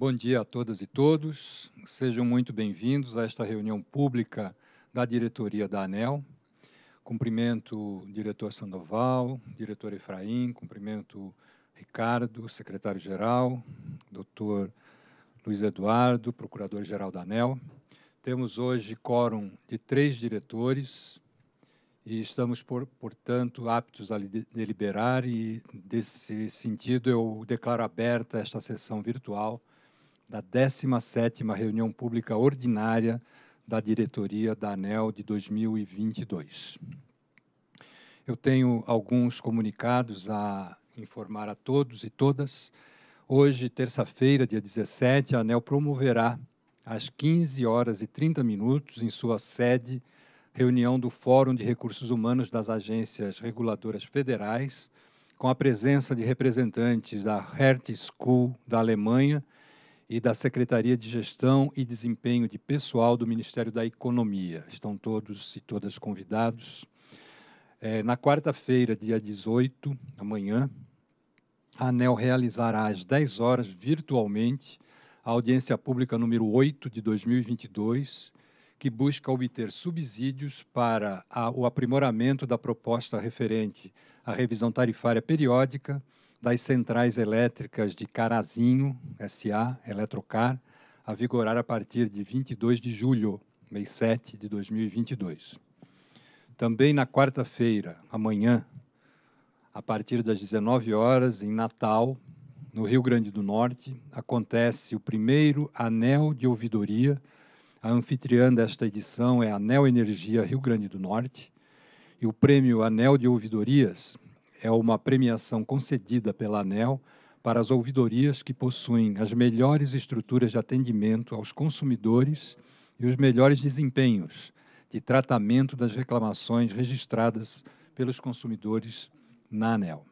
Bom dia a todas e todos. Sejam muito bem-vindos a esta reunião pública da diretoria da ANEL. Cumprimento o diretor Sandoval, diretor Efraim, cumprimento Ricardo, secretário-geral, doutor Luiz Eduardo, procurador-geral da ANEL. Temos hoje quórum de três diretores e estamos, por, portanto, aptos a deliberar e, desse sentido, eu declaro aberta esta sessão virtual da 17ª Reunião Pública Ordinária da Diretoria da ANEL de 2022. Eu tenho alguns comunicados a informar a todos e todas. Hoje, terça-feira, dia 17, a ANEL promoverá, às 15 horas e 30 minutos, em sua sede, reunião do Fórum de Recursos Humanos das Agências Reguladoras Federais, com a presença de representantes da Hertz School da Alemanha e da Secretaria de Gestão e Desempenho de Pessoal do Ministério da Economia. Estão todos e todas convidados. É, na quarta-feira, dia 18, amanhã, a ANEL realizará às 10 horas, virtualmente, a audiência pública número 8 de 2022, que busca obter subsídios para a, o aprimoramento da proposta referente à revisão tarifária periódica das centrais elétricas de Carazinho, SA, Eletrocar, a vigorar a partir de 22 de julho, mês 7 de 2022. Também na quarta-feira, amanhã, a partir das 19 horas, em Natal, no Rio Grande do Norte, acontece o primeiro anel de ouvidoria. A anfitriã desta edição é a Anel Energia Rio Grande do Norte. E o prêmio Anel de Ouvidorias é uma premiação concedida pela ANEL para as ouvidorias que possuem as melhores estruturas de atendimento aos consumidores e os melhores desempenhos de tratamento das reclamações registradas pelos consumidores na ANEL.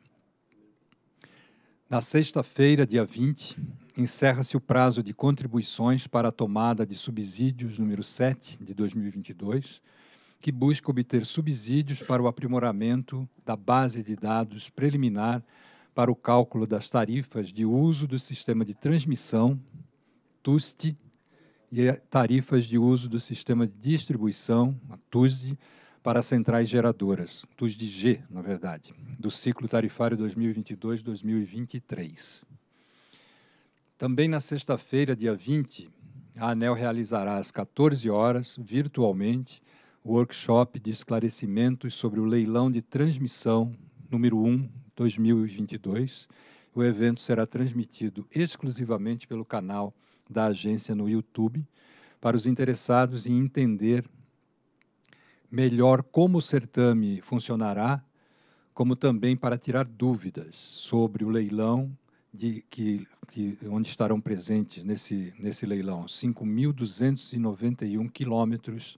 Na sexta-feira, dia 20, encerra-se o prazo de contribuições para a tomada de subsídios número 7 de 2022 que busca obter subsídios para o aprimoramento da base de dados preliminar para o cálculo das tarifas de uso do sistema de transmissão, TUST, e tarifas de uso do sistema de distribuição, a TUSD, para centrais geradoras, TUSD-G, na verdade, do ciclo tarifário 2022-2023. Também na sexta-feira, dia 20, a ANEL realizará às 14 horas, virtualmente, workshop de esclarecimentos sobre o leilão de transmissão número 1 2022. O evento será transmitido exclusivamente pelo canal da agência no YouTube para os interessados em entender melhor como o certame funcionará, como também para tirar dúvidas sobre o leilão de que, que onde estarão presentes nesse nesse leilão 5.291 quilômetros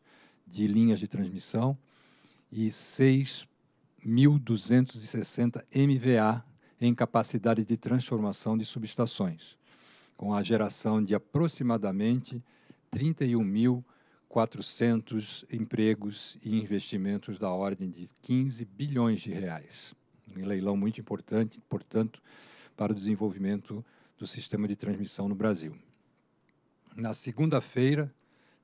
de linhas de transmissão e 6.260 MVA em capacidade de transformação de subestações, com a geração de aproximadamente 31.400 empregos e investimentos da ordem de 15 bilhões de reais. Um leilão muito importante, portanto, para o desenvolvimento do sistema de transmissão no Brasil. Na segunda-feira,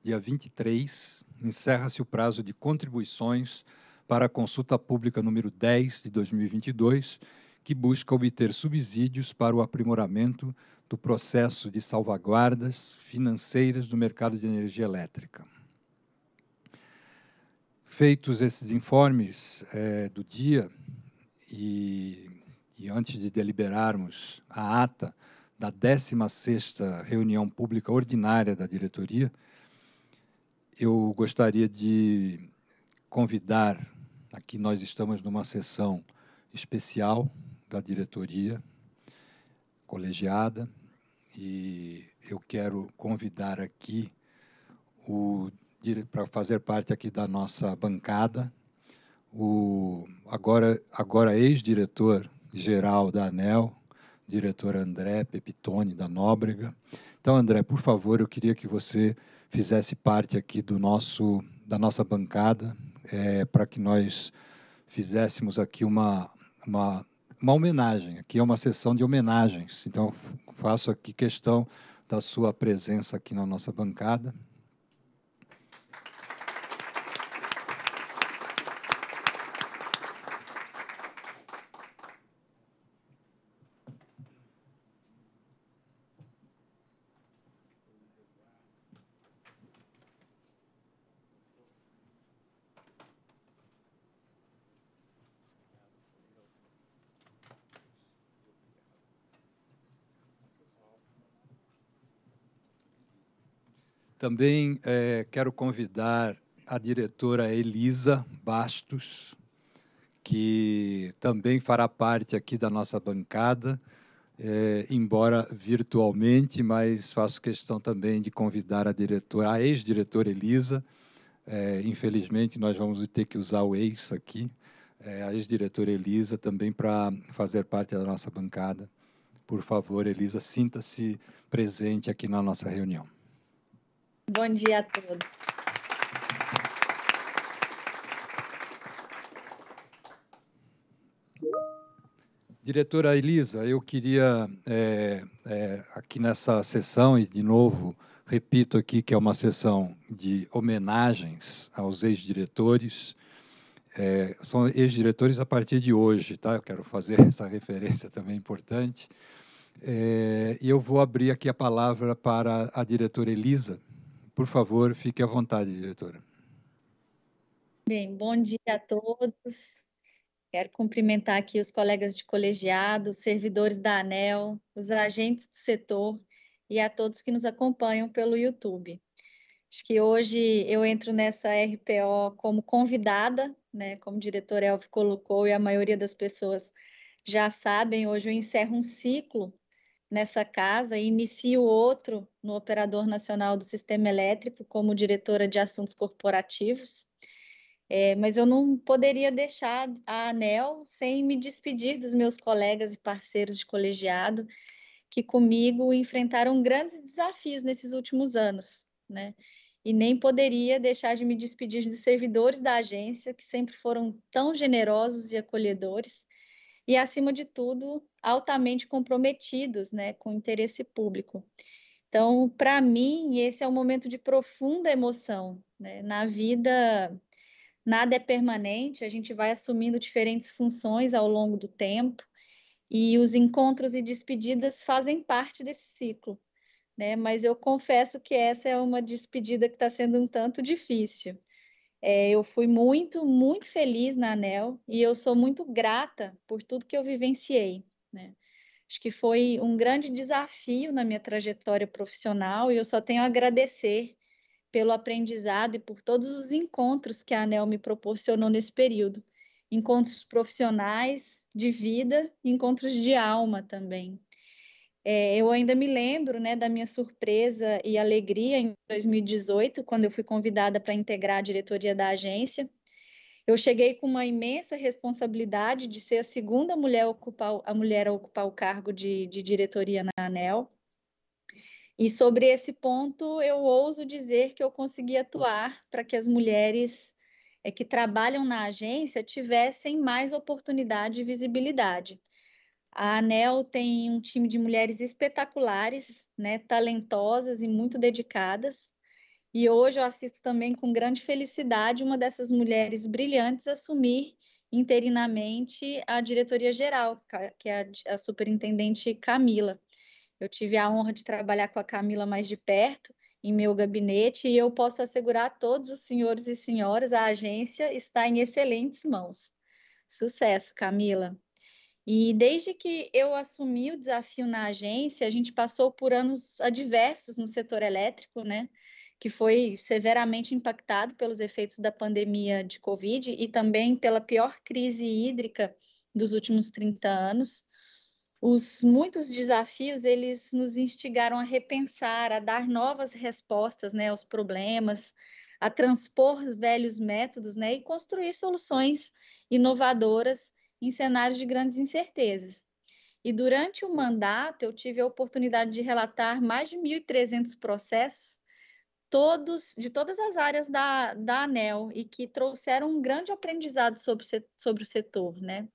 dia 23, encerra-se o prazo de contribuições para a consulta pública número 10 de 2022, que busca obter subsídios para o aprimoramento do processo de salvaguardas financeiras do mercado de energia elétrica. Feitos esses informes é, do dia e, e antes de deliberarmos a ata da 16ª reunião pública ordinária da diretoria, eu gostaria de convidar, aqui nós estamos numa sessão especial da diretoria colegiada, e eu quero convidar aqui o para fazer parte aqui da nossa bancada, o agora, agora ex-diretor geral da ANEL, diretor André Pepitone da Nóbrega. Então, André, por favor, eu queria que você fizesse parte aqui do nosso da nossa bancada é, para que nós fizéssemos aqui uma, uma uma homenagem. Aqui é uma sessão de homenagens. Então faço aqui questão da sua presença aqui na nossa bancada Também é, quero convidar a diretora Elisa Bastos, que também fará parte aqui da nossa bancada, é, embora virtualmente, mas faço questão também de convidar a diretora, a ex-diretora Elisa. É, infelizmente, nós vamos ter que usar o ex aqui, é, a ex-diretora Elisa, também para fazer parte da nossa bancada. Por favor, Elisa, sinta-se presente aqui na nossa reunião. Bom dia a todos. Diretora Elisa, eu queria, é, é, aqui nessa sessão, e de novo repito aqui que é uma sessão de homenagens aos ex-diretores, é, são ex-diretores a partir de hoje, tá? Eu quero fazer essa referência também importante. É, e eu vou abrir aqui a palavra para a diretora Elisa, por favor, fique à vontade, diretora. Bem, bom dia a todos. Quero cumprimentar aqui os colegas de colegiado, os servidores da ANEL, os agentes do setor e a todos que nos acompanham pelo YouTube. Acho que hoje eu entro nessa RPO como convidada, né? Como o diretor Elvio colocou e a maioria das pessoas já sabem, hoje eu encerro um ciclo nessa casa e inicio outro no Operador Nacional do Sistema Elétrico como diretora de assuntos corporativos. É, mas eu não poderia deixar a ANEL sem me despedir dos meus colegas e parceiros de colegiado, que comigo enfrentaram grandes desafios nesses últimos anos, né? E nem poderia deixar de me despedir dos servidores da agência, que sempre foram tão generosos e acolhedores, e, acima de tudo, altamente comprometidos né, com o interesse público. Então, para mim, esse é um momento de profunda emoção. Né? Na vida, nada é permanente, a gente vai assumindo diferentes funções ao longo do tempo, e os encontros e despedidas fazem parte desse ciclo. Né? Mas eu confesso que essa é uma despedida que está sendo um tanto difícil. É, eu fui muito, muito feliz na ANEL e eu sou muito grata por tudo que eu vivenciei. Né? Acho que foi um grande desafio na minha trajetória profissional e eu só tenho a agradecer pelo aprendizado e por todos os encontros que a ANEL me proporcionou nesse período encontros profissionais, de vida, encontros de alma também. É, eu ainda me lembro né, da minha surpresa e alegria em 2018, quando eu fui convidada para integrar a diretoria da agência. Eu cheguei com uma imensa responsabilidade de ser a segunda mulher a ocupar, a mulher a ocupar o cargo de, de diretoria na ANEL. E sobre esse ponto, eu ouso dizer que eu consegui atuar para que as mulheres é, que trabalham na agência tivessem mais oportunidade e visibilidade. A ANEL tem um time de mulheres espetaculares, né, talentosas e muito dedicadas. E hoje eu assisto também com grande felicidade uma dessas mulheres brilhantes assumir interinamente a diretoria geral, que é a, superintendente Camila. Eu tive a honra de trabalhar com a Camila mais de perto em meu gabinete e eu posso assegurar a todos os senhores e senhoras, a agência está em excelentes mãos. Sucesso, Camila. E desde que eu assumi o desafio na agência, a gente passou por anos adversos no setor elétrico, né? Que foi severamente impactado pelos efeitos da pandemia de Covid e também pela pior crise hídrica dos últimos 30 anos. Os muitos desafios, eles nos instigaram a repensar, a dar novas respostas né, aos problemas, a transpor velhos métodos né, e construir soluções inovadoras em cenários de grandes incertezas. E durante o mandato, eu tive a oportunidade de relatar mais de 1.300 processos, todos de todas as áreas da, da ANEL, e que trouxeram um grande aprendizado sobre, sobre o setor. Né?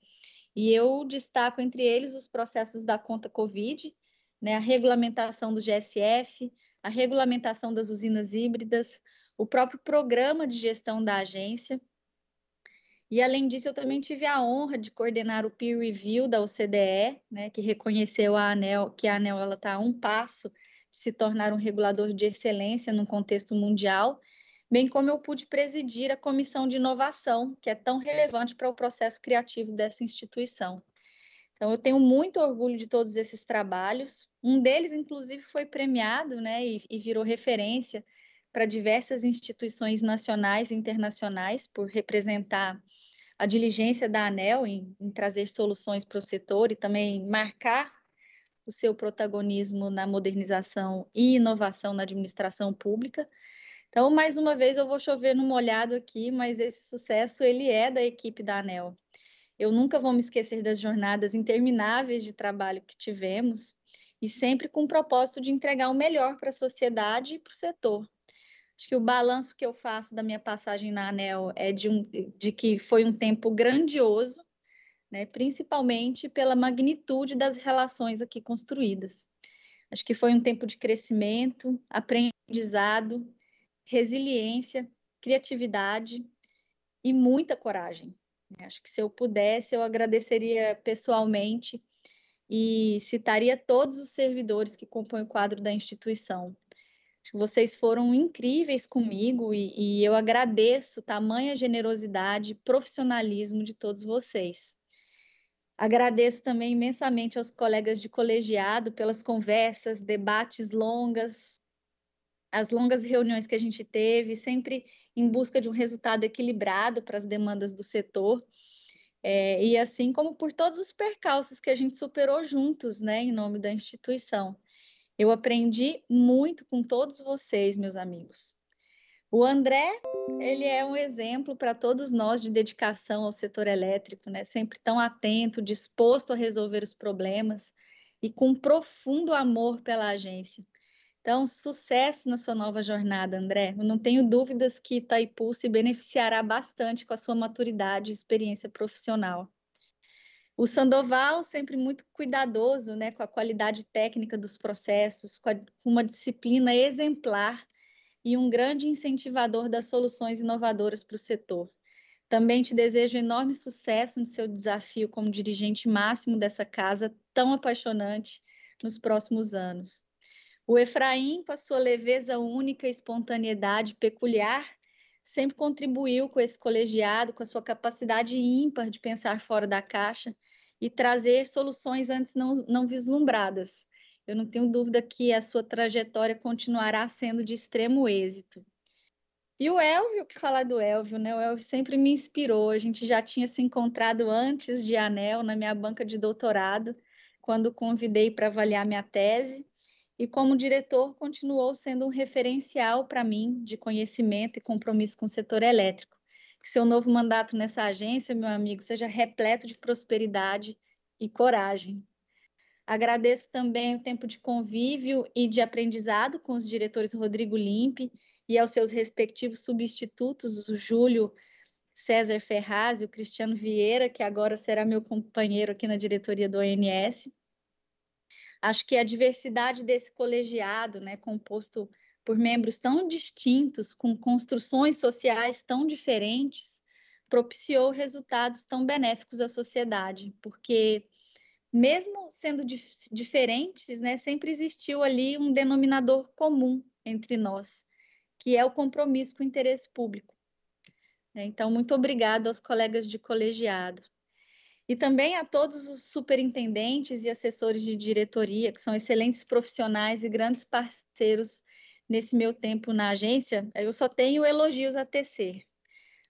E eu destaco entre eles os processos da conta Covid, né, a regulamentação do GSF, a regulamentação das usinas híbridas, o próprio programa de gestão da agência e, além disso, eu também tive a honra de coordenar o peer review da OCDE, né, que reconheceu a ANEL, que a ANEL está a um passo de se tornar um regulador de excelência no contexto mundial, bem como eu pude presidir a comissão de inovação, que é tão relevante para o processo criativo dessa instituição. Então, eu tenho muito orgulho de todos esses trabalhos. Um deles, inclusive, foi premiado né, e, e virou referência para diversas instituições nacionais e internacionais por representar a diligência da ANEL em, em trazer soluções para o setor e também marcar o seu protagonismo na modernização e inovação na administração pública. Então, mais uma vez, eu vou chover no molhado aqui, mas esse sucesso ele é da equipe da ANEL. Eu nunca vou me esquecer das jornadas intermináveis de trabalho que tivemos e sempre com o propósito de entregar o melhor para a sociedade e para o setor. Acho que o balanço que eu faço da minha passagem na ANEL é de, um, de que foi um tempo grandioso, né, principalmente pela magnitude das relações aqui construídas. Acho que foi um tempo de crescimento, aprendizado, resiliência, criatividade e muita coragem. Né. Acho que se eu pudesse, eu agradeceria pessoalmente e citaria todos os servidores que compõem o quadro da instituição, vocês foram incríveis comigo e, e eu agradeço tamanha generosidade e profissionalismo de todos vocês. Agradeço também imensamente aos colegas de colegiado pelas conversas, debates longas, as longas reuniões que a gente teve, sempre em busca de um resultado equilibrado para as demandas do setor. É, e assim como por todos os percalços que a gente superou juntos, né, em nome da instituição. Eu aprendi muito com todos vocês, meus amigos. O André, ele é um exemplo para todos nós de dedicação ao setor elétrico, né? Sempre tão atento, disposto a resolver os problemas e com profundo amor pela agência. Então, sucesso na sua nova jornada, André. Eu não tenho dúvidas que Itaipu se beneficiará bastante com a sua maturidade e experiência profissional. O Sandoval, sempre muito cuidadoso né, com a qualidade técnica dos processos, com, a, com uma disciplina exemplar e um grande incentivador das soluções inovadoras para o setor. Também te desejo enorme sucesso no seu desafio como dirigente máximo dessa casa tão apaixonante nos próximos anos. O Efraim, com a sua leveza única e espontaneidade peculiar, sempre contribuiu com esse colegiado, com a sua capacidade ímpar de pensar fora da caixa e trazer soluções antes não, não vislumbradas. Eu não tenho dúvida que a sua trajetória continuará sendo de extremo êxito. E o Elvio, que falar do Elvio, né? O Elvio sempre me inspirou. A gente já tinha se encontrado antes de Anel, na minha banca de doutorado, quando convidei para avaliar minha tese. E como diretor, continuou sendo um referencial para mim de conhecimento e compromisso com o setor elétrico que seu novo mandato nessa agência, meu amigo, seja repleto de prosperidade e coragem. Agradeço também o tempo de convívio e de aprendizado com os diretores Rodrigo Limpe e aos seus respectivos substitutos, o Júlio César Ferraz e o Cristiano Vieira, que agora será meu companheiro aqui na diretoria do ONS. Acho que a diversidade desse colegiado, né, composto por membros tão distintos, com construções sociais tão diferentes, propiciou resultados tão benéficos à sociedade, porque mesmo sendo dif diferentes, né, sempre existiu ali um denominador comum entre nós, que é o compromisso com o interesse público. Né, então, muito obrigada aos colegas de colegiado. E também a todos os superintendentes e assessores de diretoria, que são excelentes profissionais e grandes parceiros nesse meu tempo na agência, eu só tenho elogios a tecer.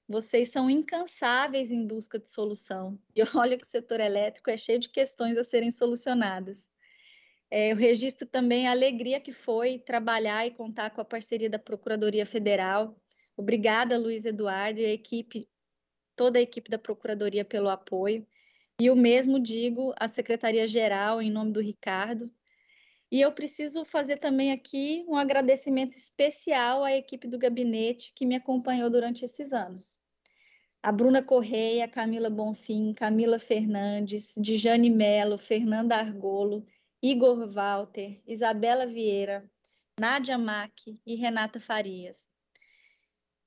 Vocês são incansáveis em busca de solução. E olha que o setor elétrico é cheio de questões a serem solucionadas. É, eu registro também a alegria que foi trabalhar e contar com a parceria da Procuradoria Federal. Obrigada, Luiz Eduardo e a equipe, toda a equipe da Procuradoria pelo apoio. E o mesmo digo à Secretaria-Geral, em nome do Ricardo, e eu preciso fazer também aqui um agradecimento especial à equipe do gabinete que me acompanhou durante esses anos. A Bruna Correia, Camila Bonfim, Camila Fernandes, Dijane Melo, Fernanda Argolo, Igor Walter, Isabela Vieira, Nádia Mack e Renata Farias.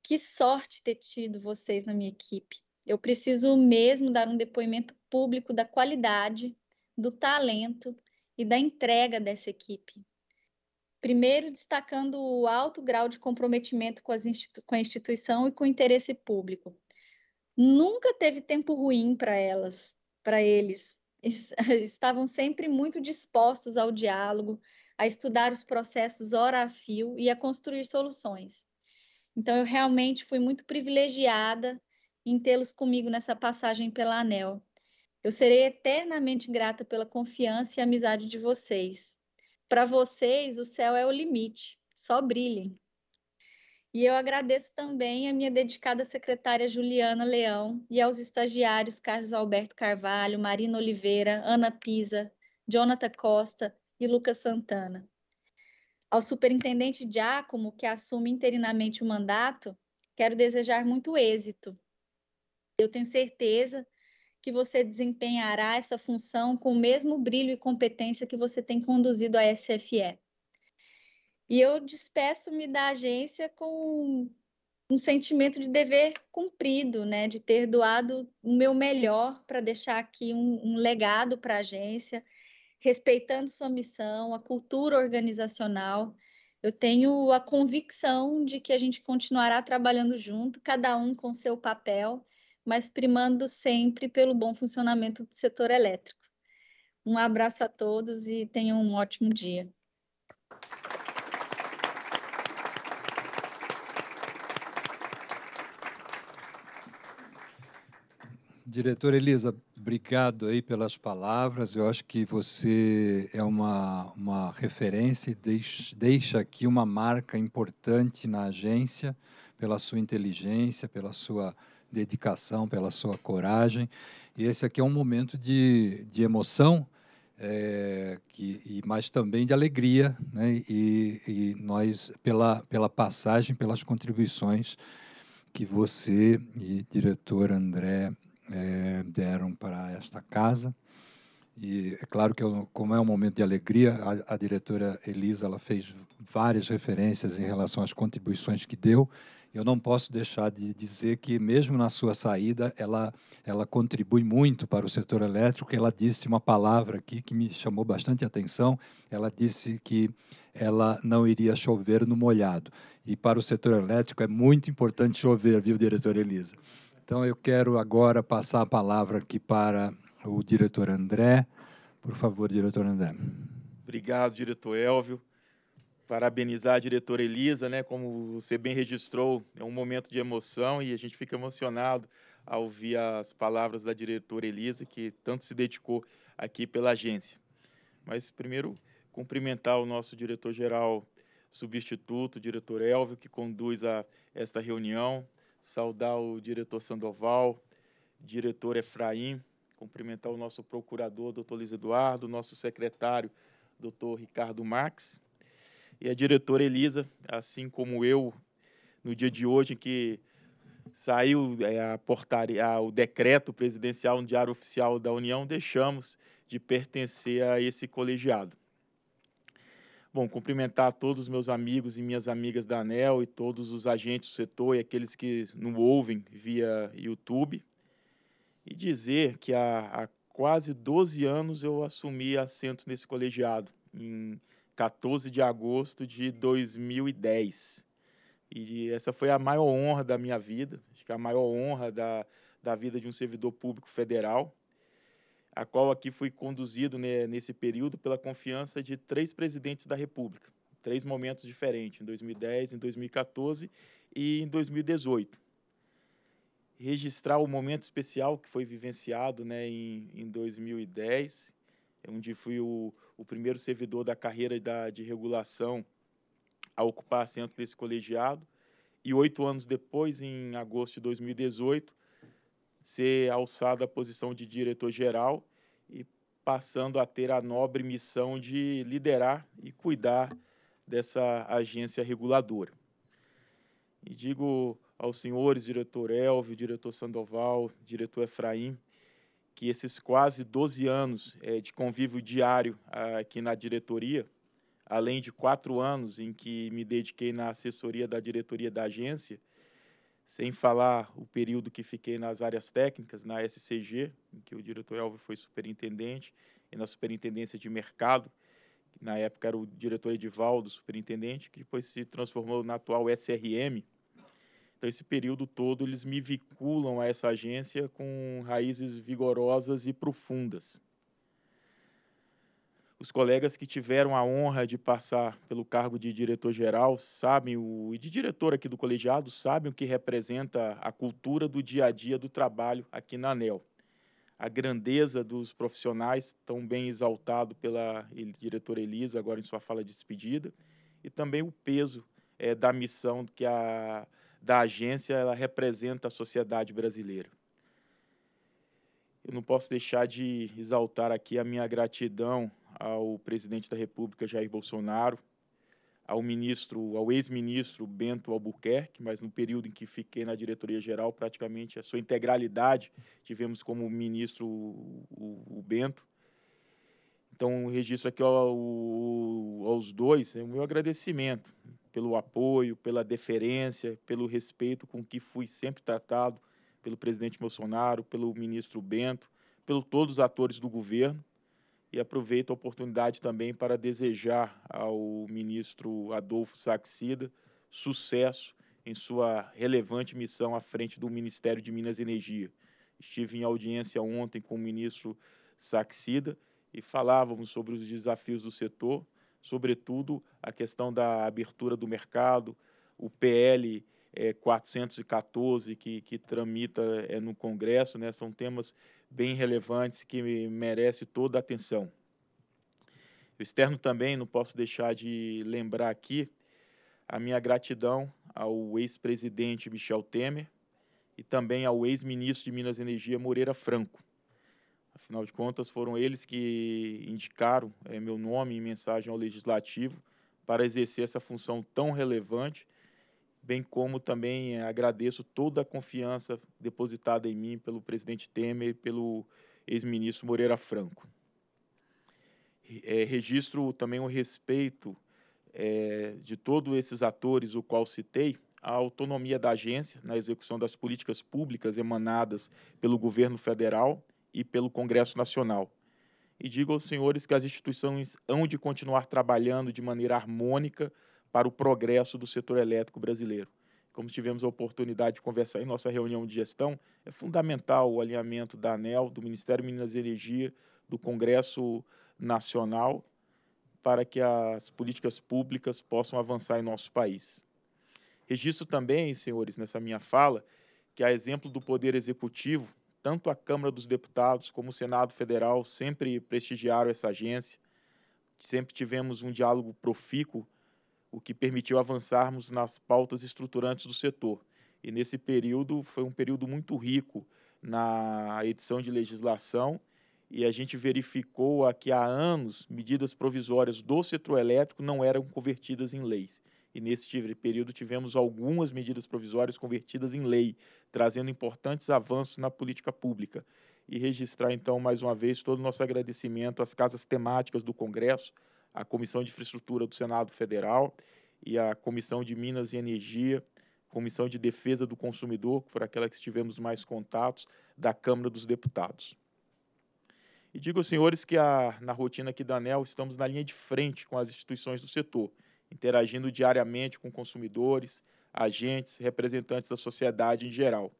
Que sorte ter tido vocês na minha equipe. Eu preciso mesmo dar um depoimento público da qualidade, do talento e da entrega dessa equipe. Primeiro, destacando o alto grau de comprometimento com, institu com a instituição e com o interesse público. Nunca teve tempo ruim para elas, para eles. Estavam sempre muito dispostos ao diálogo, a estudar os processos hora a fio e a construir soluções. Então, eu realmente fui muito privilegiada em tê-los comigo nessa passagem pela ANEL. Eu serei eternamente grata pela confiança e amizade de vocês. Para vocês, o céu é o limite, só brilhem. E eu agradeço também à minha dedicada secretária Juliana Leão e aos estagiários Carlos Alberto Carvalho, Marina Oliveira, Ana Pisa, Jonathan Costa e Lucas Santana. Ao superintendente Giacomo, que assume interinamente o mandato, quero desejar muito êxito. Eu tenho certeza que você desempenhará essa função com o mesmo brilho e competência que você tem conduzido a SFE. E eu despeço-me da agência com um sentimento de dever cumprido, né? de ter doado o meu melhor para deixar aqui um, um legado para a agência, respeitando sua missão, a cultura organizacional. Eu tenho a convicção de que a gente continuará trabalhando junto, cada um com seu papel, mas primando sempre pelo bom funcionamento do setor elétrico. Um abraço a todos e tenham um ótimo dia. Diretora Elisa, obrigado aí pelas palavras. Eu acho que você é uma, uma referência e deixa, deixa aqui uma marca importante na agência pela sua inteligência, pela sua dedicação, pela sua coragem. E esse aqui é um momento de, de emoção, é, que, e, mas também de alegria, né? e, e nós, pela, pela passagem, pelas contribuições que você e diretor André é, deram para esta casa. E é claro que, eu, como é um momento de alegria, a, a diretora Elisa ela fez várias referências em relação às contribuições que deu eu não posso deixar de dizer que, mesmo na sua saída, ela, ela contribui muito para o setor elétrico. Ela disse uma palavra aqui que me chamou bastante atenção. Ela disse que ela não iria chover no molhado. E para o setor elétrico é muito importante chover, viu, Diretor Elisa? Então, eu quero agora passar a palavra aqui para o diretor André. Por favor, diretor André. Obrigado, diretor Elvio parabenizar a diretora Elisa, né? Como você bem registrou, é um momento de emoção e a gente fica emocionado ao ouvir as palavras da diretora Elisa, que tanto se dedicou aqui pela agência. Mas primeiro cumprimentar o nosso diretor-geral substituto, o diretor Elvio, que conduz a esta reunião, saudar o diretor Sandoval, diretor Efraim, cumprimentar o nosso procurador, doutor Luiz Eduardo, nosso secretário, doutor Ricardo Max, e a diretora Elisa, assim como eu, no dia de hoje, em que saiu é, a portaria, o decreto presidencial no Diário Oficial da União, deixamos de pertencer a esse colegiado. Bom, cumprimentar todos os meus amigos e minhas amigas da ANEL e todos os agentes do setor e aqueles que nos ouvem via YouTube. E dizer que há, há quase 12 anos eu assumi assento nesse colegiado, em 14 de agosto de 2010. E essa foi a maior honra da minha vida, acho que a maior honra da, da vida de um servidor público federal, a qual aqui fui conduzido né, nesse período pela confiança de três presidentes da República, três momentos diferentes, em 2010, em 2014 e em 2018. Registrar o momento especial que foi vivenciado né, em, em 2010, onde fui o, o primeiro servidor da carreira da, de regulação a ocupar assento desse colegiado. E oito anos depois, em agosto de 2018, ser alçado à posição de diretor-geral e passando a ter a nobre missão de liderar e cuidar dessa agência reguladora. E digo aos senhores, diretor Elvio, diretor Sandoval, diretor Efraim, que esses quase 12 anos é, de convívio diário ah, aqui na diretoria, além de quatro anos em que me dediquei na assessoria da diretoria da agência, sem falar o período que fiquei nas áreas técnicas, na SCG, em que o diretor Elvio foi superintendente, e na superintendência de mercado, que na época era o diretor Edivaldo, superintendente, que depois se transformou na atual SRM, então, esse período todo, eles me vinculam a essa agência com raízes vigorosas e profundas. Os colegas que tiveram a honra de passar pelo cargo de diretor-geral sabem, o, e de diretor aqui do colegiado, sabem o que representa a cultura do dia a dia do trabalho aqui na ANEL. A grandeza dos profissionais, tão bem exaltado pela diretora Elisa, agora em sua fala de despedida, e também o peso é, da missão que a da agência ela representa a sociedade brasileira. Eu não posso deixar de exaltar aqui a minha gratidão ao presidente da República Jair Bolsonaro, ao ministro, ao ex-ministro Bento Albuquerque, mas no período em que fiquei na diretoria geral, praticamente a sua integralidade tivemos como ministro o, o, o Bento. Então, registro aqui ao, aos dois é o meu agradecimento pelo apoio, pela deferência, pelo respeito com que fui sempre tratado pelo presidente Bolsonaro, pelo ministro Bento, pelo todos os atores do governo. E aproveito a oportunidade também para desejar ao ministro Adolfo Saxida sucesso em sua relevante missão à frente do Ministério de Minas e Energia. Estive em audiência ontem com o ministro Saxida e falávamos sobre os desafios do setor sobretudo a questão da abertura do mercado, o PL é, 414 que, que tramita é, no Congresso, né? são temas bem relevantes que merece toda a atenção. externo também, não posso deixar de lembrar aqui, a minha gratidão ao ex-presidente Michel Temer e também ao ex-ministro de Minas e Energia Moreira Franco Afinal de contas, foram eles que indicaram é, meu nome e mensagem ao Legislativo para exercer essa função tão relevante, bem como também eh, agradeço toda a confiança depositada em mim pelo presidente Temer e pelo ex-ministro Moreira Franco. É, registro também o respeito é, de todos esses atores, o qual citei, a autonomia da agência na execução das políticas públicas emanadas pelo governo federal e pelo Congresso Nacional. E digo aos senhores que as instituições hão de continuar trabalhando de maneira harmônica para o progresso do setor elétrico brasileiro. Como tivemos a oportunidade de conversar em nossa reunião de gestão, é fundamental o alinhamento da ANEL, do Ministério de Minas e Energia, do Congresso Nacional, para que as políticas públicas possam avançar em nosso país. Registro também, senhores, nessa minha fala, que a exemplo do Poder Executivo, tanto a Câmara dos Deputados como o Senado Federal sempre prestigiaram essa agência. Sempre tivemos um diálogo profícuo, o que permitiu avançarmos nas pautas estruturantes do setor. E nesse período foi um período muito rico na edição de legislação e a gente verificou que há anos medidas provisórias do setor elétrico não eram convertidas em leis e nesse período tivemos algumas medidas provisórias convertidas em lei, trazendo importantes avanços na política pública. E registrar, então, mais uma vez, todo o nosso agradecimento às casas temáticas do Congresso, à Comissão de Infraestrutura do Senado Federal e à Comissão de Minas e Energia, Comissão de Defesa do Consumidor, que foi aquela que tivemos mais contatos, da Câmara dos Deputados. E digo aos senhores que a, na rotina aqui da ANEL estamos na linha de frente com as instituições do setor interagindo diariamente com consumidores, agentes, representantes da sociedade em geral.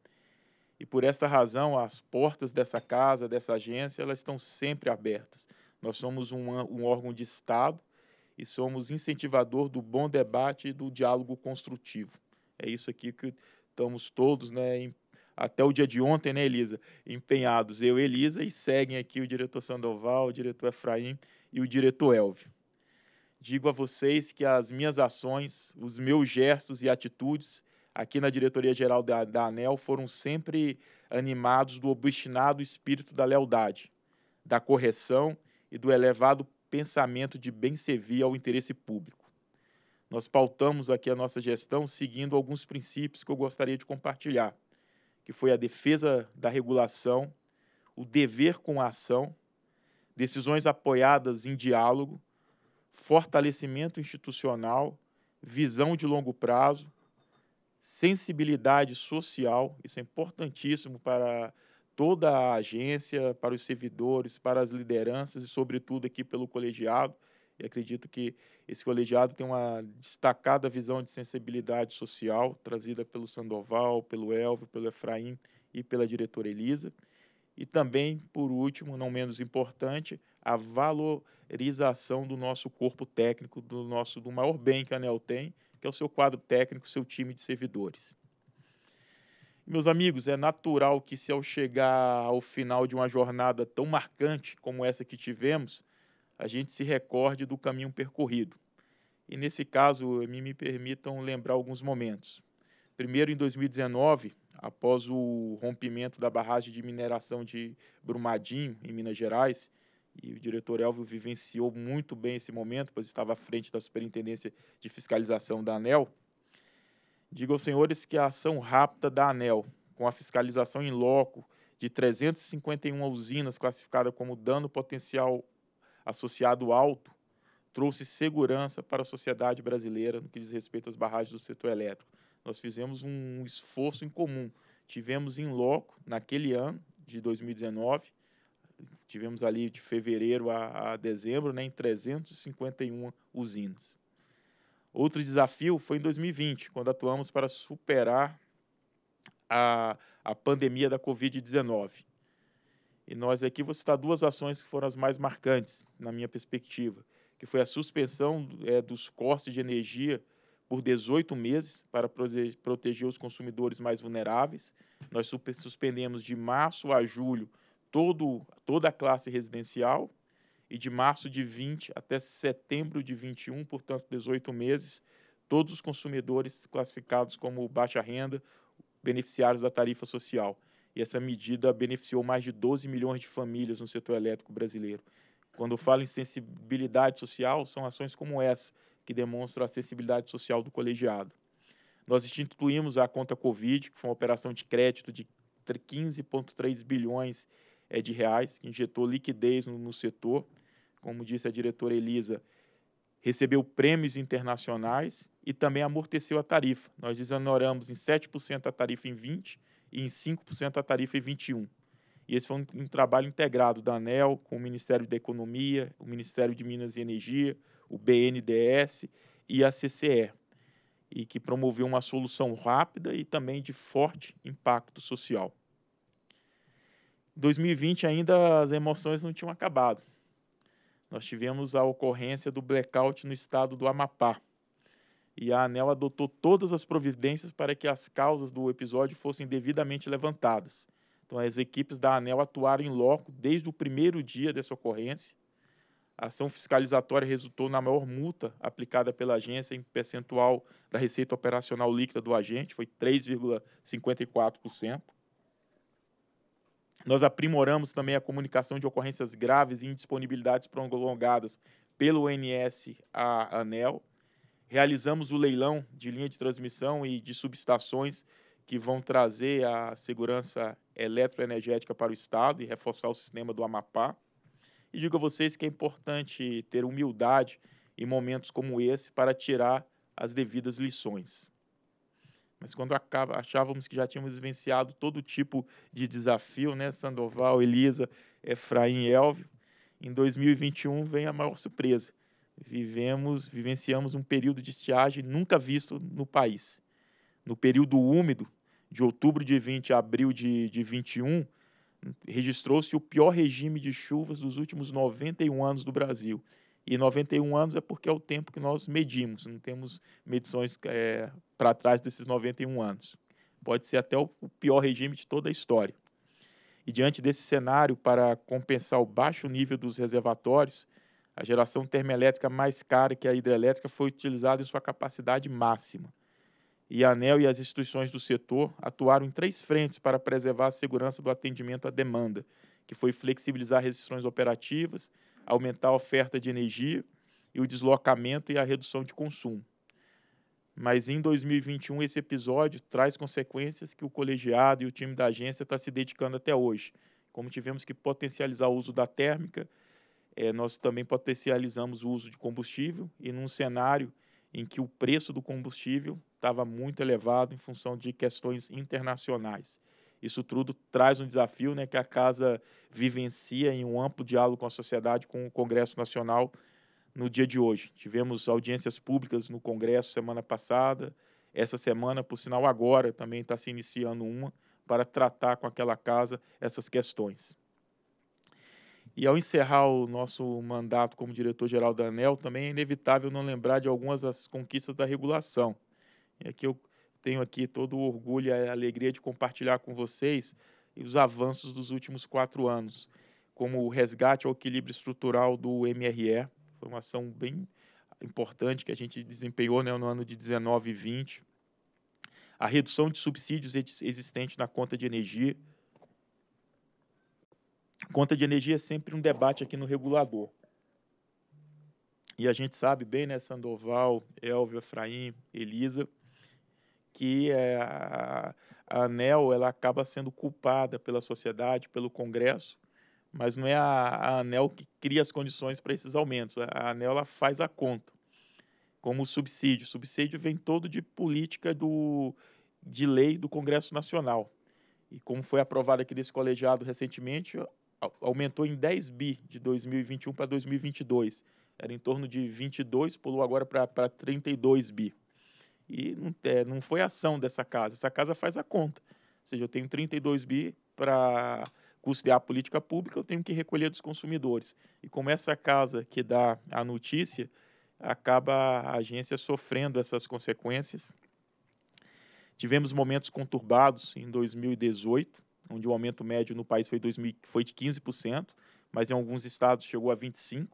E por esta razão, as portas dessa casa, dessa agência, elas estão sempre abertas. Nós somos um, um órgão de Estado e somos incentivador do bom debate e do diálogo construtivo. É isso aqui que estamos todos, né, em, até o dia de ontem, né, Elisa, empenhados. Eu, Elisa, e seguem aqui o diretor Sandoval, o diretor Efraim e o diretor Elvio. Digo a vocês que as minhas ações, os meus gestos e atitudes aqui na diretoria geral da, da ANEL foram sempre animados do obstinado espírito da lealdade, da correção e do elevado pensamento de bem servir ao interesse público. Nós pautamos aqui a nossa gestão seguindo alguns princípios que eu gostaria de compartilhar, que foi a defesa da regulação, o dever com a ação, decisões apoiadas em diálogo, fortalecimento institucional, visão de longo prazo, sensibilidade social, isso é importantíssimo para toda a agência, para os servidores, para as lideranças e, sobretudo, aqui pelo colegiado. E acredito que esse colegiado tem uma destacada visão de sensibilidade social, trazida pelo Sandoval, pelo Elvio, pelo Efraim e pela diretora Elisa e também, por último, não menos importante, a valorização do nosso corpo técnico, do nosso do maior bem que a ANEL tem, que é o seu quadro técnico, seu time de servidores. Meus amigos, é natural que se ao chegar ao final de uma jornada tão marcante como essa que tivemos, a gente se recorde do caminho percorrido. E nesse caso, me, me permitam lembrar alguns momentos. Primeiro, em 2019, após o rompimento da barragem de mineração de Brumadinho, em Minas Gerais, e o diretor Elvio vivenciou muito bem esse momento, pois estava à frente da Superintendência de Fiscalização da ANEL. Digo aos senhores que a ação rápida da ANEL, com a fiscalização em loco de 351 usinas classificadas como dano potencial associado alto, trouxe segurança para a sociedade brasileira no que diz respeito às barragens do setor elétrico nós fizemos um esforço em comum. Tivemos em loco, naquele ano de 2019, tivemos ali de fevereiro a, a dezembro, né, em 351 usinas. Outro desafio foi em 2020, quando atuamos para superar a, a pandemia da Covid-19. E nós aqui vou citar duas ações que foram as mais marcantes, na minha perspectiva, que foi a suspensão é, dos cortes de energia por 18 meses para proteger os consumidores mais vulneráveis. Nós suspendemos de março a julho todo, toda a classe residencial e de março de 20 até setembro de 21, portanto 18 meses, todos os consumidores classificados como baixa renda, beneficiários da tarifa social. E essa medida beneficiou mais de 12 milhões de famílias no setor elétrico brasileiro. Quando eu falo em sensibilidade social, são ações como essa que demonstra a acessibilidade social do colegiado. Nós instituímos a conta Covid, que foi uma operação de crédito de 15,3 bilhões eh, de reais, que injetou liquidez no, setor. Como disse a diretora Elisa, recebeu prêmios internacionais e também amorteceu a tarifa. Nós desanoramos em 7% a tarifa em 20 e em 5% a tarifa em 21. E esse foi um, trabalho integrado da ANEL com o Ministério da Economia, o Ministério de Minas e Energia, o BNDES e a CCE, e que promoveu uma solução rápida e também de forte impacto social. Em 2020 ainda as emoções não tinham acabado. Nós tivemos a ocorrência do blackout no estado do Amapá. E a ANEL adotou todas as providências para que as causas do episódio fossem devidamente levantadas. Então, as equipes da ANEL atuaram em loco desde o primeiro dia dessa ocorrência a ação fiscalizatória resultou na maior multa aplicada pela agência em percentual da receita operacional líquida do agente, foi 3,54%. Nós aprimoramos também a comunicação de ocorrências graves e indisponibilidades prolongadas pelo ONS à ANEL. Realizamos o leilão de linha de transmissão e de subestações que vão trazer a segurança eletroenergética para o Estado e reforçar o sistema do Amapá. E digo a vocês que é importante ter humildade em momentos como esse para tirar as devidas lições. Mas quando achávamos que já tínhamos vivenciado todo tipo de desafio, né? Sandoval, Elisa, Efraim e Elvio, em 2021 vem a maior surpresa. Vivemos, vivenciamos um período de estiagem nunca visto no país. No período úmido, de outubro de 20 a abril de, de 21, Registrou-se o pior regime de chuvas dos últimos 91 anos do Brasil. E 91 anos é porque é o tempo que nós medimos, não temos medições é, eh, para trás desses 91 anos. Pode ser até o pior regime de toda a história. E diante desse cenário, para compensar o baixo nível dos reservatórios, a geração termoelétrica mais cara que a hidrelétrica foi utilizada em sua capacidade máxima e a ANEL e as instituições do setor atuaram em três frentes para preservar a segurança do atendimento à demanda, que foi flexibilizar restrições operativas, aumentar a oferta de energia e o deslocamento e a redução de consumo. Mas em 2021 esse episódio traz consequências que o colegiado e o time da agência está se dedicando até hoje. Como tivemos que potencializar o uso da térmica, é, nós também potencializamos o uso de combustível e num cenário em que o preço do combustível estava muito elevado em função de questões internacionais. Isso tudo traz um desafio né, que a Casa vivencia em um amplo diálogo com a sociedade, com o Congresso Nacional no dia de hoje. Tivemos audiências públicas no Congresso semana passada, essa semana, por sinal, agora também está se iniciando uma para tratar com aquela casa essas questões. E ao encerrar o nosso mandato como diretor-geral da ANEL, também é inevitável não lembrar de algumas das conquistas da regulação é que eu tenho aqui todo o orgulho e a alegria de compartilhar com vocês os avanços dos últimos quatro anos, como o resgate ao equilíbrio estrutural do MRE, foi uma ação bem importante que a gente desempenhou né, no ano de 19 e 20, a redução de subsídios existentes na conta de energia. Conta de energia é sempre um debate aqui no regulador. E a gente sabe bem, né, Sandoval, Elvio, Efraim, Elisa, que eh, a, ANEL ela acaba sendo culpada pela sociedade, pelo Congresso, mas não é a, ANEL que cria as condições para esses aumentos. A ANEL ela faz a conta, como o subsídio. O subsídio vem todo de política do, de lei do Congresso Nacional. E como foi aprovado aqui nesse colegiado recentemente, aumentou em 10 bi de 2021 para 2022. Era em torno de 22, pulou agora para 32 bi. E não, é, não foi ação dessa casa. Essa casa faz a conta. Ou seja, eu tenho 32 bi para custear a política pública, eu tenho que recolher dos consumidores. E como essa casa que dá a notícia, acaba a agência sofrendo essas consequências. Tivemos momentos conturbados em 2018, onde o aumento médio no país foi, 2000, foi de 15%, mas em alguns estados chegou a 25%.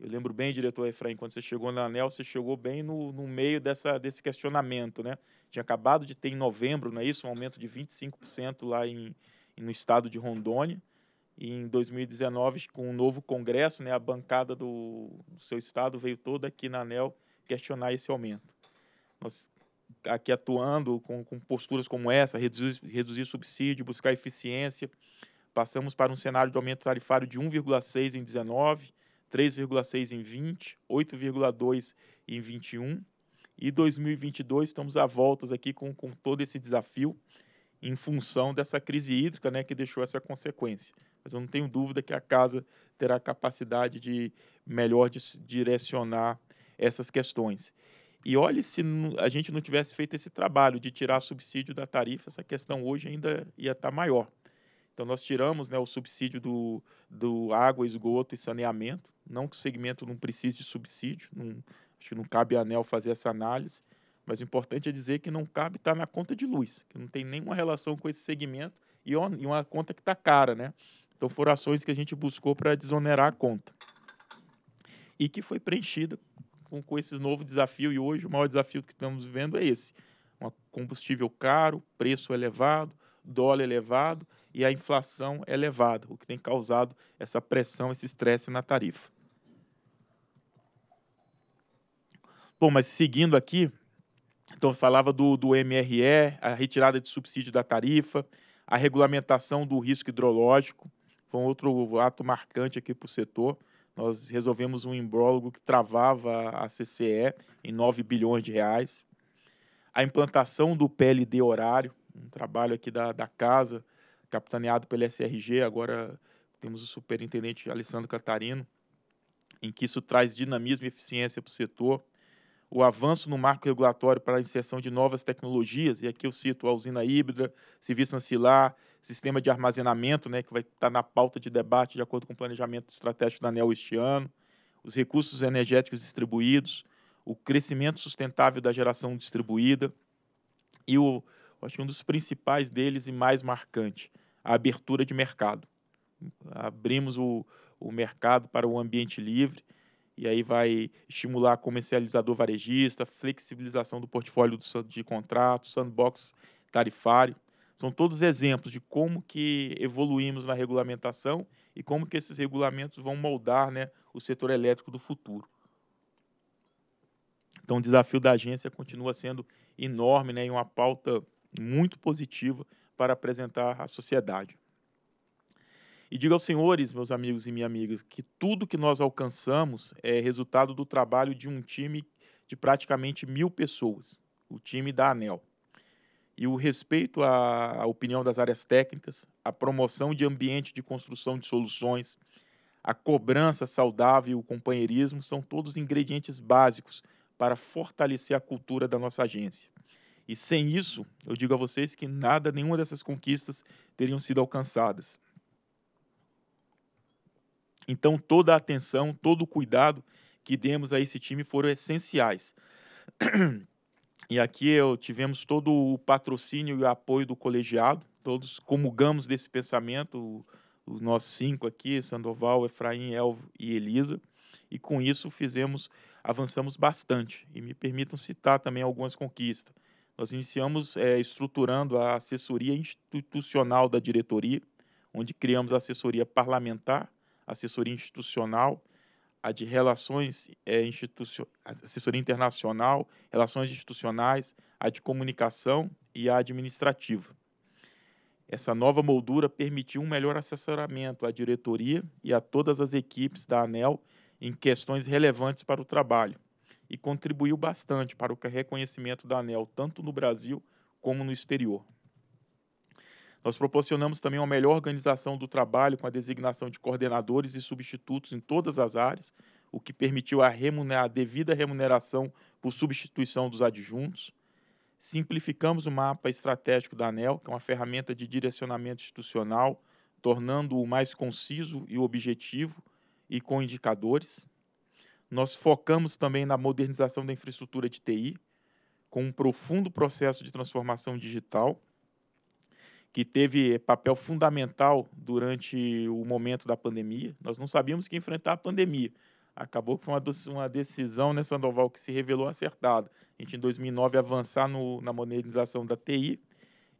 Eu lembro bem, diretor Efraim, quando você chegou na ANEL, você chegou bem no, no meio dessa, desse questionamento, né? Tinha acabado de ter em novembro, não é isso? Um aumento de 25% lá em, no estado de Rondônia. E em 2019, com um novo congresso, né, a bancada do, do seu estado veio toda aqui na ANEL questionar esse aumento. Nós aqui atuando com, com posturas como essa, reduzir, reduzir subsídio, buscar eficiência, passamos para um cenário de aumento tarifário de 1,6 em 19, 3,6 em 20, 8,2 em 21 e 2022 estamos a voltas aqui com, com todo esse desafio em função dessa crise hídrica, né, que deixou essa consequência. Mas eu não tenho dúvida que a casa terá capacidade de melhor de direcionar essas questões. E olhe se a gente não tivesse feito esse trabalho de tirar subsídio da tarifa, essa questão hoje ainda ia estar maior. Então, nós tiramos né, o subsídio do, do água, esgoto e saneamento. Não que o segmento não precise de subsídio, não, acho que não cabe a ANEL fazer essa análise, mas o importante é dizer que não cabe estar tá na conta de luz, que não tem nenhuma relação com esse segmento e, e uma conta que está cara. Né? Então, foram ações que a gente buscou para desonerar a conta e que foi preenchida com, com esse novo desafio. E hoje, o maior desafio que estamos vivendo é esse: um combustível caro, preço elevado, dólar elevado e a inflação elevada, é o que tem causado essa pressão, esse estresse na tarifa. Bom, mas seguindo aqui, então falava do, do MRE, a retirada de subsídio da tarifa, a regulamentação do risco hidrológico, foi um outro ato marcante aqui para o setor. Nós resolvemos um imbrólogo que travava a CCE em 9 bilhões de reais. A implantação do PLD horário, um trabalho aqui da, da casa, capitaneado pelo SRG, agora temos o superintendente Alessandro Catarino, em que isso traz dinamismo e eficiência para o setor. O avanço no marco regulatório para a inserção de novas tecnologias, e aqui eu cito a usina híbrida, serviço ancilar, sistema de armazenamento, né, que vai estar tá na pauta de debate de acordo com o planejamento estratégico da ANEL este ano, os recursos energéticos distribuídos, o crescimento sustentável da geração distribuída e o, acho que um dos principais deles e mais marcante, a abertura de mercado. Abrimos o, o mercado para o ambiente livre e aí vai estimular comercializador varejista, flexibilização do portfólio de contratos, sandbox tarifário. São todos exemplos de como que evoluímos na regulamentação e como que esses regulamentos vão moldar né, o setor elétrico do futuro. Então, o desafio da agência continua sendo enorme né, e uma pauta muito positiva para apresentar à sociedade. E digo aos senhores, meus amigos e minhas amigas, que tudo que nós alcançamos é resultado do trabalho de um time de praticamente mil pessoas, o time da ANEL. E o respeito à opinião das áreas técnicas, a promoção de ambiente de construção de soluções, a cobrança saudável e o companheirismo são todos ingredientes básicos para fortalecer a cultura da nossa agência. E sem isso, eu digo a vocês que nada, nenhuma dessas conquistas teriam sido alcançadas. Então, toda a atenção, todo o cuidado que demos a esse time foram essenciais. E aqui eu tivemos todo o patrocínio e o apoio do colegiado, todos comungamos desse pensamento, os nossos cinco aqui, Sandoval, Efraim, Elvo e Elisa, e com isso fizemos, avançamos bastante. E me permitam citar também algumas conquistas. Nós iniciamos é, estruturando a assessoria institucional da diretoria, onde criamos a assessoria parlamentar, assessoria institucional, a de relações é, institucionais, assessoria internacional, relações institucionais, a de comunicação e a administrativa. Essa nova moldura permitiu um melhor assessoramento à diretoria e a todas as equipes da ANEL em questões relevantes para o trabalho, e contribuiu bastante para o é reconhecimento da ANEL, tanto no Brasil como no exterior. Nós proporcionamos também uma melhor organização do trabalho com a designação de coordenadores e substitutos em todas as áreas, o que permitiu a, a devida remuneração por substituição dos adjuntos. Simplificamos o mapa estratégico da ANEL, que é uma ferramenta de direcionamento institucional, tornando-o mais conciso e objetivo e com indicadores. Nós focamos também na modernização da infraestrutura de TI, com um profundo processo de transformação digital, que teve eh, papel fundamental durante o momento da pandemia. Nós não sabíamos que enfrentar a pandemia. Acabou que foi uma decisão, né, Sandoval, que se revelou acertada. A gente, em 2009, avançar no, na modernização da TI,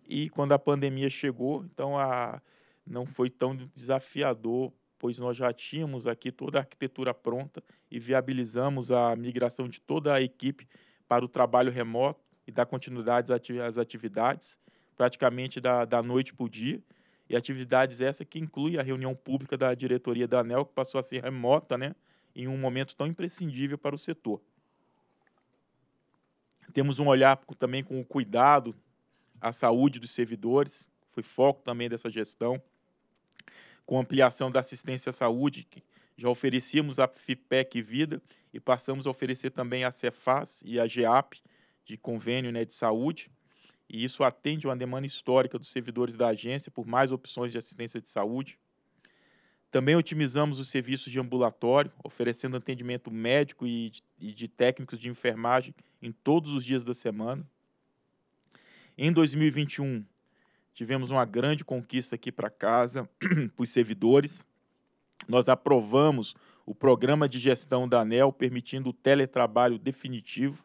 e quando a pandemia chegou, então a, não foi tão desafiador pois nós já tínhamos aqui toda a arquitetura pronta e viabilizamos a migração de toda a equipe para o trabalho remoto e dar continuidade às atividades, praticamente da, da noite para o dia. E atividades essa que inclui a reunião pública da diretoria da ANEL, que passou a ser remota, né, em um momento tão imprescindível para o setor. Temos um olhar também com o cuidado à saúde dos servidores, foi foco também dessa gestão com ampliação da assistência à saúde, que já oferecíamos a FIPEC Vida e passamos a oferecer também a Cefaz e a GEAP, de convênio né, de saúde, e isso atende uma demanda histórica dos servidores da agência por mais opções de assistência de saúde. Também otimizamos os serviços de ambulatório, oferecendo atendimento médico e de, técnicos de enfermagem em todos os dias da semana. Em 2021, Tivemos uma grande conquista aqui para casa, para os servidores. Nós aprovamos o programa de gestão da ANEL, permitindo o teletrabalho definitivo.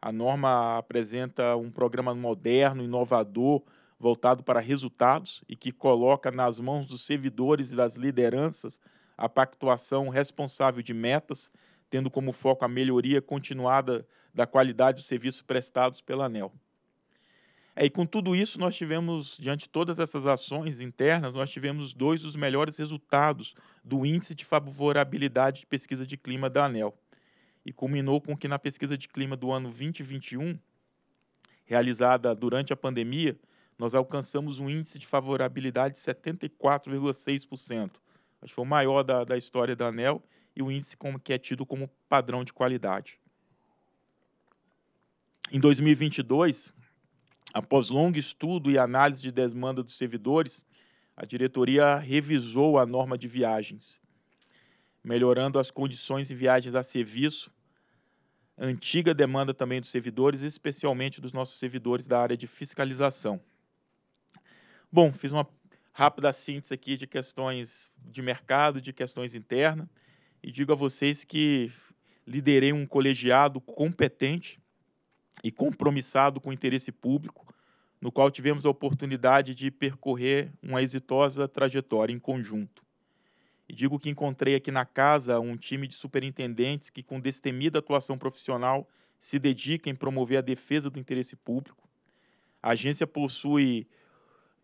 A norma apresenta um programa moderno, inovador, voltado para resultados e que coloca nas mãos dos servidores e das lideranças a pactuação responsável de metas, tendo como foco a melhoria continuada da qualidade dos serviços prestados pela ANEL. É, e com tudo isso, nós tivemos, diante de todas essas ações internas, nós tivemos dois dos melhores resultados do Índice de Favorabilidade de Pesquisa de Clima da ANEL. E culminou com que, na pesquisa de clima do ano 2021, realizada durante a pandemia, nós alcançamos um índice de favorabilidade de 74,6%. Acho que foi o maior da, da história da ANEL e o índice como, que é tido como padrão de qualidade. Em 2022, Após longo estudo e análise de demanda dos servidores, a diretoria revisou a norma de viagens, melhorando as condições de viagens a serviço, antiga demanda também dos servidores, especialmente dos nossos servidores da área de fiscalização. Bom, fiz uma rápida síntese aqui de questões de mercado, de questões internas, e digo a vocês que liderei um colegiado competente e compromissado com o interesse público, no qual tivemos a oportunidade de percorrer uma exitosa trajetória em conjunto. E digo que encontrei aqui na casa um time de superintendentes que, com destemida atuação profissional, se dedica em promover a defesa do interesse público. A agência possui,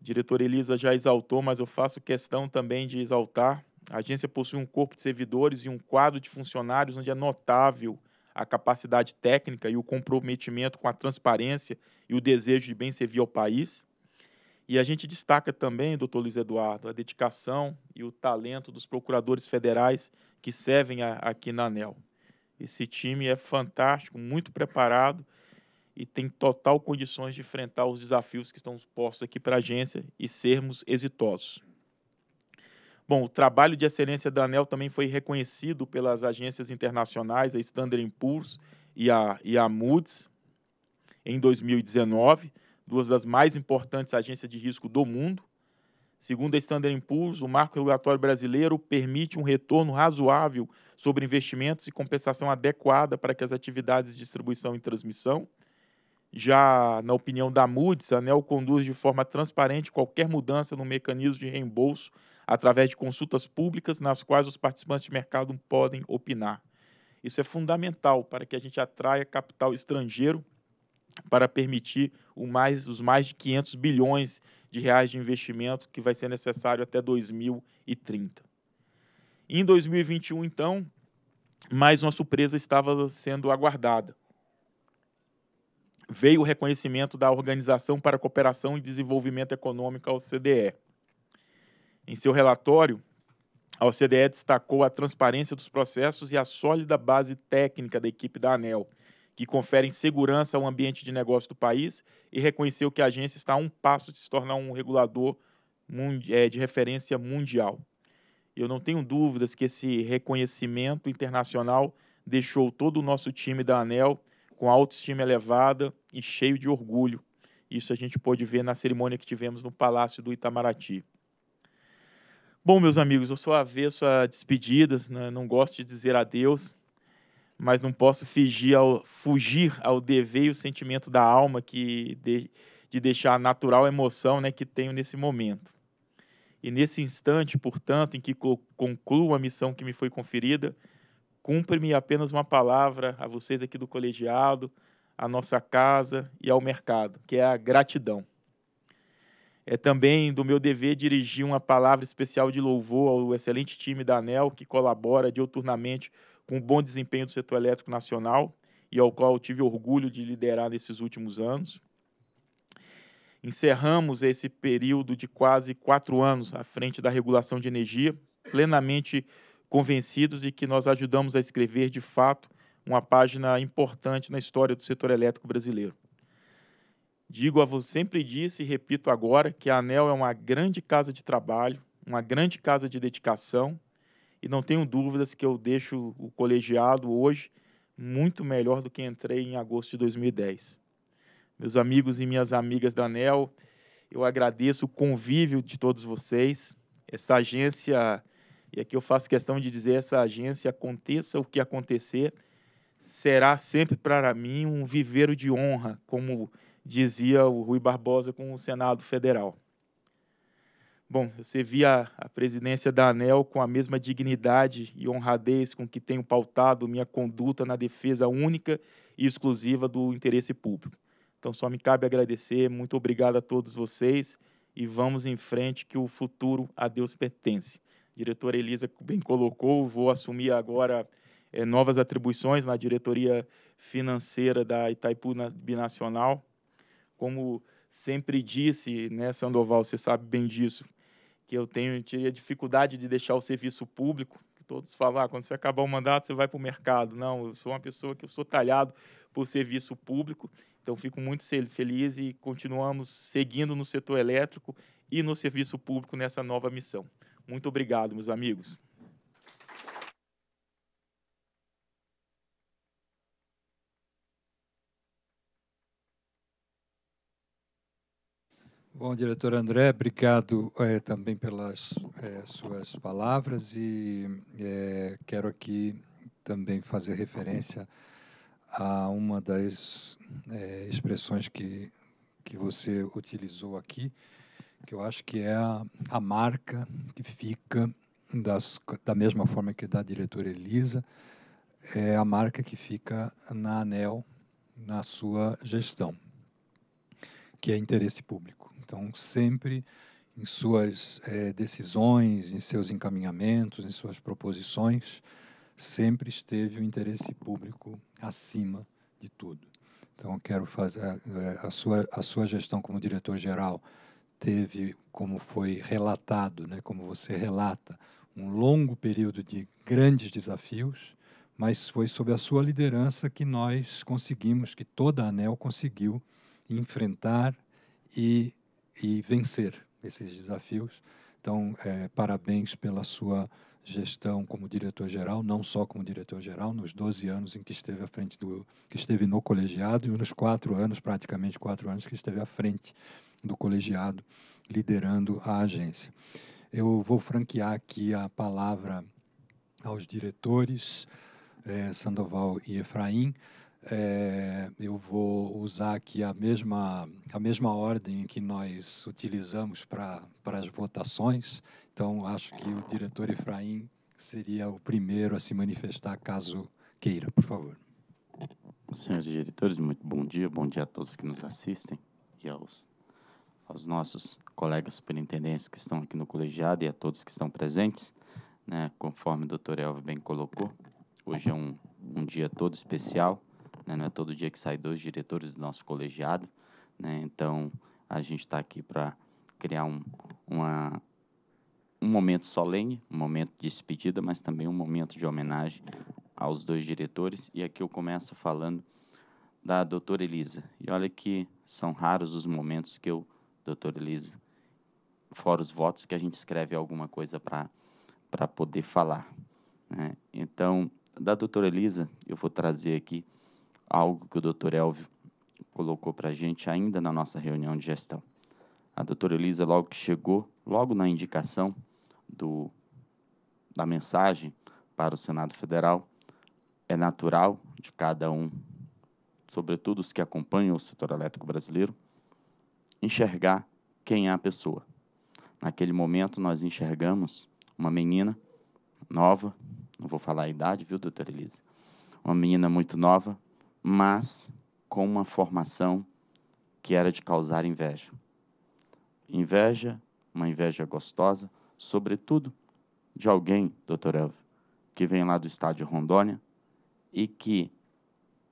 a diretora Elisa já exaltou, mas eu faço questão também de exaltar. A agência possui um corpo de servidores e um quadro de funcionários onde é notável a capacidade técnica e o comprometimento com a transparência e o desejo de bem servir ao país. E a gente destaca também, doutor Luiz Eduardo, a dedicação e o talento dos procuradores federais que servem a, aqui na ANEL. Esse time é fantástico, muito preparado e tem total condições de enfrentar os desafios que estão postos aqui para a agência e sermos exitosos. Bom, o trabalho de excelência da ANEL também foi reconhecido pelas agências internacionais, a Standard Poor's e a, e a Moody's, em 2019, duas das mais importantes agências de risco do mundo. Segundo a Standard Poor's, o marco regulatório brasileiro permite um retorno razoável sobre investimentos e compensação adequada para que as atividades de distribuição e transmissão. Já na opinião da Moody's, a ANEL conduz de forma transparente qualquer mudança no mecanismo de reembolso através de consultas públicas nas quais os participantes de mercado podem opinar. Isso é fundamental para que a gente atraia capital estrangeiro para permitir mais, os mais de 500 bilhões de reais de investimento que vai ser necessário até 2030. Em 2021, então, mais uma surpresa estava sendo aguardada. Veio o reconhecimento da Organização para a Cooperação e Desenvolvimento Econômico, a OCDE. Em seu relatório, a OCDE destacou a transparência dos processos e a sólida base técnica da equipe da ANEL, que conferem segurança ao ambiente de negócio do país e reconheceu que a agência está a um passo de se tornar um regulador é, de referência mundial. Eu não tenho dúvidas que esse reconhecimento internacional deixou todo o nosso time da ANEL com autoestima elevada e cheio de orgulho. Isso a gente pôde ver na cerimônia que tivemos no Palácio do Itamaraty. Bom, meus amigos, eu sou avesso a despedidas, né? não gosto de dizer adeus, mas não posso fugir ao, fugir ao dever e o sentimento da alma que de, de deixar a natural emoção né, que tenho nesse momento. E nesse instante, portanto, em que concluo a missão que me foi conferida, cumpre-me apenas uma palavra a vocês aqui do colegiado, à nossa casa e ao mercado, que é a gratidão. É também do meu dever dirigir uma palavra especial de louvor ao excelente time da ANEL, que colabora diuturnamente com o bom desempenho do setor elétrico nacional e ao qual tive orgulho de liderar nesses últimos anos. Encerramos esse período de quase quatro anos à frente da regulação de energia, plenamente convencidos de que nós ajudamos a escrever, de fato, uma página importante na história do setor elétrico brasileiro. Digo a você, sempre disse e repito agora que a ANEL é uma grande casa de trabalho, uma grande casa de dedicação, e não tenho dúvidas que eu deixo o colegiado hoje muito melhor do que entrei em agosto de 2010. Meus amigos e minhas amigas da ANEL, eu agradeço o convívio de todos vocês. Essa agência, e aqui eu faço questão de dizer, essa agência, aconteça o que acontecer, será sempre para mim um viveiro de honra, como dizia o Rui Barbosa com o Senado Federal. Bom, eu servi a, a presidência da ANEL com a mesma dignidade e honradez com que tenho pautado minha conduta na defesa única e exclusiva do interesse público. Então, só me cabe agradecer, muito obrigado a todos vocês e vamos em frente, que o futuro a Deus pertence. A diretora Elisa bem colocou, vou assumir agora é, novas atribuições na diretoria financeira da Itaipu Binacional como sempre disse, né, Sandoval, você sabe bem disso, que eu tenho teria dificuldade de deixar o serviço público. Todos falam, ah, quando você acabar o mandato, você vai para o mercado. Não, eu sou uma pessoa que eu sou talhado por serviço público, então fico muito feliz e continuamos seguindo no setor elétrico e no serviço público nessa nova missão. Muito obrigado, meus amigos. Bom, diretor André, obrigado é, também pelas é, suas palavras e é, quero aqui também fazer referência a uma das expressões que, que você utilizou aqui, que eu acho que é a, a marca que fica, das, da mesma forma que da diretora Elisa, é a marca que fica na ANEL, na sua gestão, que é interesse público. Então, sempre em suas é, decisões, em seus encaminhamentos, em suas proposições, sempre esteve o interesse público acima de tudo. Então, eu quero fazer a, eh, a sua, a sua gestão como diretor-geral teve, como foi relatado, né, como você relata, um longo período de grandes desafios, mas foi sob a sua liderança que nós conseguimos, que toda a ANEL conseguiu enfrentar e e vencer esses desafios. Então, é, parabéns pela sua gestão como diretor-geral, não só como diretor-geral, nos 12 anos em que esteve à frente do que esteve no colegiado e nos quatro anos, praticamente quatro anos, que esteve à frente do colegiado, liderando a agência. Eu vou franquear aqui a palavra aos diretores é, Sandoval e Efraim. É, eu vou usar aqui a mesma, a mesma ordem que nós utilizamos para as votações. Então, acho que o diretor Efraim seria o primeiro a se manifestar, caso queira, por favor. Senhores diretores, muito bom dia. Bom dia a todos que nos assistem e aos, aos nossos colegas superintendentes que estão aqui no colegiado e a todos que estão presentes. Né? Conforme o doutor Elvio bem colocou, hoje é um, um dia todo especial né? Não é todo dia que sai dois diretores do nosso colegiado. Né? Então, a gente está aqui para criar um, uma, um momento solene, um momento de despedida, mas também um momento de homenagem aos dois diretores. E aqui eu começo falando da doutora Elisa. E olha que são raros os momentos que eu, doutora Elisa, fora os votos, que a gente escreve alguma coisa para poder falar. Né? Então, da doutora Elisa, eu vou trazer aqui algo que o doutor Elvio colocou para a gente ainda na nossa reunião de gestão. A doutora Elisa, logo que chegou, logo na indicação do, da mensagem para o Senado Federal, é natural de cada um, sobretudo os que acompanham o setor elétrico brasileiro, enxergar quem é a pessoa. Naquele momento, nós enxergamos uma menina nova, não vou falar a idade, viu, doutora Elisa? Uma menina muito nova, mas com uma formação que era de causar inveja. Inveja, uma inveja gostosa, sobretudo de alguém, doutor Elvio, que vem lá do estado de Rondônia e que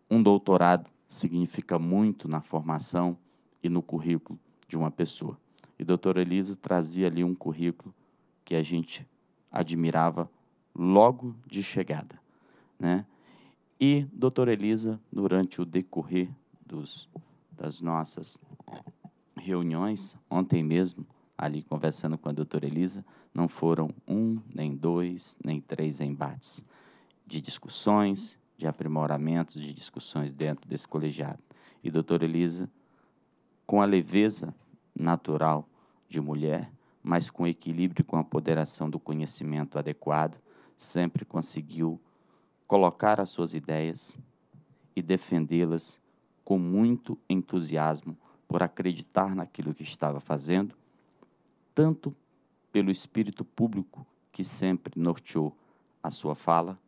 um doutorado significa muito na formação e no currículo de uma pessoa. E doutor Elisa trazia ali um currículo que a gente admirava logo de chegada, né? e doutora Elisa, durante o decorrer dos, das nossas reuniões, ontem mesmo, ali conversando com a doutora Elisa, não foram um, nem dois, nem três embates de discussões, de aprimoramentos, de discussões dentro desse colegiado. E doutora Elisa, com a leveza natural de mulher, mas com equilíbrio e com a apoderação do conhecimento adequado, sempre conseguiu colocar as suas ideias e defendê-las com muito entusiasmo por acreditar naquilo que estava fazendo, tanto pelo espírito público que sempre norteou a sua fala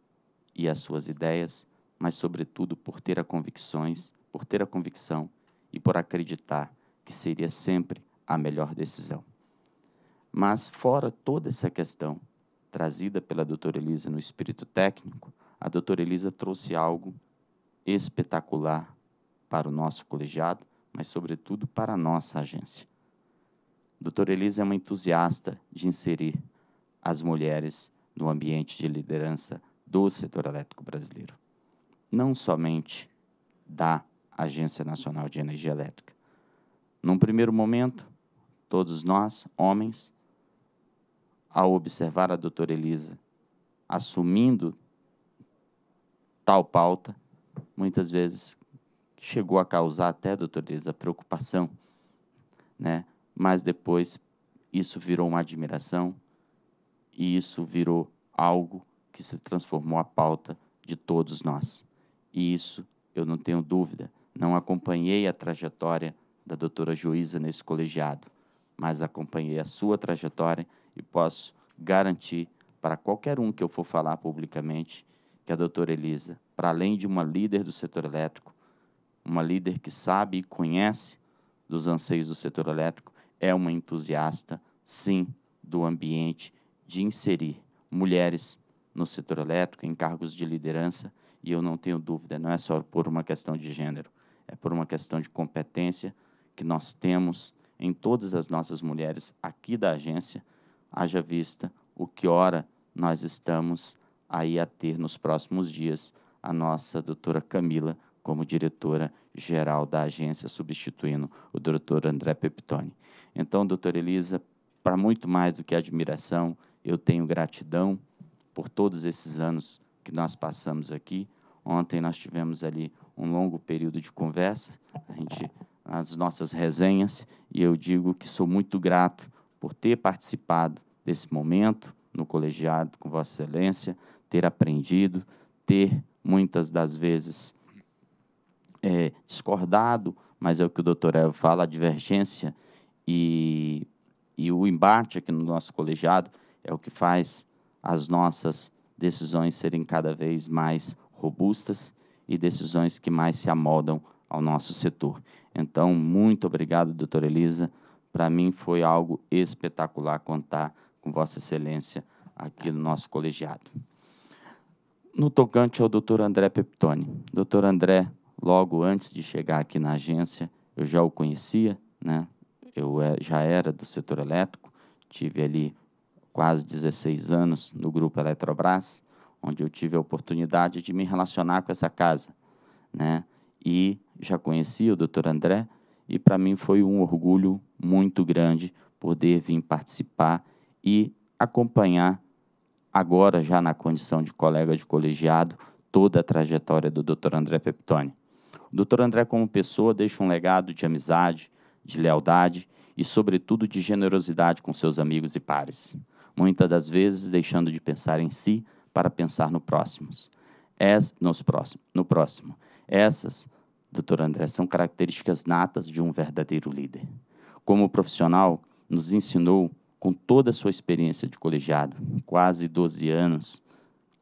e as suas ideias, mas sobretudo por ter a convicções, por ter a convicção e por acreditar que seria sempre a melhor decisão. Mas fora toda essa questão trazida pela doutora Elisa no espírito técnico, a doutora Elisa trouxe algo espetacular para o nosso colegiado, mas, sobretudo, para a nossa agência. A doutora Elisa é uma entusiasta de inserir as mulheres no ambiente de liderança do setor elétrico brasileiro, não somente da Agência Nacional de Energia Elétrica. Num primeiro momento, todos nós, homens, ao observar a doutora Elisa assumindo tal pauta, muitas vezes chegou a causar até, doutor preocupação, né? Mas depois isso virou uma admiração e isso virou algo que se transformou a pauta de todos nós. E isso eu não tenho dúvida. Não acompanhei a trajetória da doutora Juíza nesse colegiado, mas acompanhei a sua trajetória e posso garantir para qualquer um que eu for falar publicamente que a doutora Elisa, para além de uma líder do setor elétrico, uma líder que sabe e conhece dos anseios do setor elétrico, é uma entusiasta, sim, do ambiente de inserir mulheres no setor elétrico, em cargos de liderança, e eu não tenho dúvida, não é só por uma questão de gênero, é por uma questão de competência que nós temos em todas as nossas mulheres aqui da agência, haja vista o que ora nós estamos aí a ter nos próximos dias a nossa doutora Camila como diretora-geral da agência, substituindo o doutor André Peptoni. Então, doutora Elisa, para muito mais do que admiração, eu tenho gratidão por todos esses anos que nós passamos aqui. Ontem nós tivemos ali um longo período de conversa, a gente, as nossas resenhas, e eu digo que sou muito grato por ter participado desse momento no colegiado com Vossa Excelência, ter aprendido, ter muitas das vezes é, discordado, mas é o que o doutor Evo fala, a divergência e, e o embate aqui no nosso colegiado é o que faz as nossas decisões serem cada vez mais robustas e decisões que mais se amoldam ao nosso setor. Então, muito obrigado, doutora Elisa. Para mim foi algo espetacular contar com Vossa Excelência aqui no nosso colegiado no tocante ao Dr. André Peptoni. Dr. André, logo antes de chegar aqui na agência, eu já o conhecia, né? Eu é, já era do setor elétrico, tive ali quase 16 anos no grupo Eletrobras, onde eu tive a oportunidade de me relacionar com essa casa, né? E já conhecia o Dr. André e para mim foi um orgulho muito grande poder vir participar e acompanhar agora já na condição de colega de colegiado, toda a trajetória do Dr. André Peptoni. O Dr. André, como pessoa, deixa um legado de amizade, de lealdade e, sobretudo, de generosidade com seus amigos e pares, muitas das vezes deixando de pensar em si para pensar no próximo. Es, nos próximos, no próximo. Essas, Dr. André, são características natas de um verdadeiro líder. Como profissional, nos ensinou com toda a sua experiência de colegiado, quase 12 anos,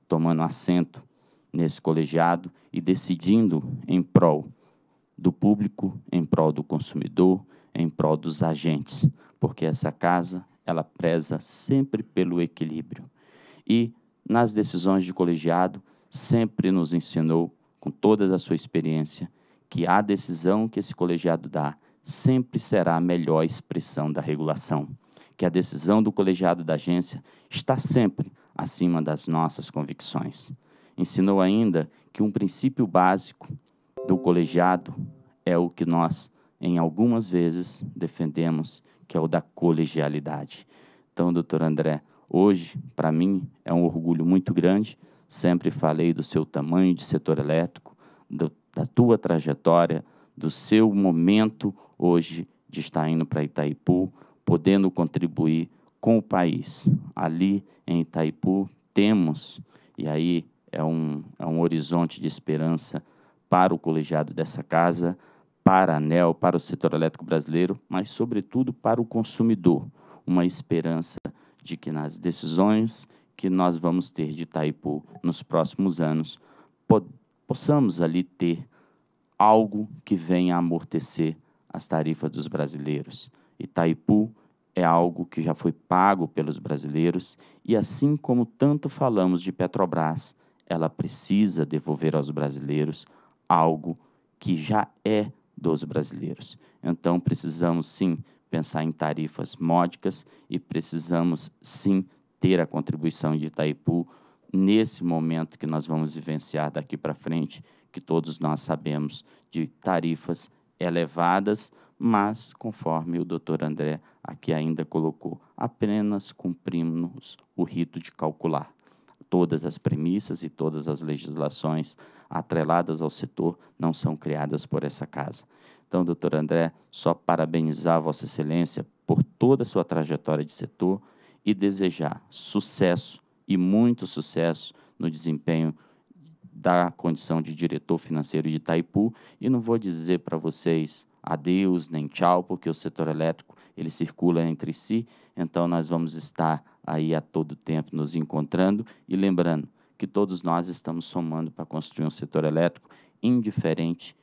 tomando assento nesse colegiado e decidindo em prol do público, em prol do consumidor, em prol dos agentes, porque essa casa ela preza sempre pelo equilíbrio. E nas decisões de colegiado sempre nos ensinou, com toda a sua experiência, que a decisão que esse colegiado dá sempre será a melhor expressão da regulação que a decisão do colegiado da agência está sempre acima das nossas convicções. Ensinou ainda que um princípio básico do colegiado é o que nós, em algumas vezes, defendemos, que é o da colegialidade. Então, doutor André, hoje, para mim, é um orgulho muito grande. Sempre falei do seu tamanho de setor elétrico, do, da tua trajetória, do seu momento hoje de estar indo para Itaipu, podendo contribuir com o país. Ali em Itaipu temos, e aí é um, é um horizonte de esperança para o colegiado dessa casa, para a ANEL, para o setor elétrico brasileiro, mas, sobretudo, para o consumidor. Uma esperança de que nas decisões que nós vamos ter de Itaipu nos próximos anos, po possamos ali ter algo que venha a amortecer as tarifas dos brasileiros. Itaipu é algo que já foi pago pelos brasileiros e, assim como tanto falamos de Petrobras, ela precisa devolver aos brasileiros algo que já é dos brasileiros. Então, precisamos sim pensar em tarifas módicas e precisamos sim ter a contribuição de Itaipu nesse momento que nós vamos vivenciar daqui para frente, que todos nós sabemos de tarifas elevadas, mas, conforme o Dr. André aqui ainda colocou, apenas cumprimos o rito de calcular. Todas as premissas e todas as legislações atreladas ao setor não são criadas por essa casa. Então, doutor André, só parabenizar Vossa Excelência por toda a sua trajetória de setor e desejar sucesso e muito sucesso no desempenho da condição de diretor financeiro de Itaipu. E não vou dizer para vocês adeus nem tchau, porque o setor elétrico ele circula entre si, então nós vamos estar aí a todo tempo nos encontrando e lembrando que todos nós estamos somando para construir um setor elétrico indiferente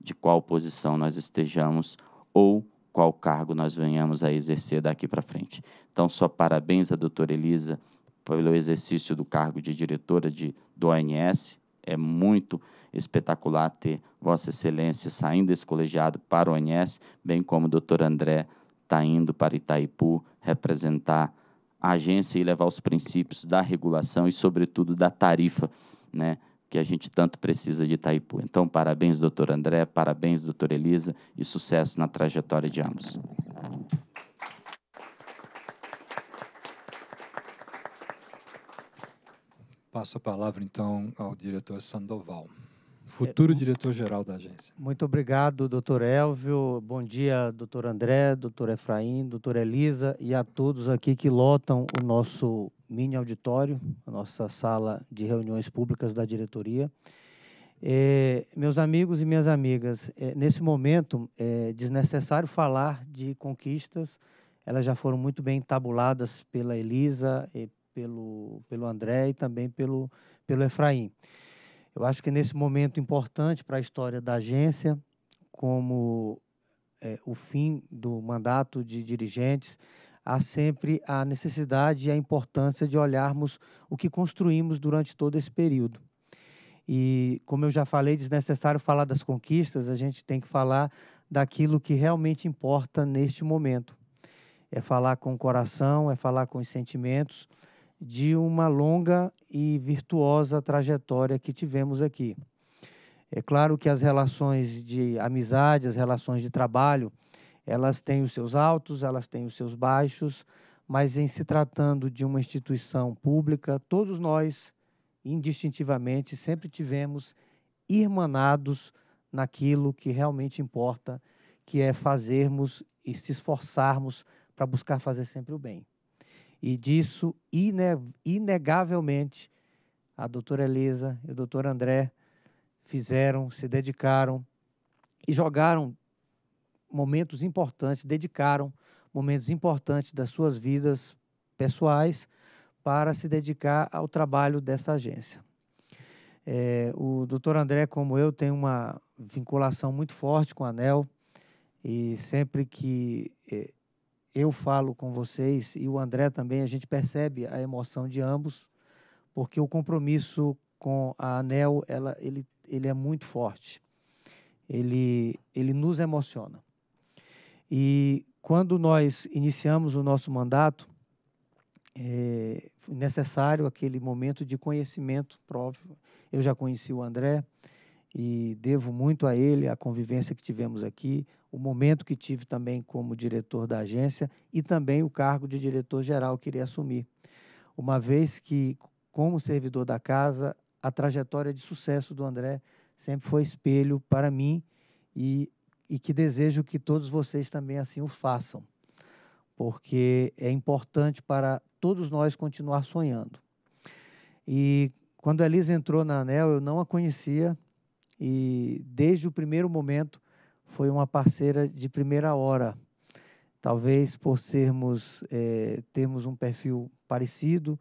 de qual posição nós estejamos ou qual cargo nós venhamos a exercer daqui para frente. Então, só parabéns à doutora Elisa pelo exercício do cargo de diretora de, do ONS. É muito espetacular ter Vossa Excelência saindo desse colegiado para o ONS, bem como o doutor André está indo para Itaipu representar a agência e levar os princípios da regulação e, sobretudo, da tarifa, né, que a gente tanto precisa de Itaipu. Então, parabéns, doutor André, parabéns, doutora Elisa, e sucesso na trajetória de ambos. Passo a palavra, então, ao diretor Sandoval. Futuro diretor-geral da agência. Muito obrigado, doutor Elvio. Bom dia, doutor André, doutor Efraim, doutor Elisa e a todos aqui que lotam o nosso mini auditório, a nossa sala de reuniões públicas da diretoria. É, meus amigos e minhas amigas, é, nesse momento é desnecessário falar de conquistas, elas já foram muito bem tabuladas pela Elisa, pelo, pelo André e também pelo, pelo Efraim. Eu acho que nesse momento importante para a história da agência, como é, o fim do mandato de dirigentes, há sempre a necessidade e a importância de olharmos o que construímos durante todo esse período. E, como eu já falei, desnecessário falar das conquistas, a gente tem que falar daquilo que realmente importa neste momento. É falar com o coração, é falar com os sentimentos de uma longa e virtuosa trajetória que tivemos aqui. É claro que as relações de amizade, as relações de trabalho, elas têm os seus altos, elas têm os seus baixos, mas em se tratando de uma instituição pública, todos nós, indistintivamente, sempre tivemos irmanados naquilo que realmente importa, que é fazermos e se esforçarmos para buscar fazer sempre o bem. E disso, inegavelmente, a doutora Elisa e o doutor André fizeram, se dedicaram e jogaram momentos importantes, dedicaram momentos importantes das suas vidas pessoais para se dedicar ao trabalho dessa agência. É, o doutor André, como eu, tem uma vinculação muito forte com a ANEL e sempre que é, eu falo com vocês e o André também, a gente percebe a emoção de ambos, porque o compromisso com a ANEL, ela, ele, ele é muito forte. Ele, ele nos emociona. E quando nós iniciamos o nosso mandato, é necessário aquele momento de conhecimento próprio. Eu já conheci o André, e devo muito a ele a convivência que tivemos aqui, o momento que tive também como diretor da agência e também o cargo de diretor geral que irei assumir. Uma vez que, como servidor da casa, a trajetória de sucesso do André sempre foi espelho para mim e, e que desejo que todos vocês também assim o façam, porque é importante para todos nós continuar sonhando. E quando a Elisa entrou na ANEL, eu não a conhecia, e desde o primeiro momento foi uma parceira de primeira hora. Talvez por sermos é, termos um perfil parecido,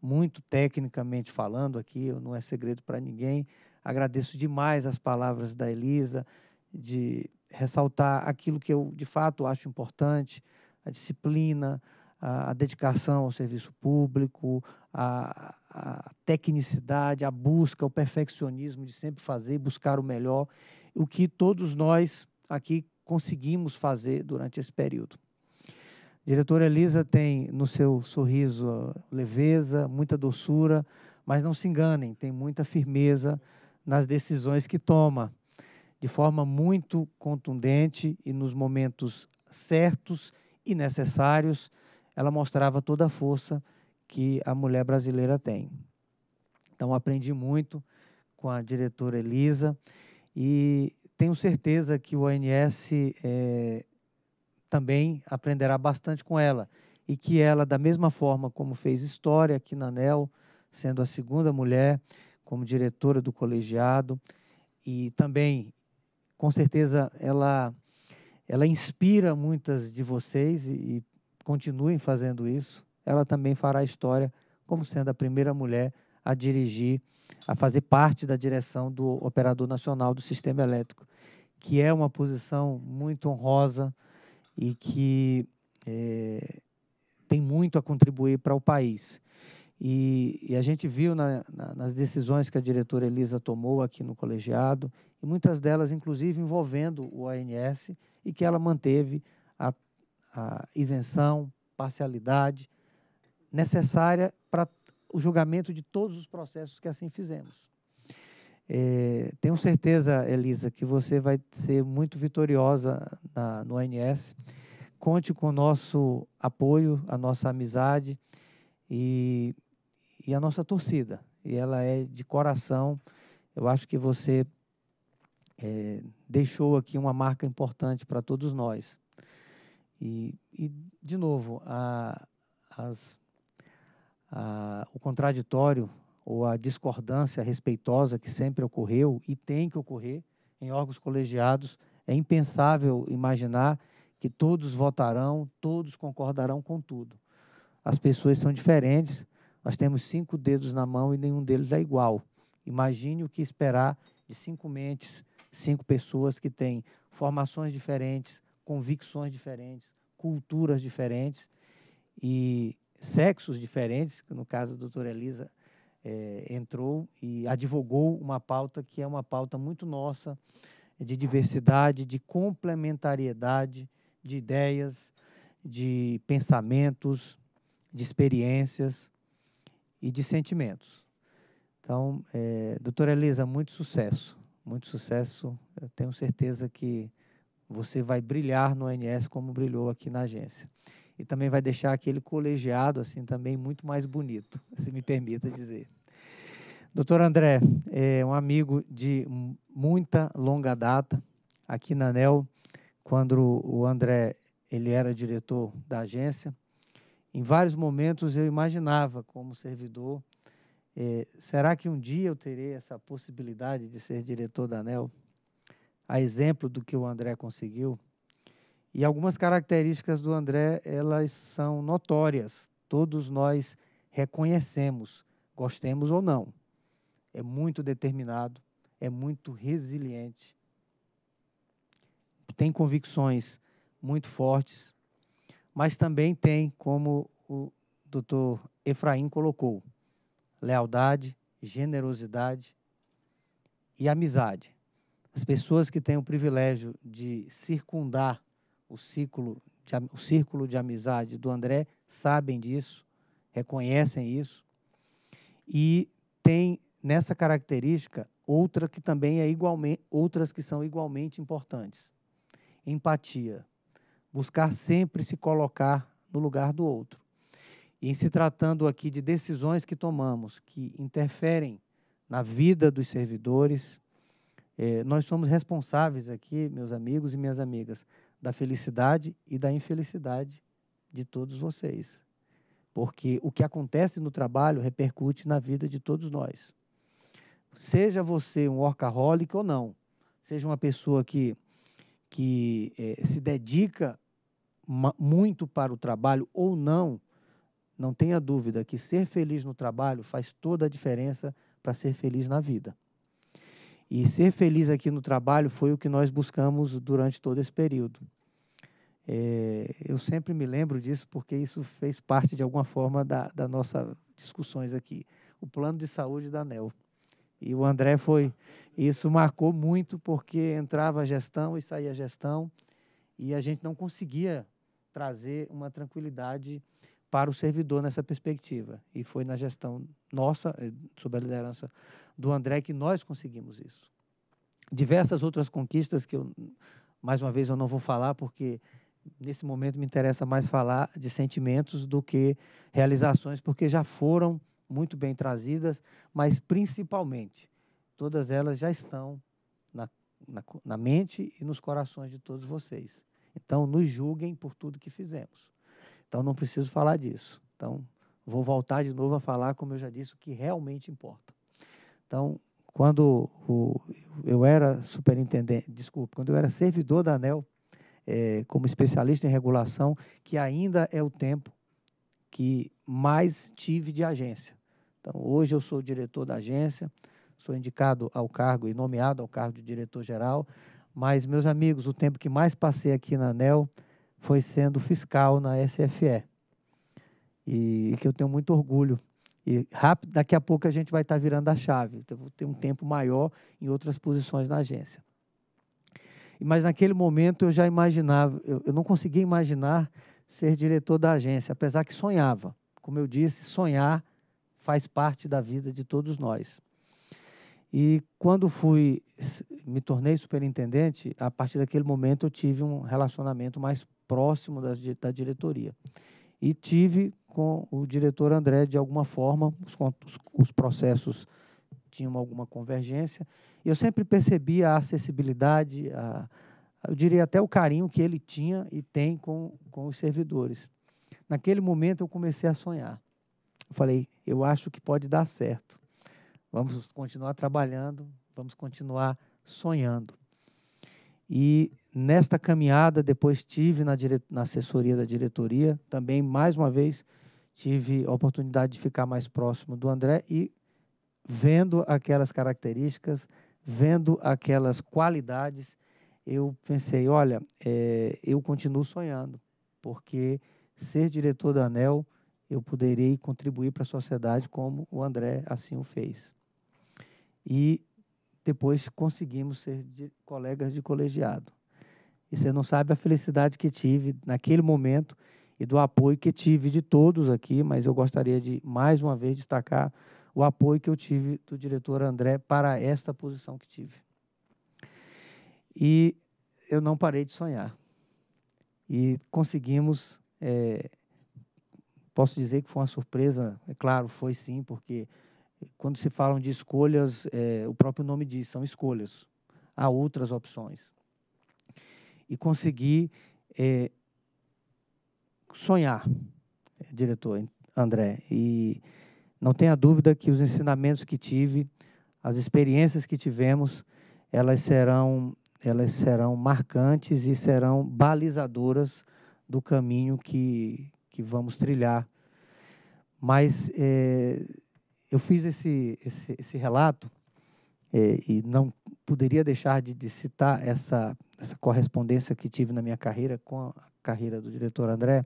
muito tecnicamente falando aqui, não é segredo para ninguém. Agradeço demais as palavras da Elisa de ressaltar aquilo que eu de fato acho importante, a disciplina, a, a dedicação ao serviço público, a, a tecnicidade, a busca, o perfeccionismo de sempre fazer, buscar o melhor, o que todos nós aqui conseguimos fazer durante esse período. A diretora Elisa tem no seu sorriso leveza, muita doçura, mas não se enganem, tem muita firmeza nas decisões que toma, de forma muito contundente e nos momentos certos e necessários, ela mostrava toda a força que a mulher brasileira tem. Então, aprendi muito com a diretora Elisa e tenho certeza que o ONS é, eh, também aprenderá bastante com ela e que ela, da mesma forma como fez história aqui na ANEL, sendo a segunda mulher como diretora do colegiado, e também, com certeza, ela, ela inspira muitas de vocês e, e continuem fazendo isso ela também fará história como sendo a primeira mulher a dirigir, a fazer parte da direção do Operador Nacional do Sistema Elétrico, que é uma posição muito honrosa e que é, tem muito a contribuir para o país. E, e a gente viu na, na, nas decisões que a diretora Elisa tomou aqui no colegiado, e muitas delas, inclusive, envolvendo o ANS e que ela manteve a, a isenção, parcialidade, necessária para o julgamento de todos os processos que assim fizemos. É, tenho certeza, Elisa, que você vai ser muito vitoriosa na, no ANS. Conte com o nosso apoio, a nossa amizade e, e a nossa torcida. E ela é de coração. Eu acho que você é, deixou aqui uma marca importante para todos nós. E, e, de novo, a, as a, o contraditório ou a discordância respeitosa que sempre ocorreu e tem que ocorrer em órgãos colegiados, é impensável imaginar que todos votarão, todos concordarão com tudo. As pessoas são diferentes, nós temos cinco dedos na mão e nenhum deles é igual. Imagine o que esperar de cinco mentes, cinco pessoas que têm formações diferentes, convicções diferentes, culturas diferentes e sexos diferentes, no caso a doutora Elisa é, entrou e advogou uma pauta que é uma pauta muito nossa, de diversidade, de complementariedade de ideias, de pensamentos, de experiências e de sentimentos. Então, é, doutora Elisa, muito sucesso, muito sucesso. Eu tenho certeza que você vai brilhar no ONS como brilhou aqui na agência e também vai deixar aquele colegiado assim também muito mais bonito, se me permita dizer. Doutor André é um amigo de muita longa data aqui na ANEL, quando o André ele era diretor da agência. Em vários momentos eu imaginava como servidor, é, será que um dia eu terei essa possibilidade de ser diretor da ANEL? A exemplo do que o André conseguiu, e algumas características do André, elas são notórias, todos nós reconhecemos, gostemos ou não. É muito determinado, é muito resiliente, tem convicções muito fortes, mas também tem, como o doutor Efraim colocou, lealdade, generosidade e amizade. As pessoas que têm o privilégio de circundar o círculo de, o círculo de amizade do André sabem disso, reconhecem isso. E tem nessa característica outra que também é igualmente, outras que são igualmente importantes. Empatia. Buscar sempre se colocar no lugar do outro. E em se tratando aqui de decisões que tomamos que interferem na vida dos servidores, eh, nós somos responsáveis aqui, meus amigos e minhas amigas, da felicidade e da infelicidade de todos vocês. Porque o que acontece no trabalho repercute na vida de todos nós. Seja você um workaholic ou não, seja uma pessoa que, que eh, se dedica muito para o trabalho ou não, não tenha dúvida que ser feliz no trabalho faz toda a diferença para ser feliz na vida. E ser feliz aqui no trabalho foi o que nós buscamos durante todo esse período. É, eu sempre me lembro disso porque isso fez parte, de alguma forma, da, da nossa discussões aqui. O plano de saúde da ANEL. E o André foi. Isso marcou muito porque entrava a gestão e saía a gestão e a gente não conseguia trazer uma tranquilidade para o servidor nessa perspectiva. E foi na gestão nossa, eh, sob a liderança do André, que nós conseguimos isso. Diversas outras conquistas que eu, mais uma vez, eu não vou falar, porque nesse momento me interessa mais falar de sentimentos do que realizações, porque já foram muito bem trazidas, mas principalmente, todas elas já estão na, na, na mente e nos corações de todos vocês. Então, nos julguem por tudo que fizemos. Então não preciso falar disso. Então vou voltar de novo a falar, como eu já disse, o que realmente importa. Então, quando o, eu era superintendente, desculpe, quando eu era servidor da ANEL, é, como especialista em regulação, que ainda é o tempo que mais tive de agência. Então, hoje eu sou diretor da agência, sou indicado ao cargo e nomeado ao cargo de diretor-geral, mas, meus amigos, o tempo que mais passei aqui na ANEL foi sendo fiscal na SFE. E, e que eu tenho muito orgulho. E rápido, daqui a pouco a gente vai estar virando a chave. Então, vou ter um tempo maior em outras posições na agência. Mas naquele momento eu já imaginava, eu, eu não conseguia imaginar ser diretor da agência, apesar que sonhava. Como eu disse, sonhar faz parte da vida de todos nós. E quando fui, me tornei superintendente, a partir daquele momento eu tive um relacionamento mais próximo da, da diretoria. E tive com o diretor André, de alguma forma, os, os processos tinham alguma convergência. E eu sempre percebi a acessibilidade, a, eu diria até o carinho que ele tinha e tem com, com os servidores. Naquele momento eu comecei a sonhar. Eu falei, eu acho que pode dar certo. Vamos continuar trabalhando, vamos continuar sonhando. E nesta caminhada, depois tive na, dire... na assessoria da diretoria, também, mais uma vez, tive a oportunidade de ficar mais próximo do André e vendo aquelas características, vendo aquelas qualidades, eu pensei, olha, é, eu continuo sonhando, porque ser diretor da ANEL, eu poderei contribuir para a sociedade como o André assim o fez. E depois conseguimos ser de, colegas de colegiado. E você não sabe a felicidade que tive naquele momento e do apoio que tive de todos aqui, mas eu gostaria de, mais uma vez, destacar o apoio que eu tive do diretor André para esta posição que tive. E eu não parei de sonhar. E conseguimos, é, posso dizer que foi uma surpresa, é claro, foi sim, porque quando se falam de escolhas, é, o próprio nome diz, são escolhas. Há outras opções. E conseguir é, sonhar, diretor André. E não tenha dúvida que os ensinamentos que tive, as experiências que tivemos, elas serão, elas serão marcantes e serão balizadoras do caminho que, que vamos trilhar. Mas. É, eu fiz esse, esse, esse relato é, e não poderia deixar de, de, citar essa, essa correspondência que tive na minha carreira com a carreira do diretor André,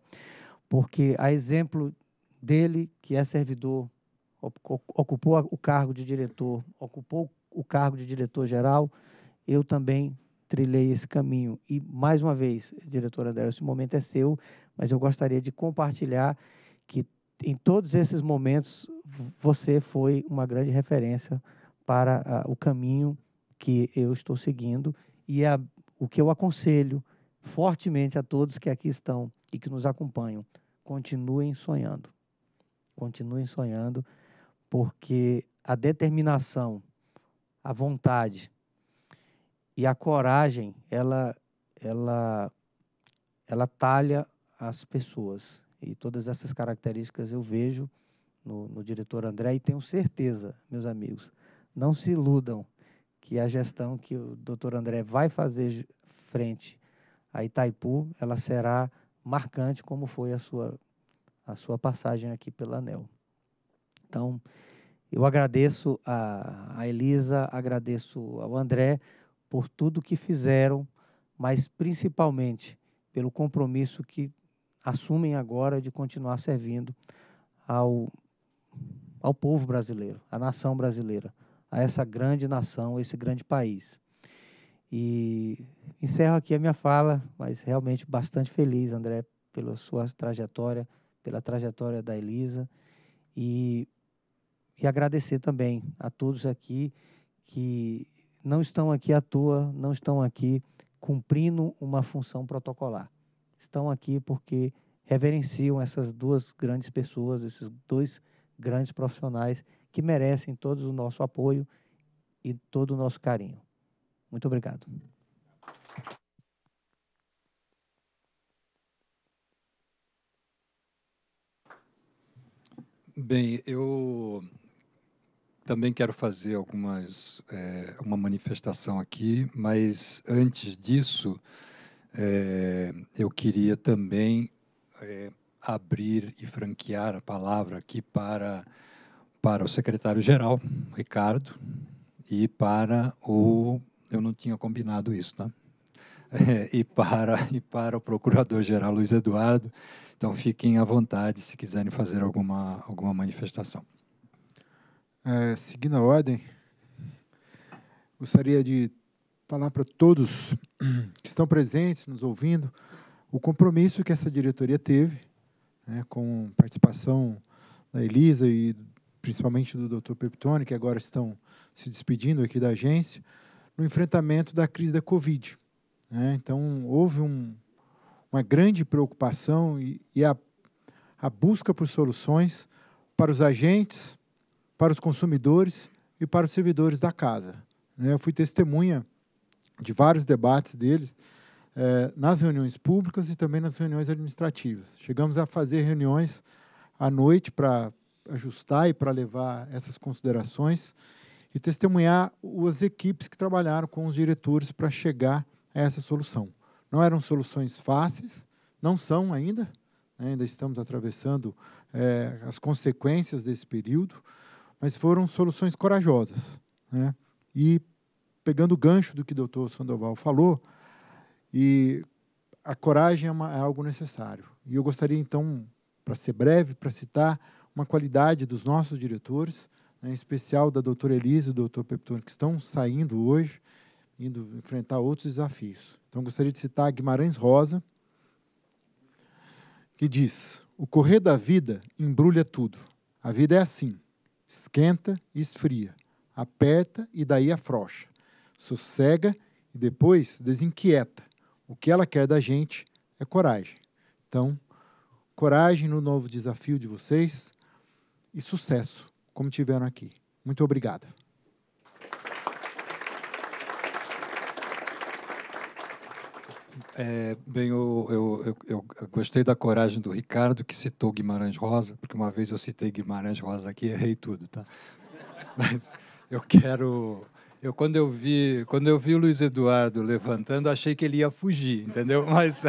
porque a exemplo dele, que é servidor, ocupou o cargo de diretor, ocupou o cargo de diretor-geral, eu também trilhei esse caminho. E, mais uma vez, diretor André, esse momento é seu, mas eu gostaria de compartilhar que em todos esses momentos, você foi uma grande referência para uh, o caminho que eu estou seguindo e o que eu aconselho fortemente a todos que aqui estão e que nos acompanham: continuem sonhando. Continuem sonhando, porque a determinação, a vontade e a coragem, ela, ela, ela talha as pessoas e todas essas características eu vejo no, no diretor André e tenho certeza, meus amigos, não se iludam que a gestão que o doutor André vai fazer frente a Itaipu, ela será marcante como foi a sua, a sua passagem aqui pela ANEL. Então, eu agradeço a, a Elisa, agradeço ao André por tudo que fizeram, mas principalmente pelo compromisso que assumem agora de continuar servindo ao, ao povo brasileiro, à nação brasileira, a essa grande nação, esse grande país. E encerro aqui a minha fala, mas realmente bastante feliz, André, pela sua trajetória, pela trajetória da Elisa. E, e agradecer também a todos aqui que não estão aqui à toa, não estão aqui cumprindo uma função protocolar estão aqui porque reverenciam essas duas grandes pessoas, esses dois grandes profissionais que merecem todo o nosso apoio e todo o nosso carinho. Muito obrigado. Bem, eu também quero fazer algumas é, uma manifestação aqui, mas antes disso é, eu queria também é, abrir e franquear a palavra aqui para, para o secretário-geral, Ricardo, e para o. Eu não tinha combinado isso, né? É, e, para, e para o procurador-geral Luiz Eduardo. Então, fiquem à vontade se quiserem fazer alguma, alguma manifestação. É, seguindo a ordem, gostaria de falar para todos que estão presentes, nos ouvindo, o compromisso que essa diretoria teve né, com participação da Elisa e principalmente do Dr. Peptoni que agora estão se despedindo aqui da agência, no enfrentamento da crise da Covid. Né? Então, houve um, uma grande preocupação e, e a, a busca por soluções para os agentes, para os consumidores e para os servidores da casa. Né. Eu fui testemunha de vários debates deles é, nas reuniões públicas e também nas reuniões administrativas. Chegamos a fazer reuniões à noite para ajustar e para levar essas considerações e testemunhar as equipes que trabalharam com os diretores para chegar a essa solução. Não eram soluções fáceis, não são ainda, né, ainda estamos atravessando é, as consequências desse período, mas foram soluções corajosas. Né? E pegando o gancho do que o doutor Sandoval falou, e a coragem é, uma, é algo necessário. E eu gostaria, então, para ser breve, para citar uma qualidade dos nossos diretores, né, em especial da doutora Elisa e do doutor Peptone, que estão saindo hoje, indo enfrentar outros desafios. Então, gostaria de citar Guimarães Rosa, que diz: O correr da vida embrulha tudo. A vida é assim: esquenta e esfria, aperta e daí afrouxa sossega e depois desinquieta. O que ela quer da gente é coragem. Então, coragem no novo desafio de vocês e sucesso, como tiveram aqui. Muito obrigado. É, bem, eu, eu, eu, eu, gostei da coragem do Ricardo, que citou Guimarães Rosa, porque uma vez eu citei Guimarães Rosa aqui e errei tudo, tá? Mas eu quero eu quando eu vi, quando eu vi o Luiz Eduardo levantando, achei que ele ia fugir, entendeu? Mas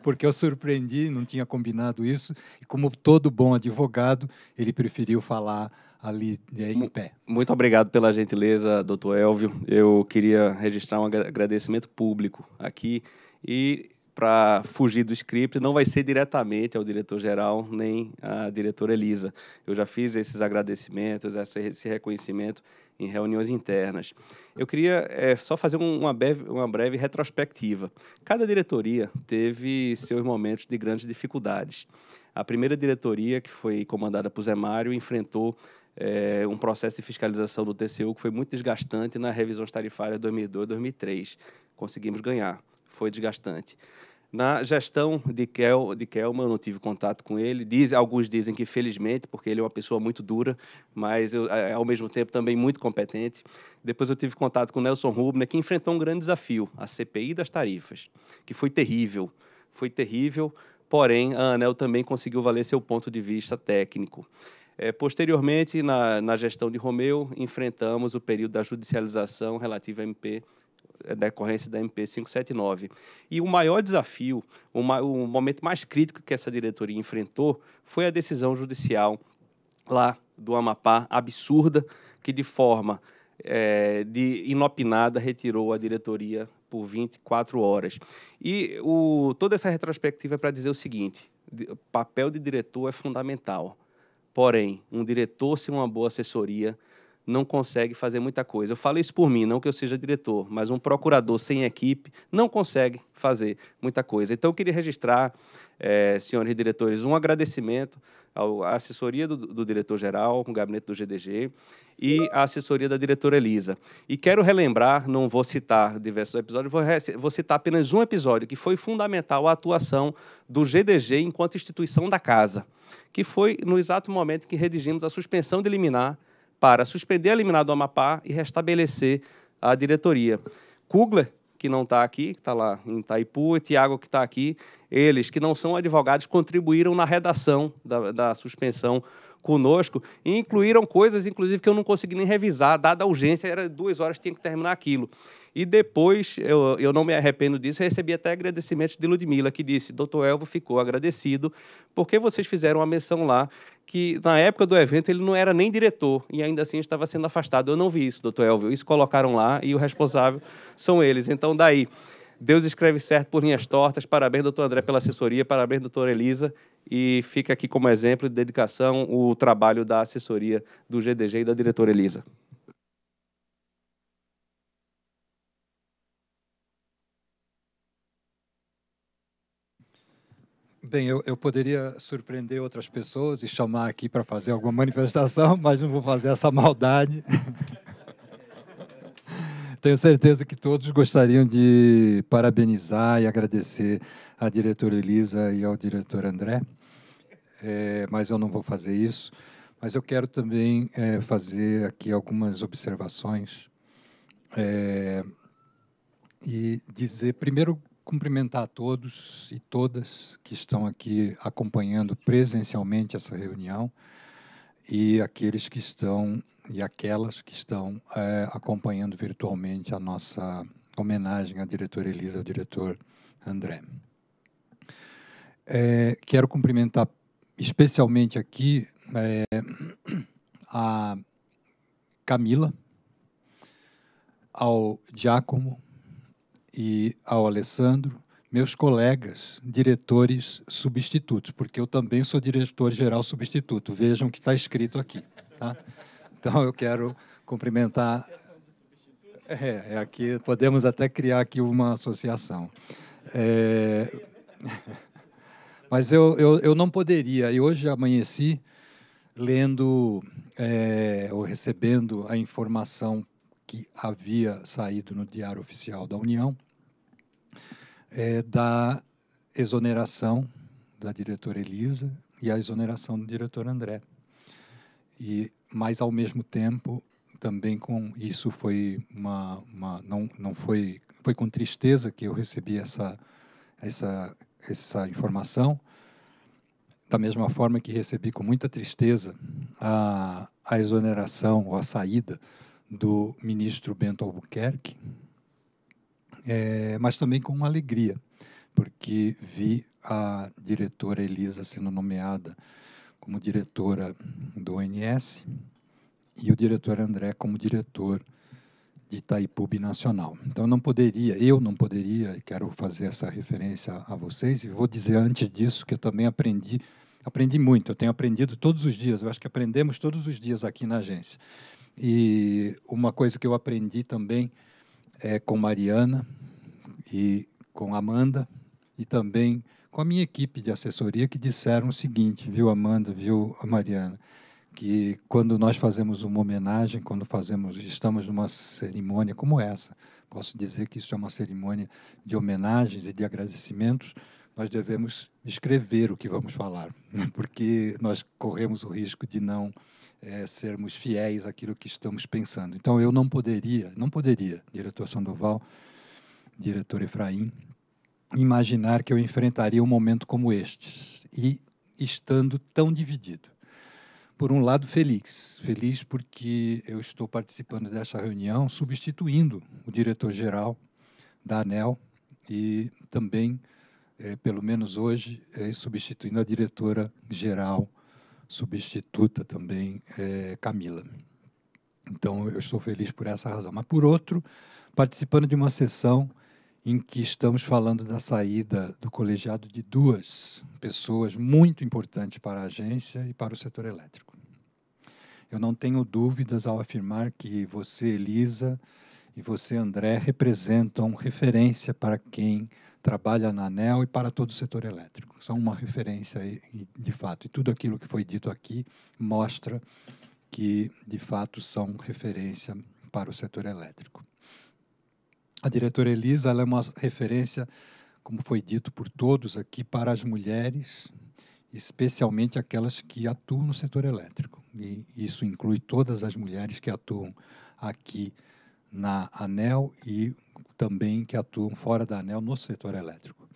porque eu surpreendi, não tinha combinado isso, e como todo bom advogado, ele preferiu falar ali é, em pé. Muito obrigado pela gentileza, doutor Elvio. Eu queria registrar um agradecimento público aqui e para fugir do script não vai ser diretamente ao diretor-geral nem à diretora Elisa. Eu já fiz esses agradecimentos, esse reconhecimento em reuniões internas. Eu queria é, só fazer uma breve, uma breve retrospectiva. Cada diretoria teve seus momentos de grandes dificuldades. A primeira diretoria, que foi comandada por Zé Mário, enfrentou é, um processo de fiscalização do TCU que foi muito desgastante na revisão tarifária 2002-2003. Conseguimos ganhar foi desgastante. Na gestão de, Kel, de Kelman, eu não tive contato com ele. Diz, alguns dizem que, felizmente, porque ele é uma pessoa muito dura, mas eu, é, ao mesmo tempo também muito competente. Depois eu tive contato com Nelson Rubner, que enfrentou um grande desafio, a CPI das tarifas, que foi terrível. Foi terrível, porém, a ANEL também conseguiu valer seu ponto de vista técnico. É, posteriormente, na, na, gestão de Romeu, enfrentamos o período da judicialização relativa à MP é, decorrência da MP 579. E o maior desafio, o, ma o momento mais crítico que essa diretoria enfrentou foi a decisão judicial lá do Amapá, absurda, que de forma é, de inopinada retirou a diretoria por 24 horas. E o, toda essa retrospectiva é para dizer o seguinte: o papel de diretor é fundamental. Porém, um diretor sem uma boa assessoria não consegue fazer muita coisa. Eu falo isso por mim, não que eu seja diretor, mas um procurador sem equipe não consegue fazer muita coisa. Então, eu queria registrar, é, senhores diretores, um agradecimento à assessoria do, do diretor-geral, com o gabinete do GDG, e à assessoria da diretora Elisa. E quero relembrar, não vou citar diversos episódios, vou, vou citar apenas um episódio, que foi fundamental a atuação do GDG enquanto instituição da casa, que foi no exato momento que redigimos a suspensão de liminar para suspender a eliminar do Amapá e restabelecer a diretoria. Kugler, que não está aqui, que está lá em Itaipu, e Tiago, que está aqui, eles, que não são advogados, contribuíram na redação da, da suspensão conosco e incluíram coisas, inclusive, que eu não consegui nem revisar, dada a urgência, era duas horas, tinha que terminar aquilo. E depois, eu, eu não me arrependo disso, recebi até agradecimentos de Ludmilla, que disse: Doutor Elvo ficou agradecido porque vocês fizeram uma menção lá que na época do evento ele não era nem diretor e ainda assim estava sendo afastado. Eu não vi isso, doutor Elvio. Isso colocaram lá e o responsável são eles. Então, daí, Deus escreve certo por linhas tortas. Parabéns, doutor André, pela assessoria. Parabéns, doutora Elisa. E fica aqui como exemplo de dedicação o trabalho da assessoria do GDG e da diretora Elisa. Bem, eu, eu poderia surpreender outras pessoas e chamar aqui para fazer alguma manifestação, mas não vou fazer essa maldade. Tenho certeza que todos gostariam de parabenizar e agradecer à diretora Elisa e ao diretor André, é, mas eu não vou fazer isso. Mas eu quero também é, fazer aqui algumas observações é, e dizer, primeiro, cumprimentar a todos e todas que estão aqui acompanhando presencialmente essa reunião e aqueles que estão e aquelas que estão é, acompanhando virtualmente a nossa homenagem à diretora Elisa, ao diretor André. É, quero cumprimentar especialmente aqui é, a Camila, ao Giacomo, e ao Alessandro, meus colegas diretores substitutos, porque eu também sou diretor-geral substituto, vejam o que está escrito aqui. Tá? Então eu quero cumprimentar. É, é aqui podemos até criar aqui uma associação. É... Mas eu, eu, eu não poderia, e hoje amanheci lendo é, ou recebendo a informação que havia saído no Diário Oficial da União é, da exoneração da diretora Elisa e a exoneração do diretor André. E mas ao mesmo tempo também com isso foi uma, uma não não foi foi com tristeza que eu recebi essa essa essa informação da mesma forma que recebi com muita tristeza a, a exoneração ou a saída do ministro Bento Albuquerque é, mas também com alegria, porque vi a diretora Elisa sendo nomeada como diretora do ONS e o diretor André como diretor de Itaipu Nacional. Então não poderia, eu não poderia, quero fazer essa referência a vocês e vou dizer antes disso que eu também aprendi, aprendi muito, eu tenho aprendido todos os dias, eu acho que aprendemos todos os dias aqui na agência. E uma coisa que eu aprendi também é, com Mariana e com Amanda e também com a minha equipe de assessoria que disseram o seguinte, viu Amanda, viu Mariana, que quando nós fazemos uma homenagem, quando fazemos, estamos numa cerimônia como essa, posso dizer que isso é uma cerimônia de homenagens e de agradecimentos, nós devemos escrever o que vamos falar, né, porque nós corremos o risco de não é, sermos fiéis àquilo que estamos pensando. Então eu não poderia, não poderia, diretor Sandoval, diretor Efraim, imaginar que eu enfrentaria um momento como este e estando tão dividido. Por um lado, feliz, feliz porque eu estou participando dessa reunião substituindo o diretor-geral da ANEL e também, é, pelo menos hoje, é, substituindo a diretora-geral substituta também é, Camila. Então eu estou feliz por essa razão. Mas por outro, participando de uma sessão em que estamos falando da saída do colegiado de duas pessoas muito importantes para a agência e para o setor elétrico. Eu não tenho dúvidas ao afirmar que você, Elisa, e você, André, representam referência para quem trabalha na ANEL e para todo o setor elétrico. São uma referência, de fato. E tudo aquilo que foi dito aqui mostra que, de fato, são referência para o setor elétrico. A diretora Elisa é uma referência, como foi dito por todos aqui, para as mulheres, especialmente aquelas que atuam no setor elétrico. E isso inclui todas as mulheres que atuam aqui na ANEL e também que atuam fora da ANEL no setor elétrico.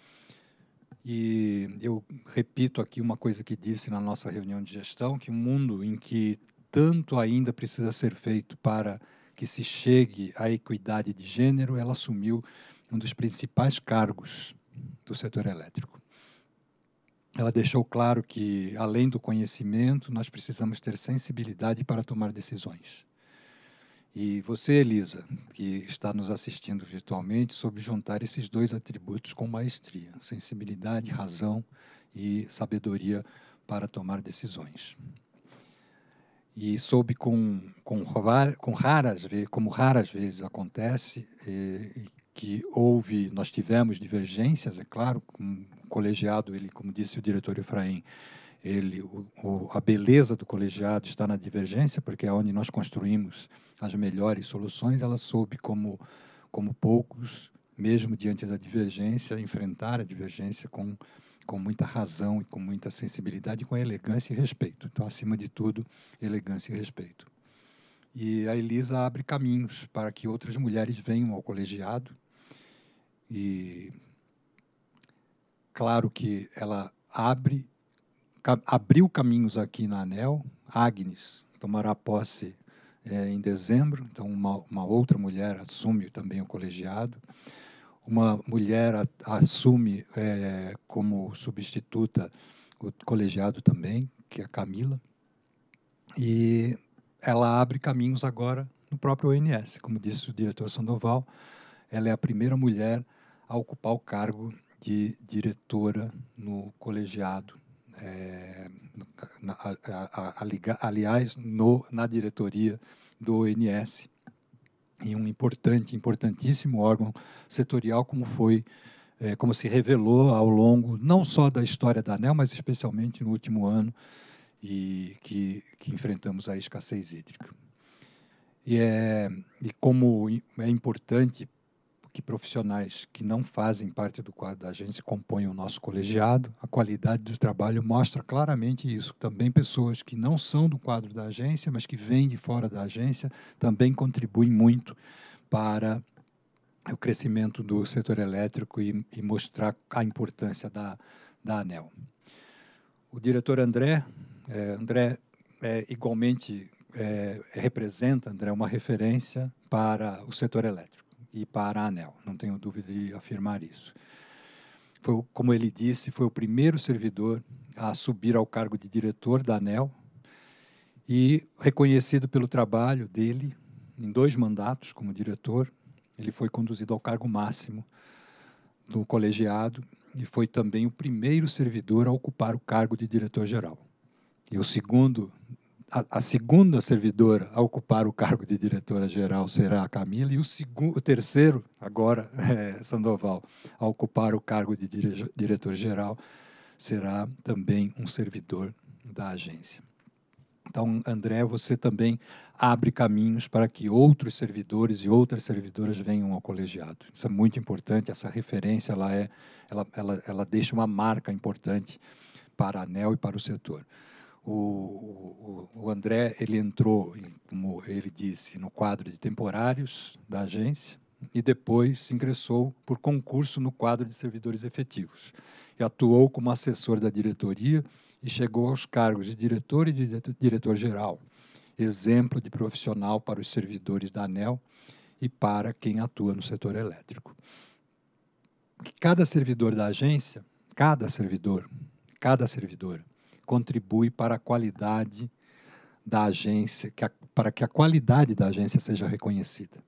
E eu repito aqui uma coisa que disse na nossa reunião de gestão, que um mundo em que tanto ainda precisa ser feito para que se chegue à equidade de gênero, ela assumiu um dos principais cargos do setor elétrico. Ela deixou claro que, além do conhecimento, nós precisamos ter sensibilidade para tomar decisões. E você, Elisa, que está nos assistindo virtualmente, soube juntar esses dois atributos com maestria: sensibilidade, razão e sabedoria para tomar decisões. E soube com, com, com raras como raras vezes acontece que houve, nós tivemos divergências, é claro, com o colegiado, ele, como disse o diretor Efraim, ele, o, o, a beleza do colegiado está na divergência, porque é onde nós construímos as melhores soluções, ela soube, como, como poucos, mesmo diante da divergência, enfrentar a divergência com, com muita razão e com muita sensibilidade, com elegância e respeito. Então, acima de tudo, elegância e respeito. E a Elisa abre caminhos para que outras mulheres venham ao colegiado. E claro que ela abre abriu caminhos aqui na ANEL. Agnes tomará posse é, em dezembro, então uma, uma, outra mulher assume também o colegiado. Uma mulher a, assume é, como substituta o colegiado também, que é a Camila. E ela abre caminhos agora no próprio ONS. Como disse o diretor Sandoval, ela é a primeira mulher a ocupar o cargo de diretora no colegiado é, na, a, a, aliás, no, na diretoria do ONS, em um importante, importantíssimo órgão setorial como foi é, como se revelou ao longo não só da história da ANEL, mas especialmente no último ano e que, que enfrentamos a escassez hídrica. E, é, e como é importante que profissionais que não fazem parte do quadro da agência compõem o nosso colegiado. A qualidade do trabalho mostra claramente isso. Também pessoas que não são do quadro da agência, mas que vêm de fora da agência, também contribuem muito para o crescimento do setor elétrico e, e mostrar a importância da, da ANEL. O diretor André, é, André é, igualmente é, representa, André, uma referência para o setor elétrico e para a ANEL, não tenho dúvida de afirmar isso. Foi, como ele disse, foi o primeiro servidor a subir ao cargo de diretor da ANEL e reconhecido pelo trabalho dele em dois mandatos como diretor, ele foi conduzido ao cargo máximo do colegiado e foi também o primeiro servidor a ocupar o cargo de diretor-geral. E o segundo a, a, segunda servidora a ocupar o cargo de diretora-geral será a Camila, e o, segundo, o terceiro, agora, é Sandoval, a ocupar o cargo de dire, diretor-geral será também um servidor da agência. Então, André, você também abre caminhos para que outros servidores e outras servidoras venham ao colegiado. Isso é muito importante, essa referência ela, é, ela, ela, ela deixa uma marca importante para a ANEL e para o setor o, o, o André ele entrou, como ele disse, no quadro de temporários da agência e depois ingressou por concurso no quadro de servidores efetivos. E atuou como assessor da diretoria e chegou aos cargos de diretor e de diretor-geral, exemplo de profissional para os servidores da ANEL e para quem atua no setor elétrico. Cada servidor da agência, cada servidor, cada servidora, contribui para a qualidade da agência, que a, para que a qualidade da agência seja reconhecida.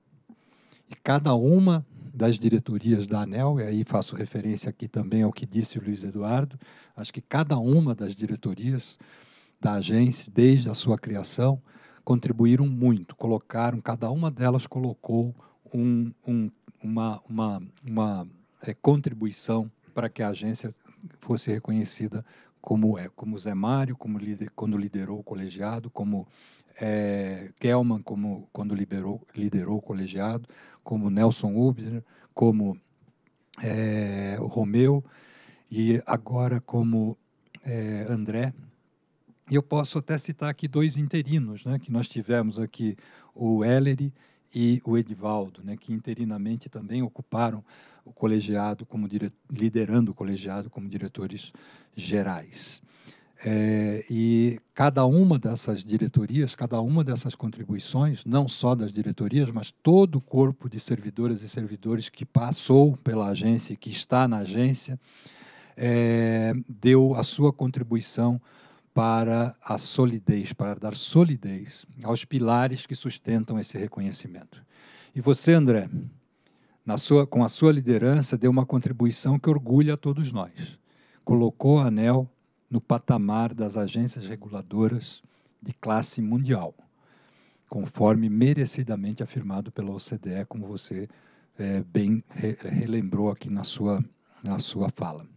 E cada uma das diretorias da ANEL, e aí faço referência aqui também ao que disse o Luiz Eduardo, acho que cada uma das diretorias da agência, desde a sua criação, contribuíram muito, colocaram, cada uma delas colocou um, um, uma, uma, uma é, contribuição para que a agência fosse reconhecida como é, como Zé Mário, como lider, quando liderou o colegiado, como é, Kelman, como quando liberou, liderou o colegiado, como Nelson Ubner, como é, Romeu e agora como é, André. E eu posso até citar aqui dois interinos, né, que nós tivemos aqui, o Ellery e o Edivaldo, né, que interinamente também ocuparam o colegiado como dire... liderando o colegiado como diretores gerais. É, e cada uma dessas diretorias, cada uma dessas contribuições, não só das diretorias, mas todo o corpo de servidoras e servidores que passou pela agência, que está na agência, é, deu a sua contribuição para a solidez, para dar solidez aos pilares que sustentam esse reconhecimento. E você, André, sua, com a sua liderança, deu uma contribuição que orgulha a todos nós. Colocou a ANEL no patamar das agências reguladoras de classe mundial, conforme merecidamente afirmado pela OCDE, como você é, bem re relembrou aqui na sua, na sua fala.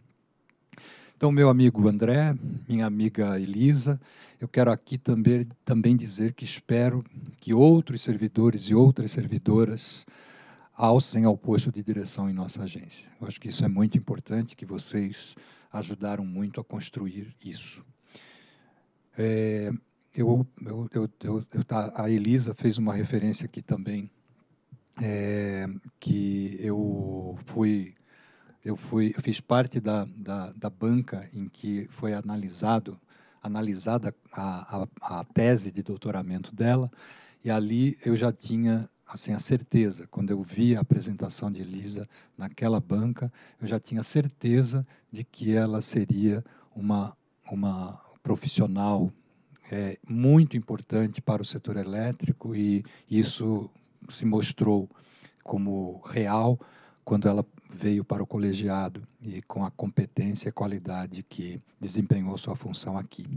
Então, meu amigo André, minha amiga Elisa, eu quero aqui também, também dizer que espero que outros servidores e outras servidoras alcem ao posto de direção em nossa agência. Eu acho que isso é muito importante, que vocês ajudaram muito a construir isso. É, eu, eu, eu, eu, tá, a Elisa fez uma referência aqui também, é, que eu fui eu fui eu fiz parte da, da, da, banca em que foi analisado analisada a, a, a, tese de doutoramento dela e ali eu já tinha assim a certeza quando eu vi a apresentação de Elisa naquela banca eu já tinha certeza de que ela seria uma uma profissional é, muito importante para o setor elétrico e isso se mostrou como real quando ela veio para o colegiado e com a competência e qualidade que desempenhou sua função aqui.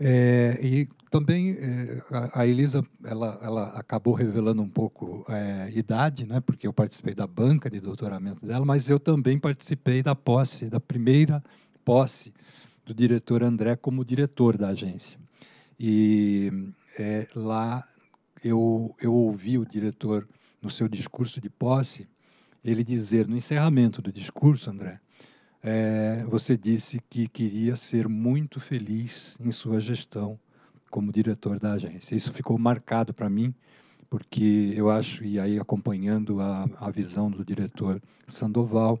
É, e também é, a, Elisa ela, ela acabou revelando um pouco é, idade, né? Porque eu participei da banca de doutoramento dela, mas eu também participei da posse, da primeira posse do diretor André como diretor da agência. E é, lá eu, eu ouvi o diretor no seu discurso de posse ele dizer no encerramento do discurso, André, é, você disse que queria ser muito feliz em sua gestão como diretor da agência. Isso ficou marcado para mim, porque eu acho, e aí acompanhando a, a visão do diretor Sandoval,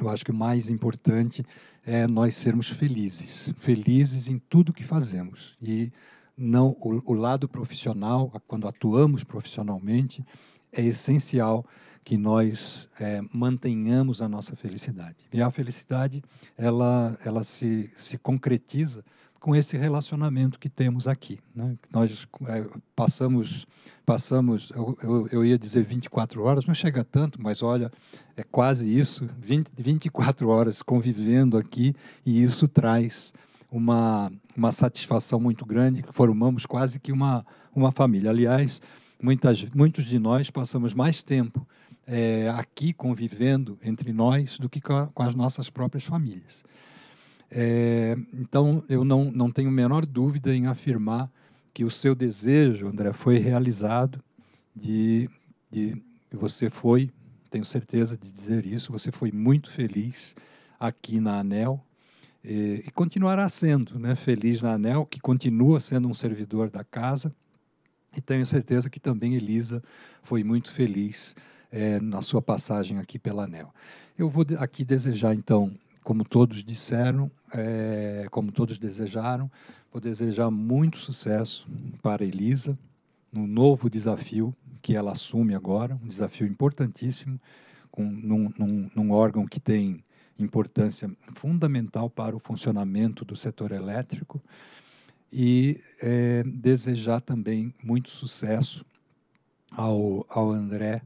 eu acho que o mais importante é nós sermos felizes, felizes em tudo que fazemos. E não o, o lado profissional, quando atuamos profissionalmente, é essencial que nós é, mantenhamos a nossa felicidade. E a felicidade, ela, ela se, se concretiza com esse relacionamento que temos aqui. Né? Nós é, passamos, passamos eu, eu, eu, ia dizer 24 horas, não chega tanto, mas olha, é quase isso, 20, 24 horas convivendo aqui, e isso traz uma, uma satisfação muito grande, formamos quase que uma, uma família. Aliás, muitas, muitos de nós passamos mais tempo é, aqui convivendo entre nós do que com, a, com as nossas próprias famílias. É, então, eu não, não tenho a menor dúvida em afirmar que o seu desejo, André, foi realizado, de, de você foi, tenho certeza de dizer isso, você foi muito feliz aqui na ANEL e, e continuará sendo né, feliz na ANEL, que continua sendo um servidor da casa, e tenho certeza que também Elisa foi muito feliz é, na sua passagem aqui pela ANEL. Eu vou aqui desejar, então, como todos disseram, é, como todos desejaram, vou desejar muito sucesso para Elisa no novo desafio que ela assume agora, um desafio importantíssimo, com, num, num, num órgão que tem importância fundamental para o funcionamento do setor elétrico e é, desejar também muito sucesso ao, ao André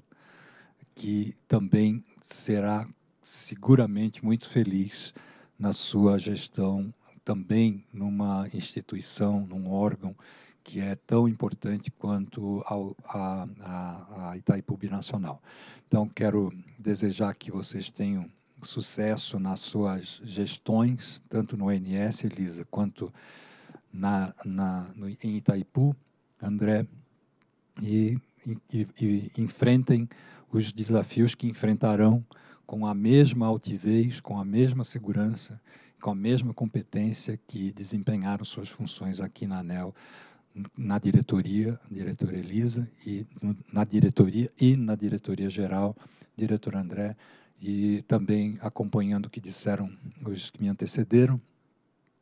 que também será seguramente muito feliz na sua gestão, também numa instituição, num órgão que é tão importante quanto a, a, a Itaipu Binacional. Então, quero desejar que vocês tenham sucesso nas suas gestões, tanto no ONS, Elisa, quanto na, na, no, em Itaipu, André, e, e, e enfrentem os desafios que enfrentarão com a mesma altivez, com a mesma segurança, com a mesma competência que desempenharam suas funções aqui na ANEL, na diretoria, diretora Elisa, e na diretoria e na diretoria geral, diretor André, e também acompanhando o que disseram os que me antecederam,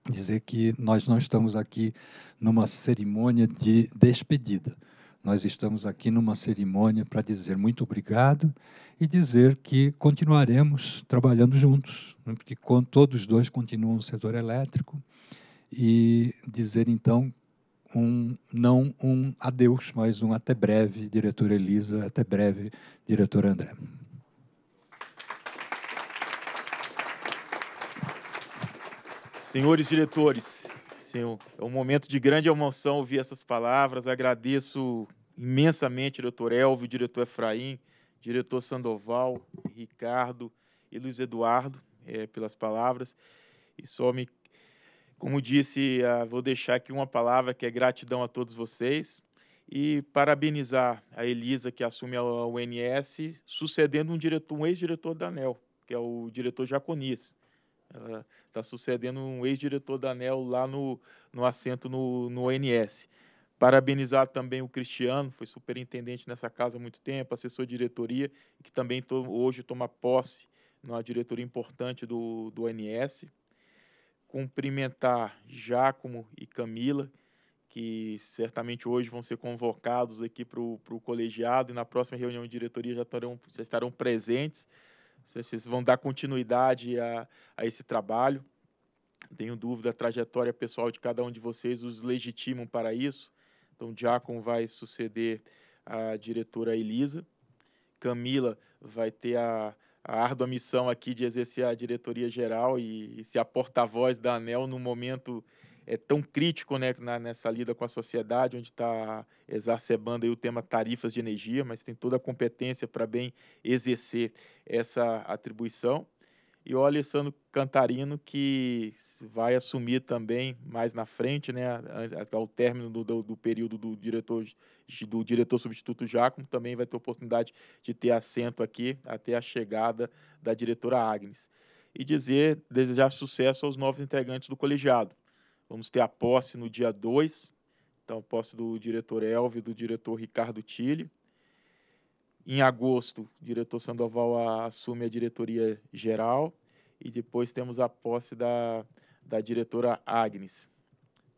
dizer que nós não estamos aqui numa cerimônia de despedida. Nós estamos aqui numa cerimônia para dizer muito obrigado e dizer que continuaremos trabalhando juntos, né? porque todos dois continuam no setor elétrico, e dizer então um não um adeus, mas um até breve, diretora Elisa, até breve, diretor André. Senhores diretores, Assim, é um momento de grande emoção ouvir essas palavras. Agradeço imensamente diretor Elvio, diretor Efraim, diretor Sandoval, Ricardo e Luiz Eduardo é, pelas palavras. E só me, como disse, uh, vou deixar aqui uma palavra que é gratidão a todos vocês e parabenizar a Elisa, que assume a UNS, sucedendo um, diretor, um ex-diretor da ANEL, que é o diretor Jaconis está sucedendo um ex-diretor da ANEL lá no, no assento no, no ONS. Parabenizar também o Cristiano, foi superintendente nessa casa há muito tempo, assessor de diretoria, que também to, hoje toma posse numa diretoria importante do, do ONS. Cumprimentar Jacomo e Camila, que certamente hoje vão ser convocados aqui para o colegiado e na próxima reunião de diretoria já estarão, já estarão presentes. Vocês vão dar continuidade a, a esse trabalho. Tenho dúvida, a trajetória pessoal de cada um de vocês os legitimam para isso. Então, Diácono vai suceder a diretora Elisa. Camila vai ter a, a árdua missão aqui de exercer a diretoria geral e, e ser a porta-voz da ANEL no momento é tão crítico né, na, nessa lida com a sociedade, onde está exacerbando aí o tema tarifas de energia, mas tem toda a competência para bem exercer essa atribuição. E o Alessandro Cantarino, que vai assumir também mais na frente, né, ao término do, do, do período do diretor, do diretor substituto Jacomo, também vai ter oportunidade de ter assento aqui até a chegada da diretora Agnes. E dizer, desejar sucesso aos novos integrantes do colegiado Vamos ter a posse no dia 2, então a posse do diretor Elvio e do diretor Ricardo Tille. Em agosto, o diretor Sandoval assume a diretoria geral e depois temos a posse da, da diretora Agnes.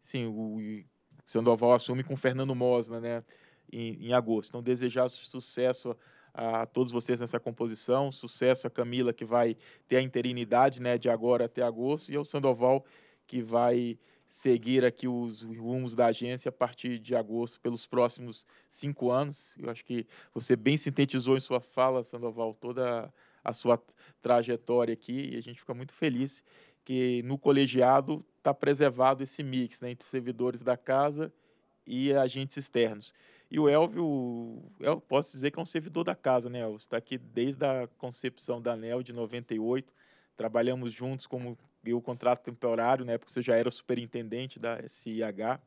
Sim, o, o Sandoval assume com Fernando Mosna, né, em, em agosto. Então, desejar sucesso a, a todos vocês nessa composição, sucesso a Camila, que vai ter a interinidade, né, de agora até agosto, e ao Sandoval, que vai seguir aqui os rumos da agência a partir de agosto, pelos próximos cinco anos. Eu acho que você bem sintetizou em sua fala, Sandoval, toda a sua trajetória aqui e a gente fica muito feliz que no colegiado está preservado esse mix né, entre servidores da casa e agentes externos. E o Elvio, eu posso dizer que é um servidor da casa, né, Elvio? Está aqui desde a concepção da ANEL de 98. Trabalhamos juntos como o contrato temporário, né? Porque você já era superintendente da SIH.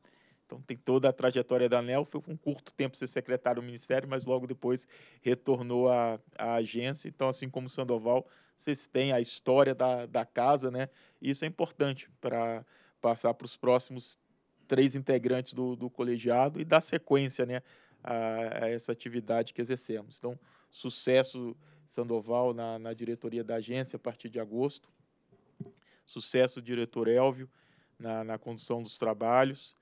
Então tem toda a trajetória da ANEL. Foi um curto tempo ser secretário do Ministério, mas logo depois retornou à, à agência. Então, assim como Sandoval, vocês têm a história da, da casa, né? E isso é importante para passar para os próximos três integrantes do, do colegiado e dar sequência, né? A, a, essa atividade que exercemos. Então, sucesso Sandoval na, na diretoria da agência a partir de agosto. Sucesso, diretor Elvio, na, na condução dos trabalhos.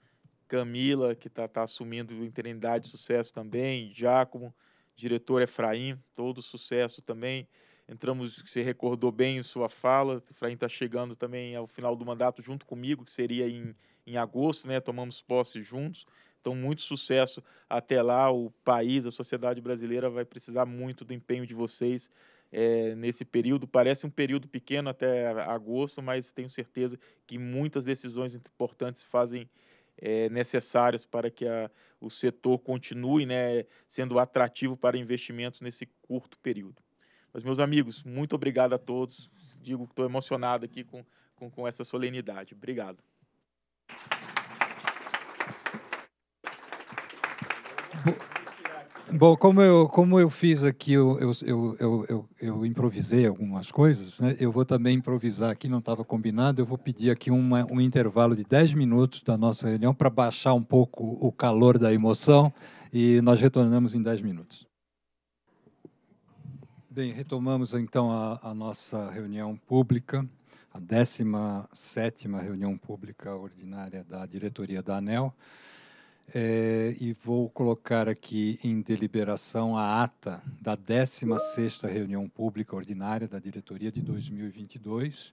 Camila, que está tá assumindo interinidade, sucesso também. Giacomo, diretor Efraim, todo sucesso também. Entramos, você recordou bem em sua fala, Efraim está chegando também ao final do mandato junto comigo, que seria em, em agosto, né? Tomamos posse juntos. Então, muito sucesso até lá. O país, a sociedade brasileira vai precisar muito do empenho de vocês é, nesse período. Parece um período pequeno até agosto, mas tenho certeza que muitas decisões importantes se fazem é, necessárias para que a, o setor continue né, sendo atrativo para investimentos nesse curto período. Mas, meus amigos, muito obrigado a todos. Digo que estou emocionado aqui com, com, com essa solenidade. Obrigado. Bom, como eu, como eu fiz aqui, eu, eu, eu, eu, eu improvisei algumas coisas, né? eu vou também improvisar aqui, não estava combinado, eu vou pedir aqui uma, um intervalo de 10 minutos da nossa reunião para baixar um pouco o calor da emoção e nós retornamos em 10 minutos. Bem, retomamos então a, a nossa reunião pública, a 17ª reunião pública ordinária da diretoria da ANEL. É, e vou colocar aqui em deliberação a ata da 16ª reunião pública ordinária da diretoria de 2022,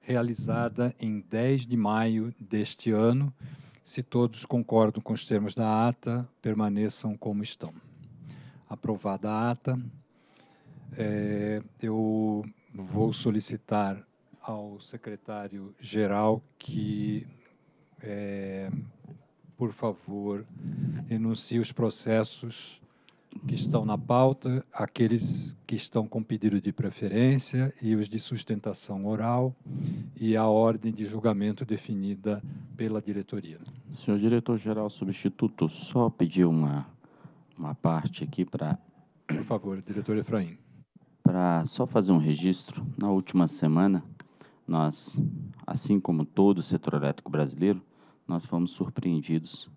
realizada em 10 de maio deste ano. Se todos concordam com os termos da ata, permaneçam como estão. Aprovada a ata, é, eu vou solicitar ao secretário-geral que é, por favor, enuncie os processos que estão na pauta, aqueles que estão com pedido de preferência e os de sustentação oral e a ordem de julgamento definida pela diretoria. Senhor diretor-geral substituto, só pedir uma, uma parte aqui para... Por favor, diretor Efraim. Para só fazer um registro, na última semana, nós, assim como todo o setor elétrico brasileiro, nós fomos surpreendidos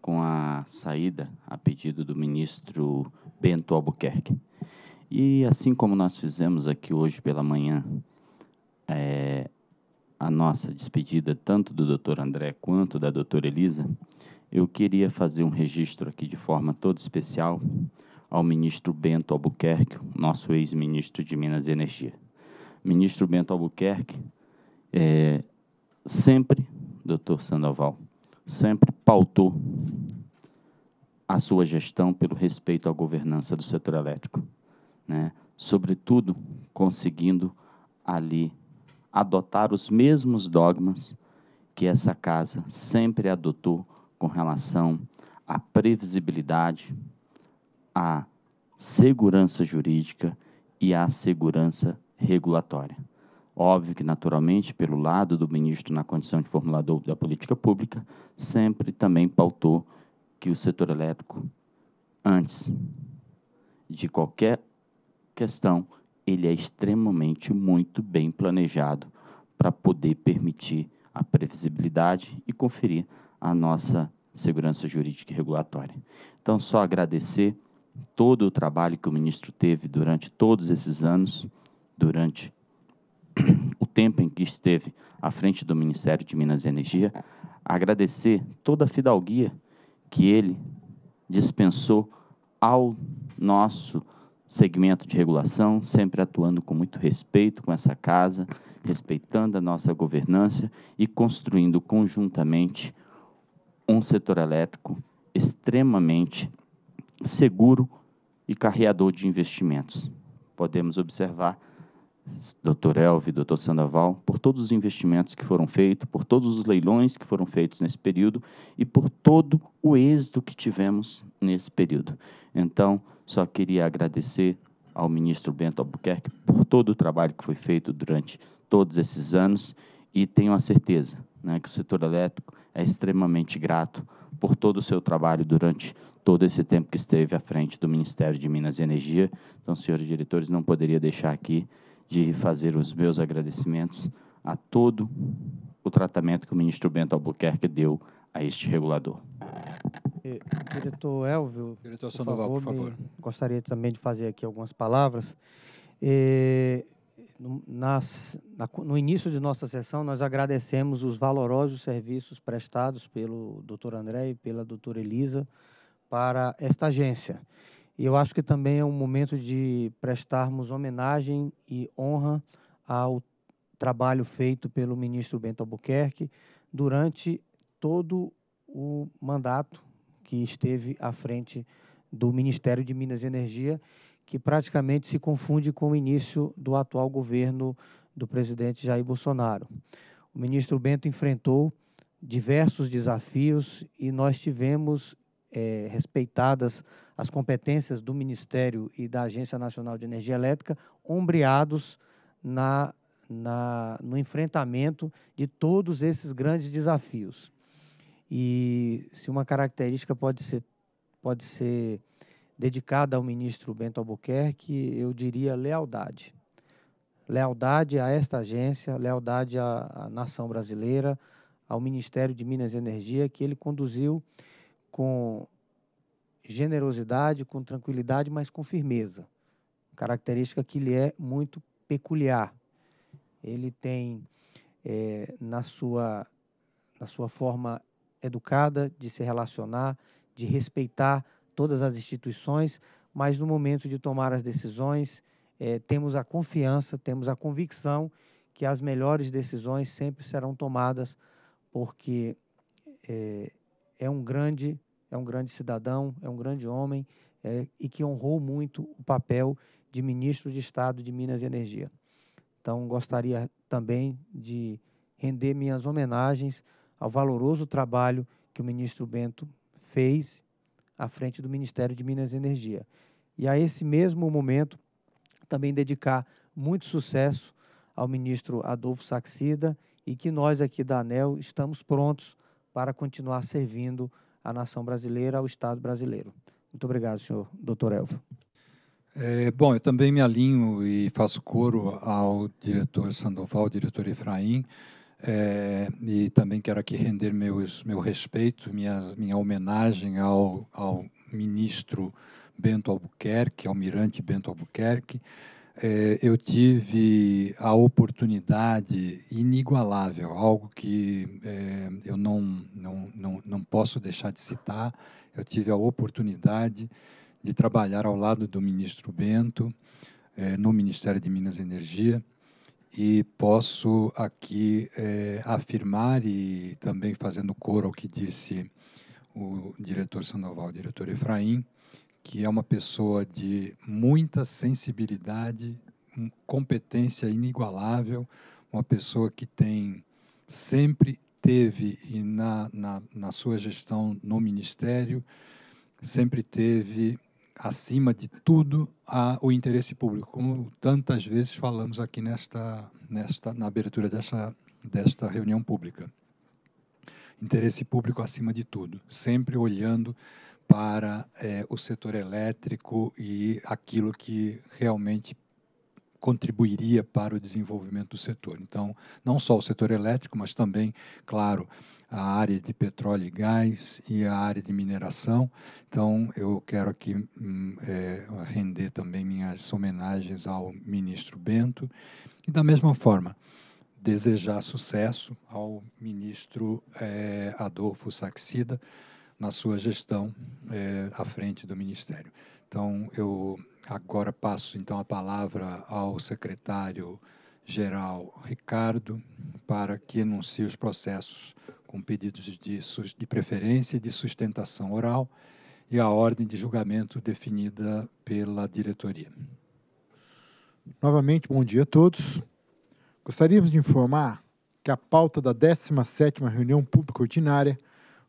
com a saída a pedido do ministro Bento Albuquerque. E assim como nós fizemos aqui hoje pela manhã é, a nossa despedida, tanto do doutor André quanto da doutora Elisa, eu queria fazer um registro aqui de forma toda especial ao ministro Bento Albuquerque, nosso ex-ministro de Minas e Energia. Ministro Bento Albuquerque é, sempre doutor Sandoval, sempre pautou a sua gestão pelo respeito à governança do setor elétrico, né? sobretudo conseguindo ali adotar os mesmos dogmas que essa casa sempre adotou com relação à previsibilidade, à segurança jurídica e à segurança regulatória. Óbvio que, naturalmente, pelo lado do ministro, na condição de formulador da política pública, sempre também pautou que o setor elétrico, antes de qualquer questão, ele é extremamente muito bem planejado para poder permitir a previsibilidade e conferir a nossa segurança jurídica e regulatória. Então, só agradecer todo o trabalho que o ministro teve durante todos esses anos, durante o tempo em que esteve à frente do Ministério de Minas e Energia, agradecer toda a fidalguia que ele dispensou ao nosso segmento de regulação, sempre atuando com muito respeito com essa casa, respeitando a nossa governança e construindo conjuntamente um setor elétrico extremamente seguro e carreador de investimentos. Podemos observar doutor e doutor Sandoval, por todos os investimentos que foram feitos, por todos os leilões que foram feitos nesse período e por todo o êxito que tivemos nesse período. Então, só queria agradecer ao ministro Bento Albuquerque por todo o trabalho que foi feito durante todos esses anos e tenho a certeza né, que o setor elétrico é extremamente grato por todo o seu trabalho durante todo esse tempo que esteve à frente do Ministério de Minas e Energia. Então, senhores diretores, não poderia deixar aqui de fazer os meus agradecimentos a todo o tratamento que o ministro Bento Albuquerque deu a este regulador. Eh, diretor Elvio, Diretor Sandoval, por favor. Por favor. Gostaria também de fazer aqui algumas palavras. Eh, no, nas, na, no início de nossa sessão, nós agradecemos os valorosos serviços prestados pelo doutor André e pela doutora Elisa para esta agência. E eu acho que também é um momento de prestarmos homenagem e honra ao trabalho feito pelo ministro Bento Albuquerque durante todo o mandato que esteve à frente do Ministério de Minas e Energia, que praticamente se confunde com o início do atual governo do presidente Jair Bolsonaro. O ministro Bento enfrentou diversos desafios e nós tivemos é, respeitadas as competências do Ministério e da Agência Nacional de Energia Elétrica, ombreados na, na, no enfrentamento de todos esses grandes desafios. E se uma característica pode ser, pode ser dedicada ao ministro Bento Albuquerque, eu diria lealdade. Lealdade a esta agência, lealdade à, à nação brasileira, ao Ministério de Minas e Energia, que ele conduziu com generosidade, com tranquilidade, mas com firmeza. Característica que lhe é muito peculiar. Ele tem é, na, sua, na sua forma educada de se relacionar, de respeitar todas as instituições, mas no momento de tomar as decisões, é, temos a confiança, temos a convicção que as melhores decisões sempre serão tomadas, porque é, é um grande, é um grande cidadão, é um grande homem é, e que honrou muito o papel de ministro de Estado de Minas e Energia. Então, gostaria também de render minhas homenagens ao valoroso trabalho que o ministro Bento fez à frente do Ministério de Minas e Energia. E a esse mesmo momento, também dedicar muito sucesso ao ministro Adolfo Saxida e que nós aqui da ANEL estamos prontos para continuar servindo a nação brasileira, ao Estado brasileiro. Muito obrigado, senhor doutor Elvo. É, bom, eu também me alinho e faço coro ao diretor Sandoval, ao diretor Efraim, é, e também quero aqui render meus, meu respeito, minha, minha homenagem ao, ao ministro Bento Albuquerque, almirante Bento Albuquerque, é, eu tive a oportunidade inigualável, algo que é, eu não, não, não, não posso deixar de citar. Eu tive a oportunidade de trabalhar ao lado do ministro Bento, é, no Ministério de Minas e Energia, e posso aqui é, afirmar, e também fazendo coro ao que disse o diretor Sandoval, o diretor Efraim, que é uma pessoa de muita sensibilidade, competência inigualável, uma pessoa que tem sempre teve e na, na, na sua gestão no ministério sempre teve acima de tudo a, o interesse público, como tantas vezes falamos aqui nesta, nesta na abertura desta, desta reunião pública. Interesse público acima de tudo, sempre olhando para é, o setor elétrico e aquilo que realmente contribuiria para o desenvolvimento do setor. Então, não só o setor elétrico, mas também, claro, a área de petróleo e gás e a área de mineração. Então, eu quero aqui hum, é, render também minhas homenagens ao ministro Bento e, da mesma forma, desejar sucesso ao ministro é, Adolfo Saxida na sua gestão é, à frente do Ministério. Então, eu agora passo então a palavra ao secretário-geral Ricardo para que enuncie os processos com pedidos de, de preferência e de sustentação oral e a ordem de julgamento definida pela diretoria. Novamente, bom dia a todos. Gostaríamos de informar que a pauta da 17ª reunião pública ordinária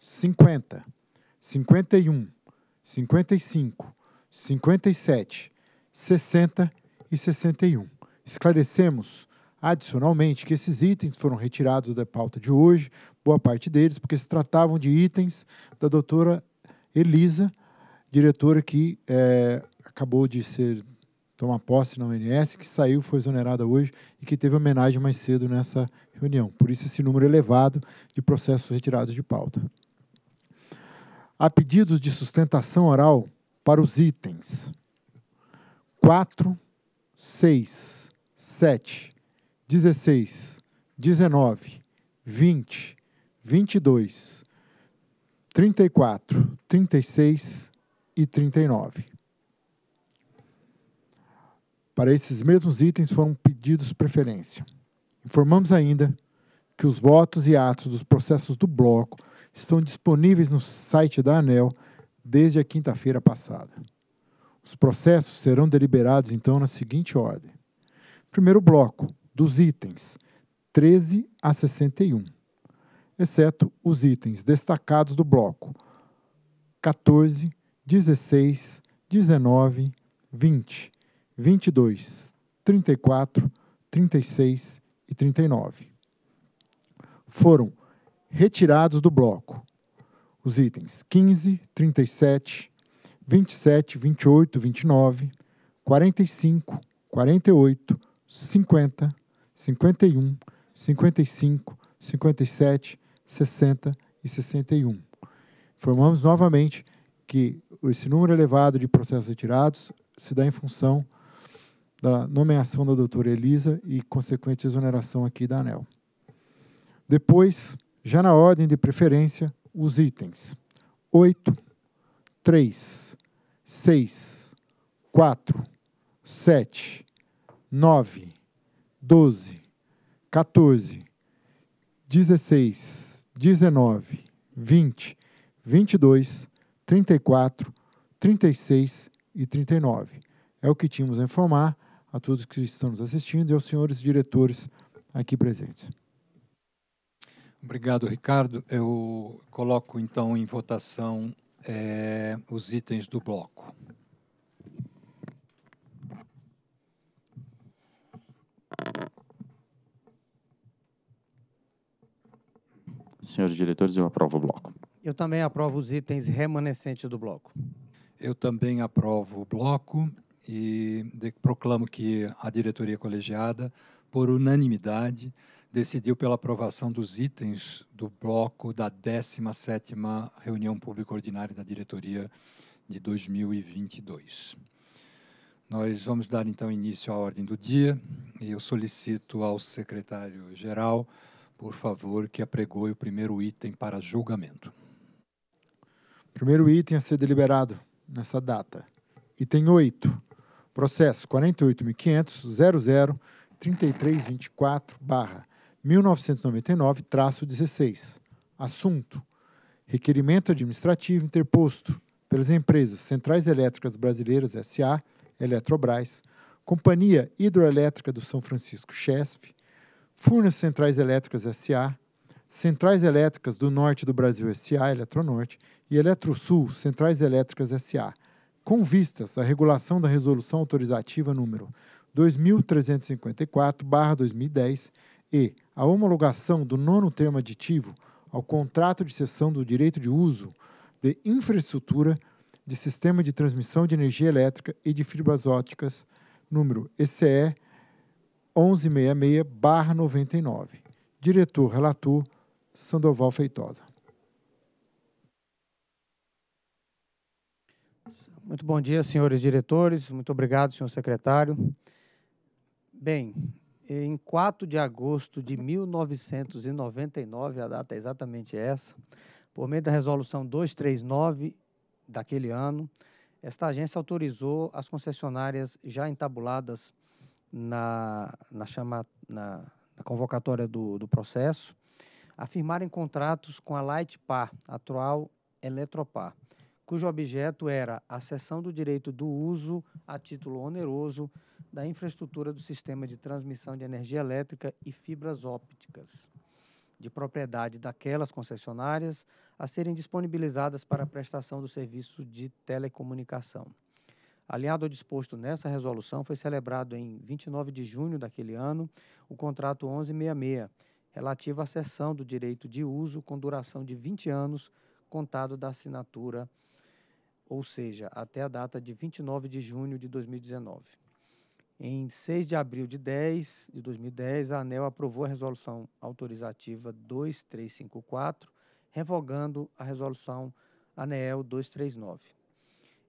50, 51, 55, 57, 60 e 61. Esclarecemos adicionalmente que esses itens foram retirados da pauta de hoje, boa parte deles, porque se tratavam de itens da doutora Elisa, diretora que é, acabou de ser tomar posse na ONS, que saiu, foi exonerada hoje e que teve homenagem mais cedo nessa reunião. Por isso, esse número elevado de processos retirados de pauta. Há pedidos de sustentação oral para os itens 4, 6, 7, 16, 19, 20, 22, 34, 36 e 39. Para esses mesmos itens foram pedidos preferência. Informamos ainda que os votos e atos dos processos do bloco estão disponíveis no site da ANEL desde a quinta-feira passada. Os processos serão deliberados, então, na seguinte ordem: primeiro bloco, dos itens 13 a 61, exceto os itens destacados do bloco 14, 16, 19, 20, 22, 34, 36 e 39. Foram retirados do bloco. Os itens 15, 37, 27, 28, 29, 45, 48, 50, 51, 55, 57, 60 e 61. Informamos novamente que esse número elevado de processos retirados se dá em função da nomeação da doutora Elisa e consequente exoneração aqui da ANEL. Depois, já na ordem de preferência, os itens 8, 3, 6, 4, 7, 9, 12, 14, 16, 19, 20, 22, 34, 36 e 39. É o que tínhamos a informar a todos que estão nos assistindo e aos senhores diretores aqui presentes. Obrigado, Ricardo. Eu coloco então em votação é, os itens do bloco. Senhores diretores, eu aprovo o bloco. Eu também aprovo os itens remanescentes do bloco. Eu também aprovo o bloco e proclamo que a diretoria colegiada, por unanimidade, decidiu pela aprovação dos itens do bloco da 17ª reunião pública ordinária da diretoria de 2022. Nós vamos dar então início à ordem do dia e eu solicito ao secretário-geral, por favor, que apregoe o primeiro item para julgamento. Primeiro item a ser deliberado nessa data. Item 8. Processo 48.500.00.3324, barra 1999-16. Assunto: Requerimento administrativo interposto pelas empresas Centrais Elétricas Brasileiras SA, Eletrobras, Companhia Hidroelétrica do São Francisco Chesf, Furnas Centrais Elétricas SA, Centrais Elétricas do Norte do Brasil SA, Eletronorte, e Eletrosul Centrais Elétricas SA, com vistas à regulação da Resolução Autorizativa número 2354-2010, e a homologação do nono termo aditivo ao contrato de cessão do direito de uso de infraestrutura de sistema de transmissão de energia elétrica e de fibras óticas, número ECE 1166-99. Diretor relator Sandoval Feitosa. Muito bom dia, senhores diretores. Muito obrigado, senhor secretário. Bem, em 4 de agosto de 1999, a data é exatamente essa, por meio da resolução 239 daquele ano, esta agência autorizou as concessionárias já entabuladas na, na, chama, na, na convocatória do, do processo a firmarem contratos com a Lightpar, atual Eletropar, cujo objeto era a cessão do direito do uso a título oneroso da infraestrutura do sistema de transmissão de energia elétrica e fibras ópticas, de propriedade daquelas concessionárias, a serem disponibilizadas para a prestação do serviço de telecomunicação. Alinhado ao disposto nessa resolução, foi celebrado em 29 de junho daquele ano o contrato 1166, relativo à cessão do direito de uso com duração de 20 anos, contado da assinatura ou seja, até a data de 29 de junho de 2019. Em 6 de abril de, 10, de 2010, a ANEL aprovou a resolução autorizativa 2354, revogando a resolução ANEL 239.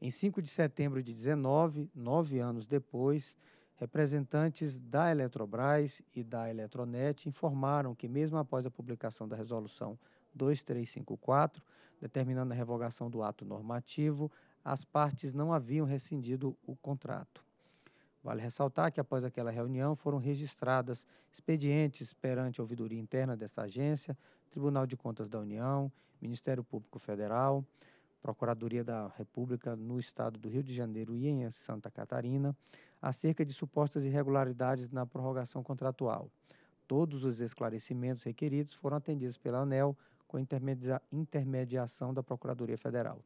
Em 5 de setembro de 19, nove anos depois, representantes da Eletrobras e da Eletronet informaram que, mesmo após a publicação da resolução 2354, determinando a revogação do ato normativo, as partes não haviam rescindido o contrato. Vale ressaltar que, após aquela reunião, foram registradas expedientes perante a ouvidoria interna desta agência, Tribunal de Contas da União, Ministério Público Federal, Procuradoria da República no Estado do Rio de Janeiro e em Santa Catarina, acerca de supostas irregularidades na prorrogação contratual. Todos os esclarecimentos requeridos foram atendidos pela ANEL com a intermediação da Procuradoria Federal.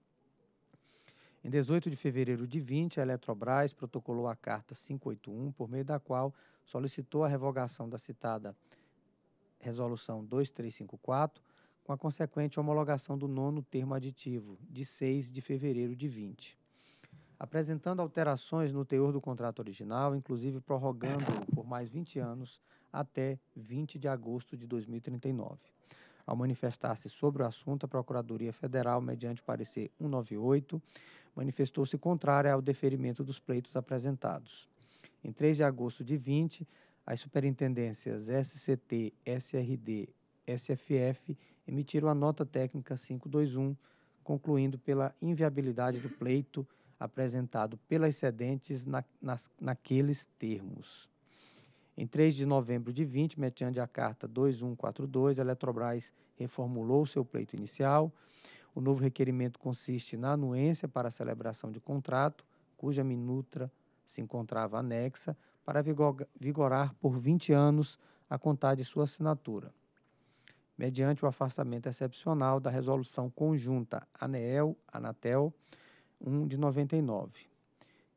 Em 18 de fevereiro de 20, a Eletrobras protocolou a Carta 581, por meio da qual solicitou a revogação da citada Resolução 2354, com a consequente homologação do nono termo aditivo, de 6 de fevereiro de 20. Apresentando alterações no teor do contrato original, inclusive prorrogando por mais 20 anos até 20 de agosto de 2039. Ao manifestar-se sobre o assunto, a Procuradoria Federal, mediante parecer 198, manifestou-se contrária ao deferimento dos pleitos apresentados. Em 3 de agosto de 20, as superintendências SCT, SRD, SFF emitiram a nota técnica 521, concluindo pela inviabilidade do pleito apresentado pelas cedentes na, nas, naqueles termos. Em 3 de novembro de 20, mediante a carta 2142, a Eletrobras reformulou seu pleito inicial. O novo requerimento consiste na anuência para a celebração de contrato, cuja minuta se encontrava anexa, para vigorar por 20 anos a contar de sua assinatura. Mediante o afastamento excepcional da resolução conjunta ANEEL-ANATEL 1 de 99.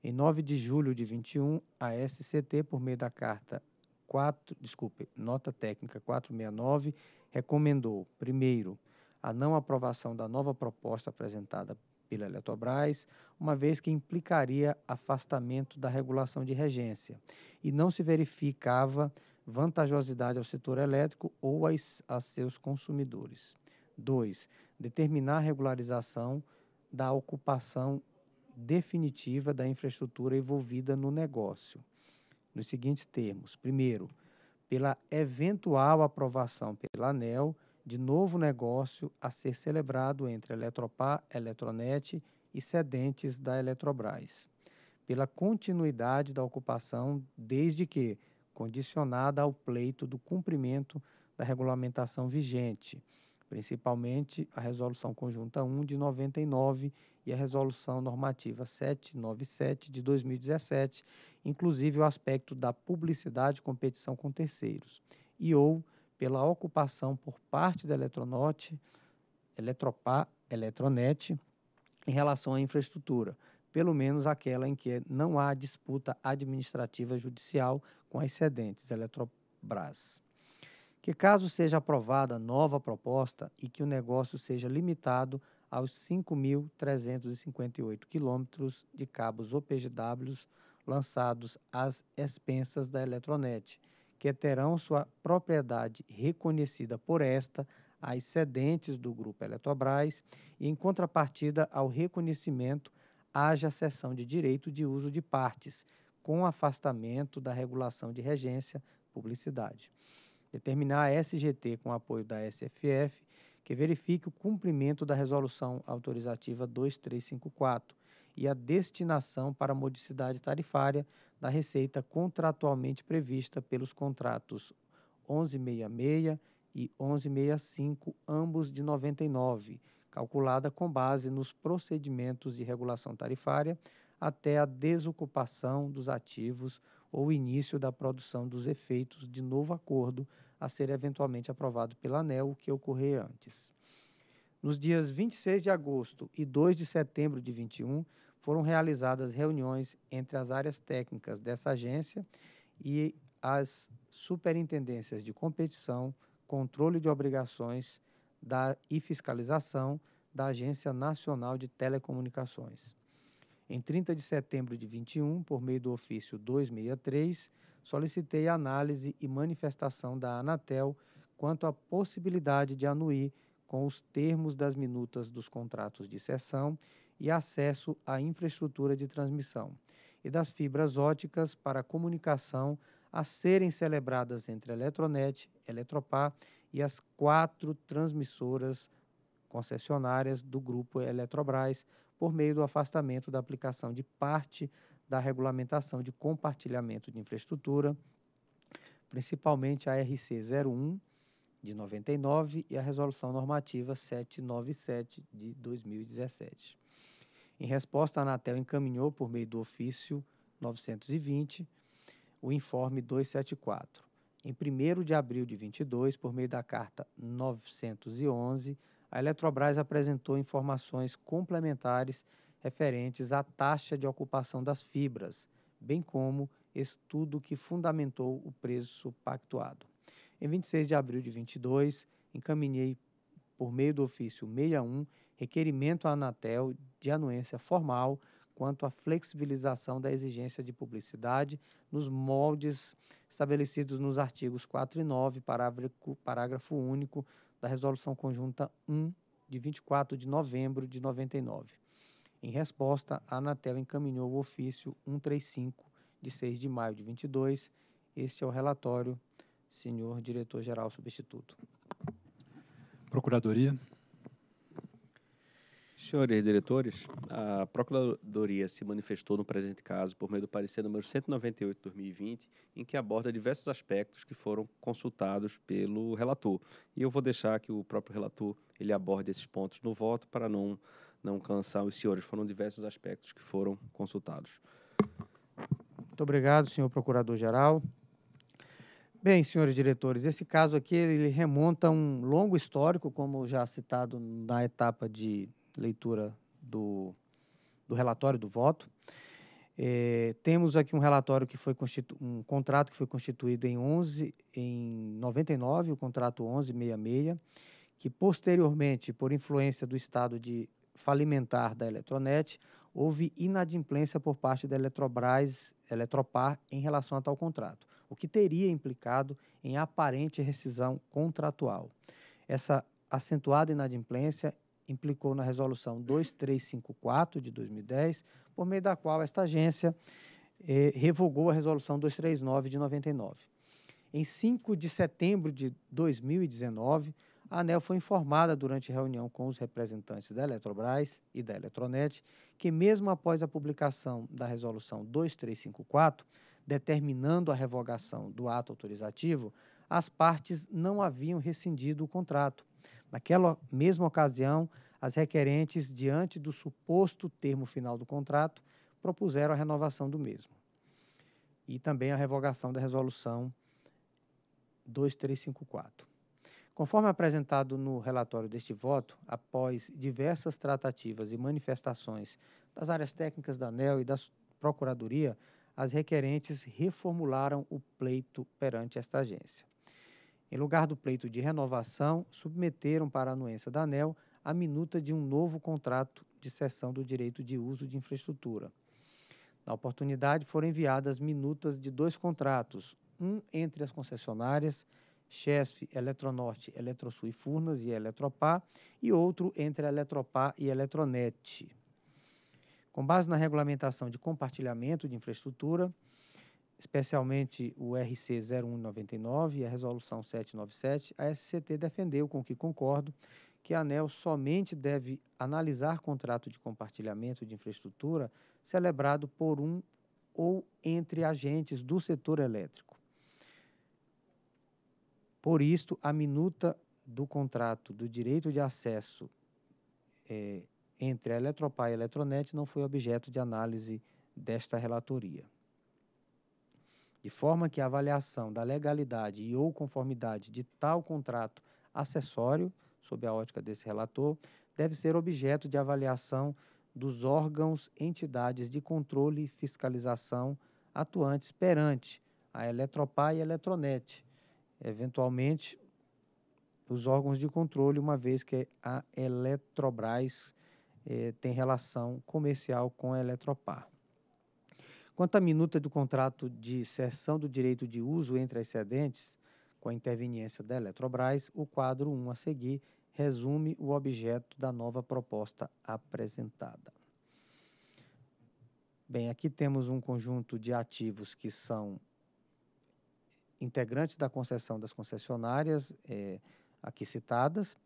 Em 9 de julho de 21, a SCT, por meio da carta 4, desculpe, nota técnica 469, recomendou, primeiro, a não aprovação da nova proposta apresentada pela Eletrobras, uma vez que implicaria afastamento da regulação de regência e não se verificava vantajosidade ao setor elétrico ou a, a seus consumidores. dois Determinar a regularização da ocupação definitiva da infraestrutura envolvida no negócio nos seguintes termos: primeiro, pela eventual aprovação pela ANEL de novo negócio a ser celebrado entre Eletropar, Eletronet e cedentes da Eletrobras, pela continuidade da ocupação, desde que condicionada ao pleito do cumprimento da regulamentação vigente, principalmente a Resolução Conjunta 1 de 99 e a Resolução Normativa 797 de 2017, inclusive o aspecto da publicidade e competição com terceiros, e ou pela ocupação por parte da Eletronorte, Eletropá, Eletronet, em relação à infraestrutura, pelo menos aquela em que não há disputa administrativa judicial com as cedentes Eletrobras. Que caso seja aprovada nova proposta e que o negócio seja limitado aos 5.358 quilômetros de cabos OPGW lançados às expensas da Eletronet, que terão sua propriedade reconhecida por esta às cedentes do grupo Eletrobras e, em contrapartida ao reconhecimento, haja cessão de direito de uso de partes, com afastamento da regulação de regência, publicidade. Determinar a SGT com apoio da SFF que verifique o cumprimento da Resolução Autorizativa 2354 e a destinação para a modicidade tarifária da receita contratualmente prevista pelos contratos 1166 e 1165, ambos de 99, calculada com base nos procedimentos de regulação tarifária até a desocupação dos ativos ou início da produção dos efeitos de novo acordo a ser eventualmente aprovado pela ANEL, o que ocorrer antes. Nos dias 26 de agosto e 2 de setembro de 21, foram realizadas reuniões entre as áreas técnicas dessa agência e as superintendências de competição, controle de obrigações da, e fiscalização da Agência Nacional de Telecomunicações. Em 30 de setembro de 21, por meio do ofício 263, solicitei análise e manifestação da Anatel quanto à possibilidade de anuir com os termos das minutas dos contratos de cessão e acesso à infraestrutura de transmissão e das fibras óticas para comunicação a serem celebradas entre a Eletronet, Eletropar e as quatro transmissoras concessionárias do grupo Eletrobras, por meio do afastamento da aplicação de parte da regulamentação de compartilhamento de infraestrutura, principalmente a RC 01 de 99 e a Resolução Normativa 797 de 2017. Em resposta, a Anatel encaminhou por meio do ofício 920 o informe 274. Em 1 de abril de 22, por meio da carta 911 a Eletrobras apresentou informações complementares referentes à taxa de ocupação das fibras, bem como estudo que fundamentou o preço pactuado. Em 26 de abril de 22, encaminhei por meio do ofício 61 requerimento à Anatel de anuência formal quanto à flexibilização da exigência de publicidade nos moldes estabelecidos nos artigos 4 e 9, parágrafo único da Resolução Conjunta 1, de 24 de novembro de 99. Em resposta, a Anatel encaminhou o ofício 135, de 6 de maio de 22. Este é o relatório, senhor diretor-geral substituto. Procuradoria. Senhores diretores, a Procuradoria se manifestou no presente caso por meio do parecer número 198-2020, em que aborda diversos aspectos que foram consultados pelo relator. E eu vou deixar que o próprio relator ele aborde esses pontos no voto para não, não cansar os senhores. Foram diversos aspectos que foram consultados. Muito obrigado, senhor procurador-geral. Bem, senhores diretores, esse caso aqui ele remonta a um longo histórico, como já citado na etapa de leitura do, do relatório do voto. É, temos aqui um relatório que foi um contrato que foi constituído em 11 em 99, o contrato 1166, que posteriormente, por influência do estado de falimentar da Eletronet, houve inadimplência por parte da Eletrobras, Eletropar em relação a tal contrato, o que teria implicado em aparente rescisão contratual. Essa acentuada inadimplência implicou na Resolução 2354 de 2010, por meio da qual esta agência eh, revogou a Resolução 239 de 99. Em 5 de setembro de 2019, a ANEL foi informada durante reunião com os representantes da Eletrobras e da Eletronet que, mesmo após a publicação da Resolução 2354, determinando a revogação do ato autorizativo, as partes não haviam rescindido o contrato, Naquela mesma ocasião, as requerentes, diante do suposto termo final do contrato, propuseram a renovação do mesmo. E também a revogação da resolução 2354. Conforme apresentado no relatório deste voto, após diversas tratativas e manifestações das áreas técnicas da ANEL e da Procuradoria, as requerentes reformularam o pleito perante esta agência. Em lugar do pleito de renovação, submeteram para a anuência da ANEL a minuta de um novo contrato de cessão do direito de uso de infraestrutura. Na oportunidade, foram enviadas minutas de dois contratos, um entre as concessionárias Chesf, Eletronorte, Eletrosul e Furnas e Eletropar, e outro entre Eletropar e Eletronet. Com base na regulamentação de compartilhamento de infraestrutura, especialmente o RC 0199 e a Resolução 797, a SCT defendeu, com que concordo, que a ANEL somente deve analisar contrato de compartilhamento de infraestrutura celebrado por um ou entre agentes do setor elétrico. Por isto, a minuta do contrato do direito de acesso é, entre a Eletropar e a Eletronet não foi objeto de análise desta relatoria de forma que a avaliação da legalidade e ou conformidade de tal contrato acessório, sob a ótica desse relator, deve ser objeto de avaliação dos órgãos, entidades de controle e fiscalização atuantes perante a Eletropar e a Eletronet, eventualmente os órgãos de controle, uma vez que a Eletrobras eh, tem relação comercial com a Eletropar. Quanto à minuta do contrato de cessão do direito de uso entre as sedentes, com a interveniência da Eletrobras, o quadro 1 a seguir resume o objeto da nova proposta apresentada. Bem, aqui temos um conjunto de ativos que são integrantes da concessão das concessionárias é, aqui citadas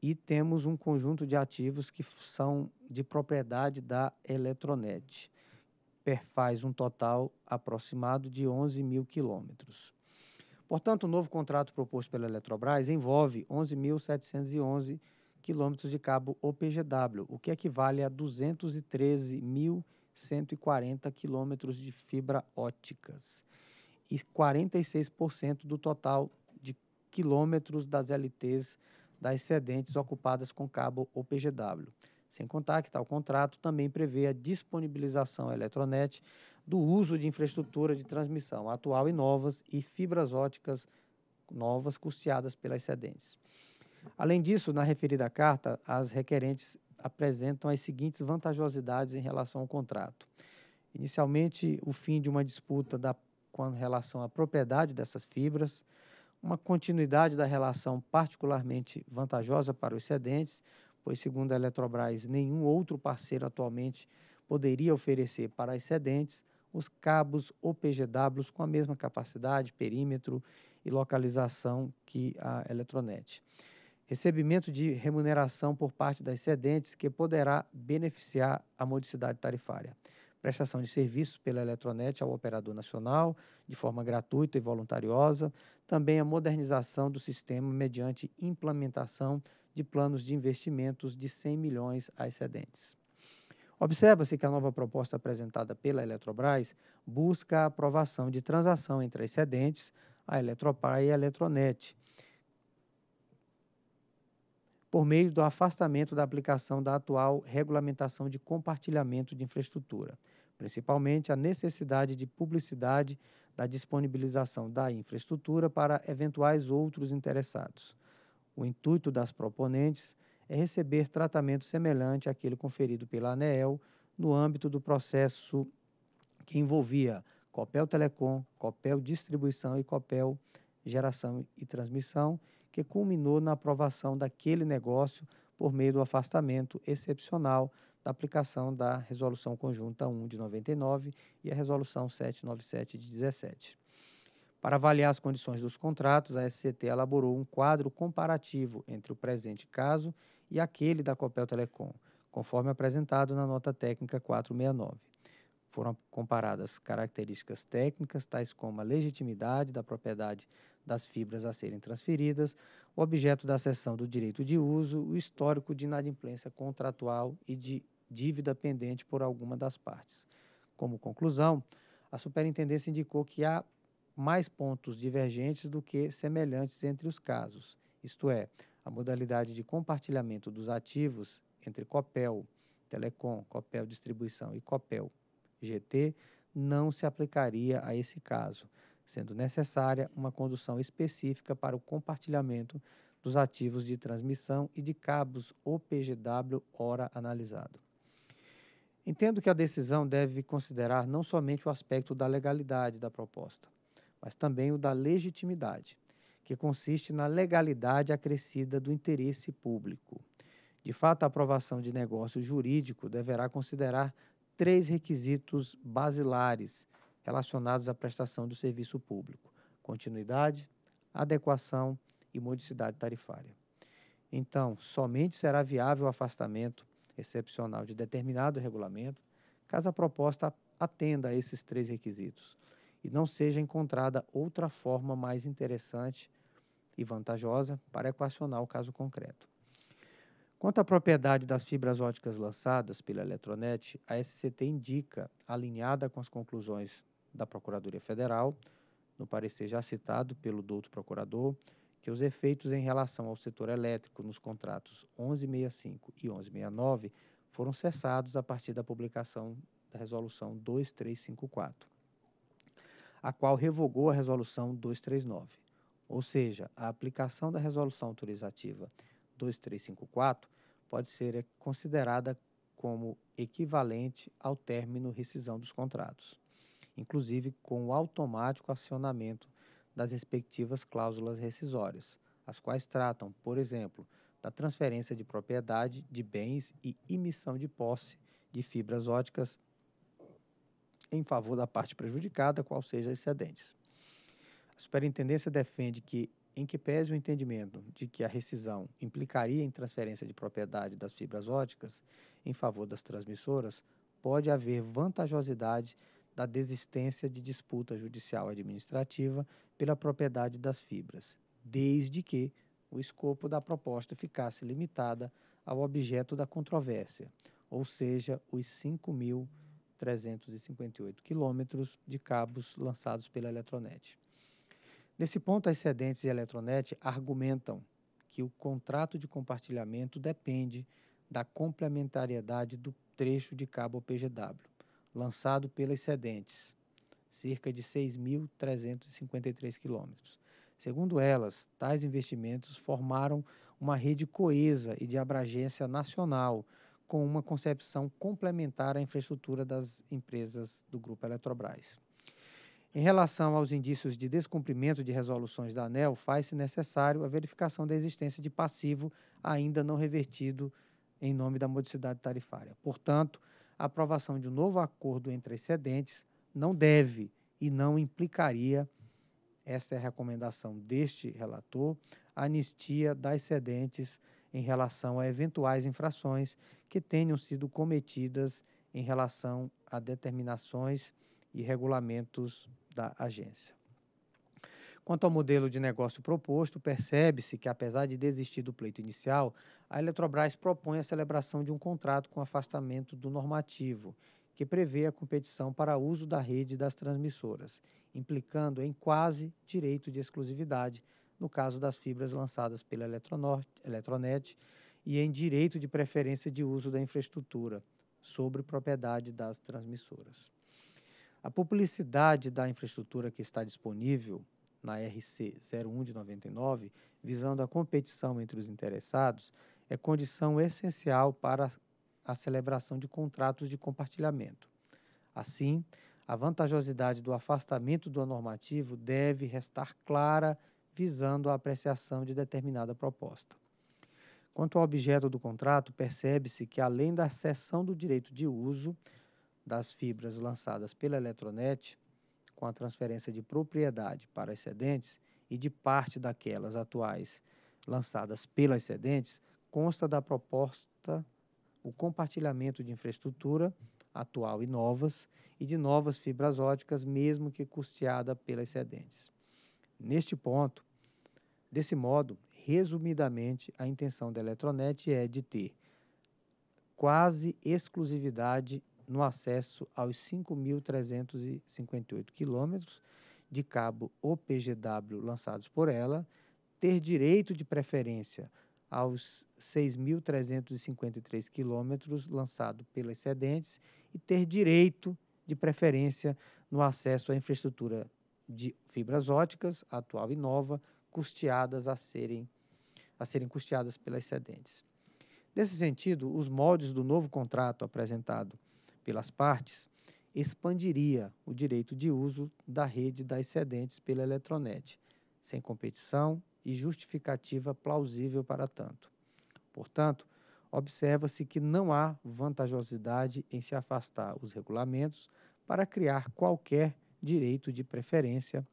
e temos um conjunto de ativos que são de propriedade da Eletronet perfaz um total aproximado de 11 mil quilômetros. Portanto, o novo contrato proposto pela Eletrobras envolve 11.711 quilômetros de cabo OPGW, o que equivale a 213.140 quilômetros de fibra óticas e 46% do total de quilômetros das LTs das excedentes ocupadas com cabo OPGW. Sem contar que tal contrato também prevê a disponibilização à Eletronet do uso de infraestrutura de transmissão atual e novas e fibras óticas novas custeadas pelas cedentes. Além disso, na referida carta, as requerentes apresentam as seguintes vantajosidades em relação ao contrato. Inicialmente, o fim de uma disputa da, com relação à propriedade dessas fibras, uma continuidade da relação particularmente vantajosa para os cedentes, pois, segundo a Eletrobras, nenhum outro parceiro atualmente poderia oferecer para as os cabos OPGWs com a mesma capacidade, perímetro e localização que a Eletronet. Recebimento de remuneração por parte das excedentes que poderá beneficiar a modicidade tarifária. Prestação de serviços pela Eletronet ao operador nacional, de forma gratuita e voluntariosa. Também a modernização do sistema mediante implementação de planos de investimentos de 100 milhões a excedentes. Observa-se que a nova proposta apresentada pela Eletrobras busca a aprovação de transação entre excedentes, a Eletropar e a Eletronet, por meio do afastamento da aplicação da atual regulamentação de compartilhamento de infraestrutura, principalmente a necessidade de publicidade da disponibilização da infraestrutura para eventuais outros interessados. O intuito das proponentes é receber tratamento semelhante àquele conferido pela ANEEL no âmbito do processo que envolvia Copel Telecom, Copel Distribuição e Copel Geração e Transmissão, que culminou na aprovação daquele negócio por meio do afastamento excepcional da aplicação da Resolução Conjunta 1 de 99 e a Resolução 797 de 17. Para avaliar as condições dos contratos, a SCT elaborou um quadro comparativo entre o presente caso e aquele da Copel Telecom, conforme apresentado na nota técnica 469. Foram comparadas características técnicas, tais como a legitimidade da propriedade das fibras a serem transferidas, o objeto da cessão do direito de uso, o histórico de inadimplência contratual e de dívida pendente por alguma das partes. Como conclusão, a superintendência indicou que há mais pontos divergentes do que semelhantes entre os casos, isto é, a modalidade de compartilhamento dos ativos entre Copel, Telecom, Copel Distribuição e Copel GT não se aplicaria a esse caso, sendo necessária uma condução específica para o compartilhamento dos ativos de transmissão e de cabos OPGW hora analisado. Entendo que a decisão deve considerar não somente o aspecto da legalidade da proposta, mas também o da legitimidade, que consiste na legalidade acrescida do interesse público. De fato, a aprovação de negócio jurídico deverá considerar três requisitos basilares relacionados à prestação do serviço público: continuidade, adequação e modicidade tarifária. Então, somente será viável o afastamento excepcional de determinado regulamento caso a proposta atenda a esses três requisitos, e não seja encontrada outra forma mais interessante e vantajosa para equacionar o caso concreto. Quanto à propriedade das fibras óticas lançadas pela Eletronet, a SCT indica, alinhada com as conclusões da Procuradoria Federal, no parecer já citado pelo douto procurador, que os efeitos em relação ao setor elétrico nos contratos 1165 e 1169 foram cessados a partir da publicação da Resolução 2354 a qual revogou a Resolução 239. Ou seja, a aplicação da Resolução Autorizativa 2354 pode ser considerada como equivalente ao término rescisão dos contratos, inclusive com o automático acionamento das respectivas cláusulas rescisórias, as quais tratam, por exemplo, da transferência de propriedade de bens e emissão de posse de fibras óticas em favor da parte prejudicada, qual seja excedentes. A superintendência defende que, em que pese o entendimento de que a rescisão implicaria em transferência de propriedade das fibras óticas em favor das transmissoras, pode haver vantajosidade da desistência de disputa judicial administrativa pela propriedade das fibras, desde que o escopo da proposta ficasse limitada ao objeto da controvérsia, ou seja, os 5 mil 358 quilômetros de cabos lançados pela Eletronet. Nesse ponto, as Cedentes e a Eletronet argumentam que o contrato de compartilhamento depende da complementariedade do trecho de cabo PGW, lançado pelas Cedentes, cerca de 6.353 quilômetros. Segundo elas, tais investimentos formaram uma rede coesa e de abrangência nacional, com uma concepção complementar à infraestrutura das empresas do Grupo Eletrobras. Em relação aos indícios de descumprimento de resoluções da ANEL, faz-se necessário a verificação da existência de passivo ainda não revertido em nome da modicidade tarifária. Portanto, a aprovação de um novo acordo entre excedentes não deve e não implicaria, esta é a recomendação deste relator, anistia das excedentes em relação a eventuais infrações que tenham sido cometidas em relação a determinações e regulamentos da agência. Quanto ao modelo de negócio proposto, percebe-se que, apesar de desistir do pleito inicial, a Eletrobras propõe a celebração de um contrato com afastamento do normativo, que prevê a competição para uso da rede das transmissoras, implicando em quase direito de exclusividade no caso das fibras lançadas pela Eletronet e em direito de preferência de uso da infraestrutura sobre propriedade das transmissoras. A publicidade da infraestrutura que está disponível na RC 01 de 99, visando a competição entre os interessados, é condição essencial para a celebração de contratos de compartilhamento. Assim, a vantajosidade do afastamento do normativo deve restar clara, visando a apreciação de determinada proposta. Quanto ao objeto do contrato, percebe-se que, além da cessão do direito de uso das fibras lançadas pela Eletronet, com a transferência de propriedade para excedentes e de parte daquelas atuais lançadas pelas excedentes, consta da proposta o compartilhamento de infraestrutura atual e novas e de novas fibras óticas, mesmo que custeada pelas excedentes. Neste ponto, desse modo, Resumidamente, a intenção da Eletronet é de ter quase exclusividade no acesso aos 5.358 quilômetros de cabo OPGW lançados por ela, ter direito de preferência aos 6.353 quilômetros lançados pelas sedentes e ter direito de preferência no acesso à infraestrutura de fibras óticas, atual e nova, custeadas a serem a serem custeadas pelas excedentes. Nesse sentido, os moldes do novo contrato apresentado pelas partes expandiria o direito de uso da rede das excedentes pela Eletronet, sem competição e justificativa plausível para tanto. Portanto, observa-se que não há vantajosidade em se afastar os regulamentos para criar qualquer direito de preferência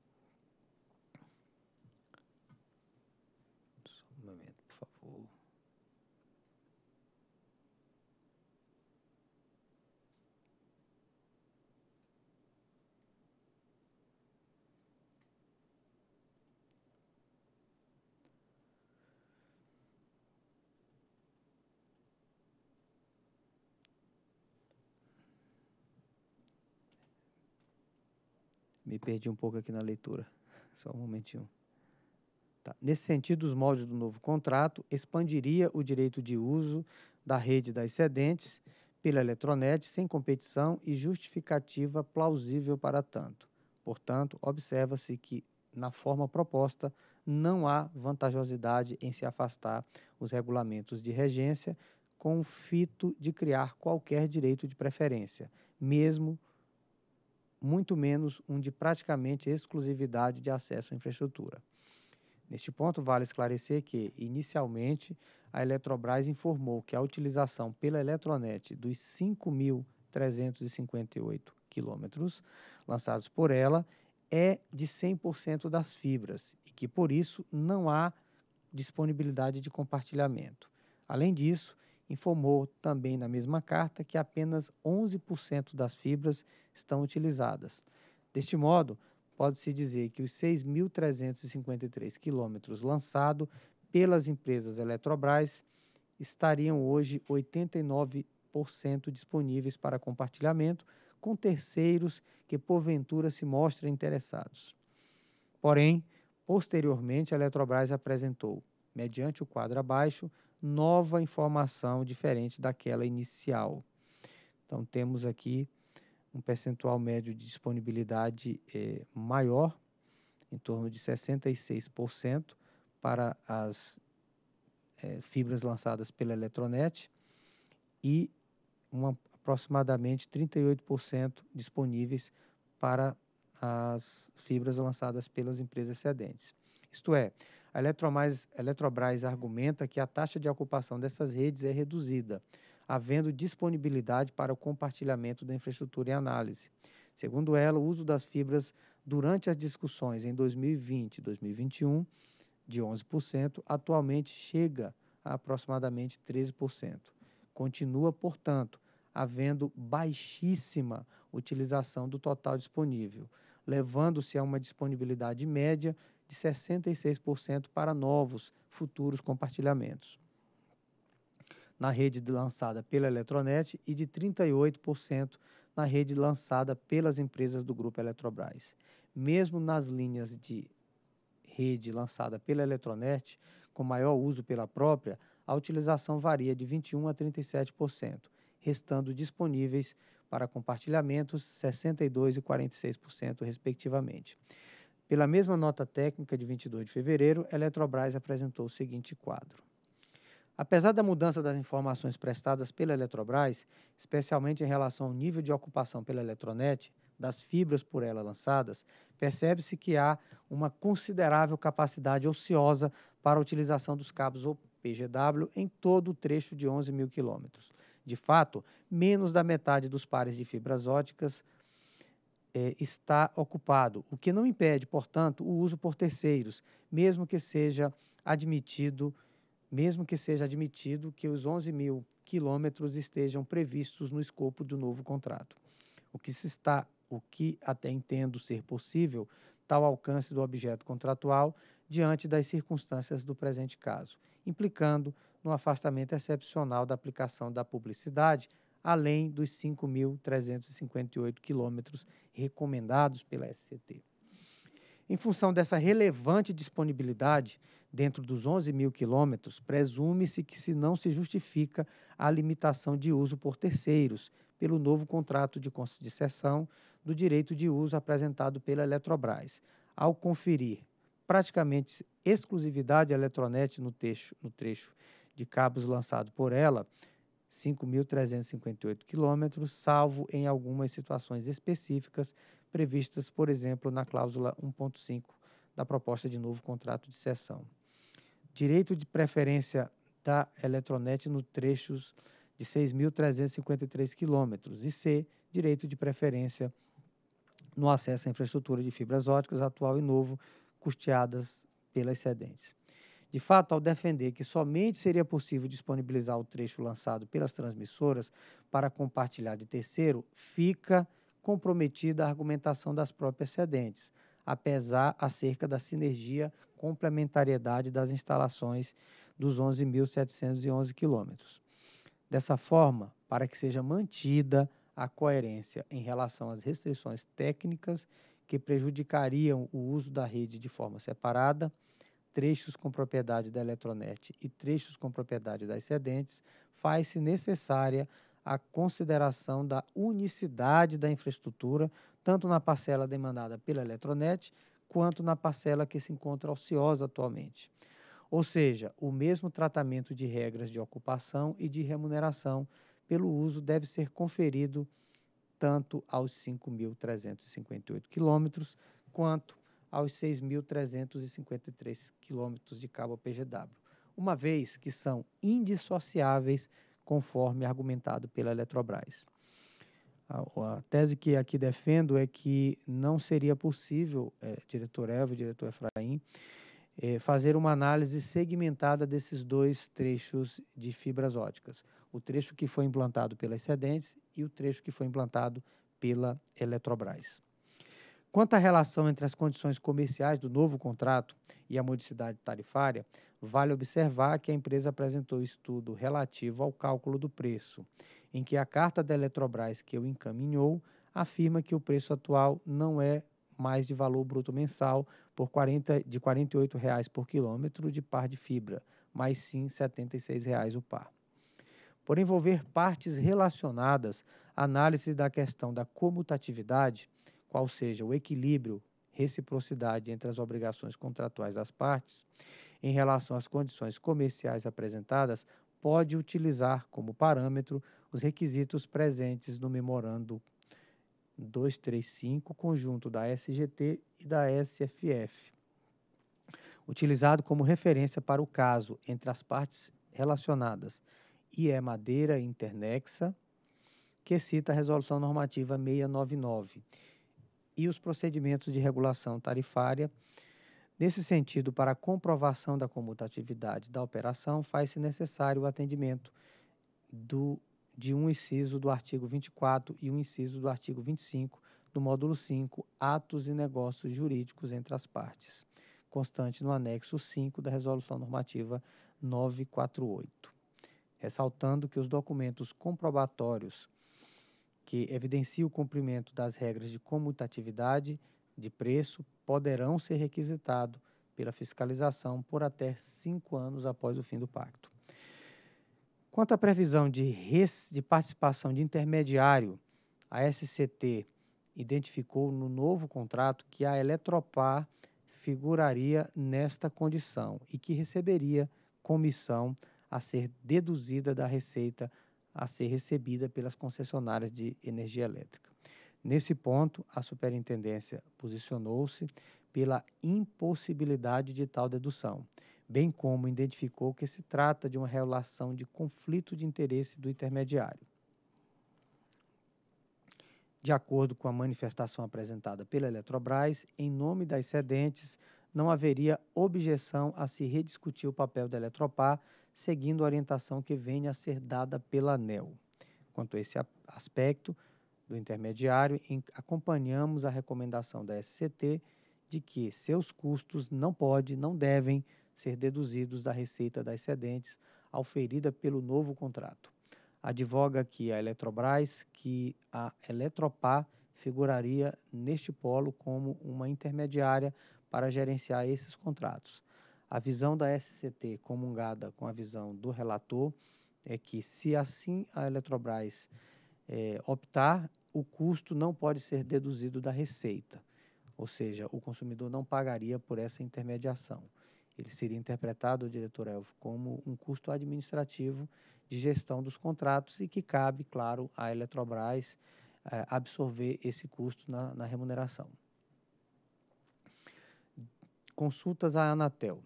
Me perdi um pouco aqui na leitura. Só um momentinho. Tá. Nesse sentido, os moldes do novo contrato expandiria o direito de uso da rede das excedentes pela Eletronet sem competição e justificativa plausível para tanto. Portanto, observa-se que, na forma proposta, não há vantajosidade em se afastar os regulamentos de regência com o fito de criar qualquer direito de preferência, mesmo muito menos um de praticamente exclusividade de acesso à infraestrutura. Neste ponto, vale esclarecer que, inicialmente, a Eletrobras informou que a utilização pela Eletronet dos 5.358 quilômetros lançados por ela é de 100% das fibras e que, por isso, não há disponibilidade de compartilhamento. Além disso, informou também na mesma carta que apenas 11% das fibras estão utilizadas. Deste modo, pode-se dizer que os 6.353 quilômetros lançados pelas empresas Eletrobras estariam hoje 89% disponíveis para compartilhamento com terceiros que porventura se mostrem interessados. Porém, posteriormente a Eletrobras apresentou, mediante o quadro abaixo, nova informação diferente daquela inicial. Então, temos aqui um percentual médio de disponibilidade eh, maior, em torno de 66% para as eh, fibras lançadas pela Eletronet e uma, aproximadamente 38% disponíveis para as fibras lançadas pelas empresas cedentes. Isto é, a Eletrobras, Eletrobras argumenta que a taxa de ocupação dessas redes é reduzida, havendo disponibilidade para o compartilhamento da infraestrutura e análise. Segundo ela, o uso das fibras durante as discussões em 2020 e 2021 de 11%, atualmente chega a aproximadamente 13%. Continua, portanto, havendo baixíssima utilização do total disponível, levando-se a uma disponibilidade média de 66% para novos futuros compartilhamentos na rede lançada pela Eletronet e de 38% na rede lançada pelas empresas do grupo Eletrobras. Mesmo nas linhas de rede lançada pela Eletronet, com maior uso pela própria, a utilização varia de 21 a 37%, restando disponíveis para compartilhamentos 62 e 46% respectivamente. Pela mesma nota técnica de 22 de fevereiro, a Eletrobras apresentou o seguinte quadro. Apesar da mudança das informações prestadas pela Eletrobras, especialmente em relação ao nível de ocupação pela Eletronet, das fibras por ela lançadas, percebe-se que há uma considerável capacidade ociosa para a utilização dos cabos PGW em todo o trecho de 11 mil quilômetros. De fato, menos da metade dos pares de fibras óticas é, está ocupado, o que não impede, portanto, o uso por terceiros, mesmo que seja admitido, mesmo que seja admitido que os 11 mil quilômetros estejam previstos no escopo do novo contrato. O que se está, o que até entendo ser possível, tal alcance do objeto contratual diante das circunstâncias do presente caso, implicando no afastamento excepcional da aplicação da publicidade além dos 5.358 quilômetros recomendados pela SCT. Em função dessa relevante disponibilidade, dentro dos 11 mil quilômetros, presume-se que se não se justifica a limitação de uso por terceiros pelo novo contrato de concessão do direito de uso apresentado pela Eletrobras, ao conferir praticamente exclusividade à Eletronet no, no trecho de cabos lançado por ela, 5.358 quilômetros, salvo em algumas situações específicas previstas, por exemplo, na cláusula 1.5 da proposta de novo contrato de cessão. Direito de preferência da Eletronet no trechos de 6.353 quilômetros e C, direito de preferência no acesso à infraestrutura de fibras óticas atual e novo, custeadas pelas cedentes. De fato, ao defender que somente seria possível disponibilizar o trecho lançado pelas transmissoras para compartilhar de terceiro, fica comprometida a argumentação das próprias cedentes, apesar acerca da sinergia complementariedade das instalações dos 11.711 quilômetros. Dessa forma, para que seja mantida a coerência em relação às restrições técnicas que prejudicariam o uso da rede de forma separada, trechos com propriedade da Eletronet e trechos com propriedade das Sedentes faz-se necessária a consideração da unicidade da infraestrutura, tanto na parcela demandada pela Eletronet, quanto na parcela que se encontra ociosa atualmente. Ou seja, o mesmo tratamento de regras de ocupação e de remuneração pelo uso deve ser conferido tanto aos 5.358 quilômetros quanto aos 6.353 quilômetros de cabo PGW, uma vez que são indissociáveis, conforme argumentado pela Eletrobras. A, a tese que aqui defendo é que não seria possível, é, diretor Eva e diretor Efraim, é, fazer uma análise segmentada desses dois trechos de fibras óticas. O trecho que foi implantado pela Excedentes e o trecho que foi implantado pela Eletrobras. Quanto à relação entre as condições comerciais do novo contrato e a modicidade tarifária, vale observar que a empresa apresentou estudo relativo ao cálculo do preço, em que a carta da Eletrobras que o encaminhou afirma que o preço atual não é mais de valor bruto mensal por 40, de R$ 48,00 por quilômetro de par de fibra, mas sim R$ 76,00 o par. Por envolver partes relacionadas, análise da questão da comutatividade qual seja o equilíbrio, reciprocidade entre as obrigações contratuais das partes, em relação às condições comerciais apresentadas, pode utilizar como parâmetro os requisitos presentes no memorando 235, conjunto da SGT e da SFF, utilizado como referência para o caso entre as partes relacionadas IE é Madeira Internexa, que cita a Resolução Normativa 699 e os procedimentos de regulação tarifária. Nesse sentido, para a comprovação da comutatividade da operação, faz-se necessário o atendimento do, de um inciso do artigo 24 e um inciso do artigo 25 do módulo 5, Atos e Negócios Jurídicos entre as Partes, constante no anexo 5 da Resolução Normativa 948. Ressaltando que os documentos comprobatórios que evidencia o cumprimento das regras de comutatividade de preço poderão ser requisitados pela fiscalização por até cinco anos após o fim do pacto. Quanto à previsão de, res, de participação de intermediário, a SCT identificou no novo contrato que a Eletropar figuraria nesta condição e que receberia comissão a ser deduzida da receita a ser recebida pelas concessionárias de energia elétrica. Nesse ponto, a superintendência posicionou-se pela impossibilidade de tal dedução, bem como identificou que se trata de uma relação de conflito de interesse do intermediário. De acordo com a manifestação apresentada pela Eletrobras, em nome das cedentes, não haveria objeção a se rediscutir o papel da Eletropar seguindo a orientação que venha a ser dada pela ANEL. Quanto a esse aspecto do intermediário, acompanhamos a recomendação da SCT de que seus custos não pode, não devem ser deduzidos da receita das excedentes auferida pelo novo contrato. Advoga que a Eletrobras, que a Eletropar figuraria neste polo como uma intermediária para gerenciar esses contratos, a visão da SCT, comungada com a visão do relator, é que se assim a Eletrobras é, optar, o custo não pode ser deduzido da receita, ou seja, o consumidor não pagaria por essa intermediação. Ele seria interpretado, diretor Elvo, como um custo administrativo de gestão dos contratos e que cabe, claro, à Eletrobras é, absorver esse custo na, na remuneração. Consultas à Anatel.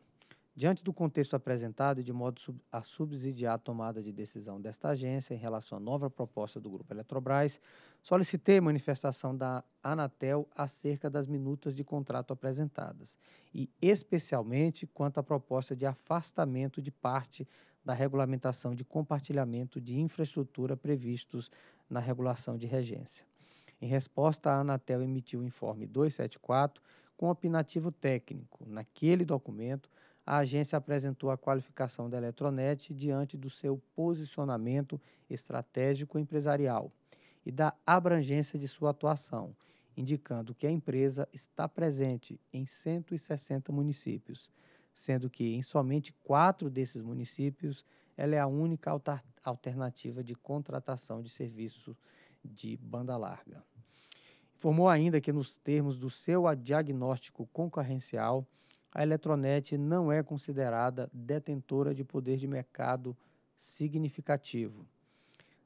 Diante do contexto apresentado e de modo sub a subsidiar a tomada de decisão desta agência em relação à nova proposta do Grupo Eletrobras, solicitei manifestação da Anatel acerca das minutas de contrato apresentadas e, especialmente, quanto à proposta de afastamento de parte da regulamentação de compartilhamento de infraestrutura previstos na regulação de regência. Em resposta, a Anatel emitiu o informe 274 com opinativo técnico. Naquele documento, a agência apresentou a qualificação da Eletronet diante do seu posicionamento estratégico empresarial e da abrangência de sua atuação, indicando que a empresa está presente em 160 municípios, sendo que em somente quatro desses municípios ela é a única alternativa de contratação de serviços de banda larga. Informou ainda que, nos termos do seu diagnóstico concorrencial, a Eletronet não é considerada detentora de poder de mercado significativo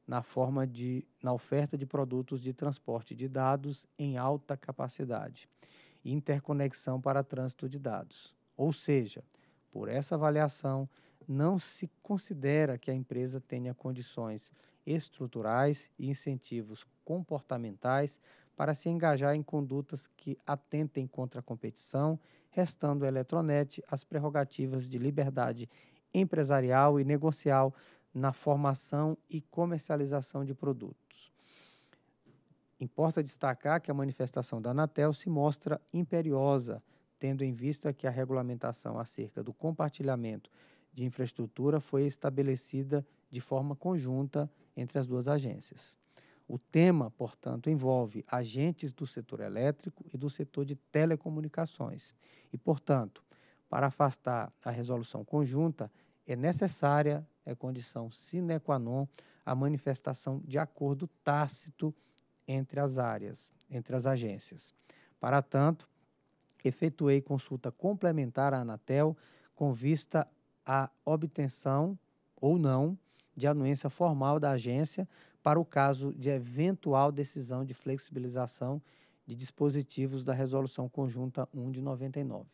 na forma de na oferta de produtos de transporte de dados em alta capacidade e interconexão para trânsito de dados. Ou seja, por essa avaliação não se considera que a empresa tenha condições estruturais e incentivos comportamentais para se engajar em condutas que atentem contra a competição, restando à Eletronet as prerrogativas de liberdade empresarial e negocial na formação e comercialização de produtos. Importa destacar que a manifestação da Anatel se mostra imperiosa, tendo em vista que a regulamentação acerca do compartilhamento de infraestrutura foi estabelecida de forma conjunta entre as duas agências. O tema, portanto, envolve agentes do setor elétrico e do setor de telecomunicações. E, portanto, para afastar a resolução conjunta, é necessária, é condição sine qua non, a manifestação de acordo tácito entre as áreas, entre as agências. Para tanto, efetuei consulta complementar à Anatel com vista à obtenção ou não de anuência formal da agência para o caso de eventual decisão de flexibilização de dispositivos da Resolução Conjunta 1 de 99.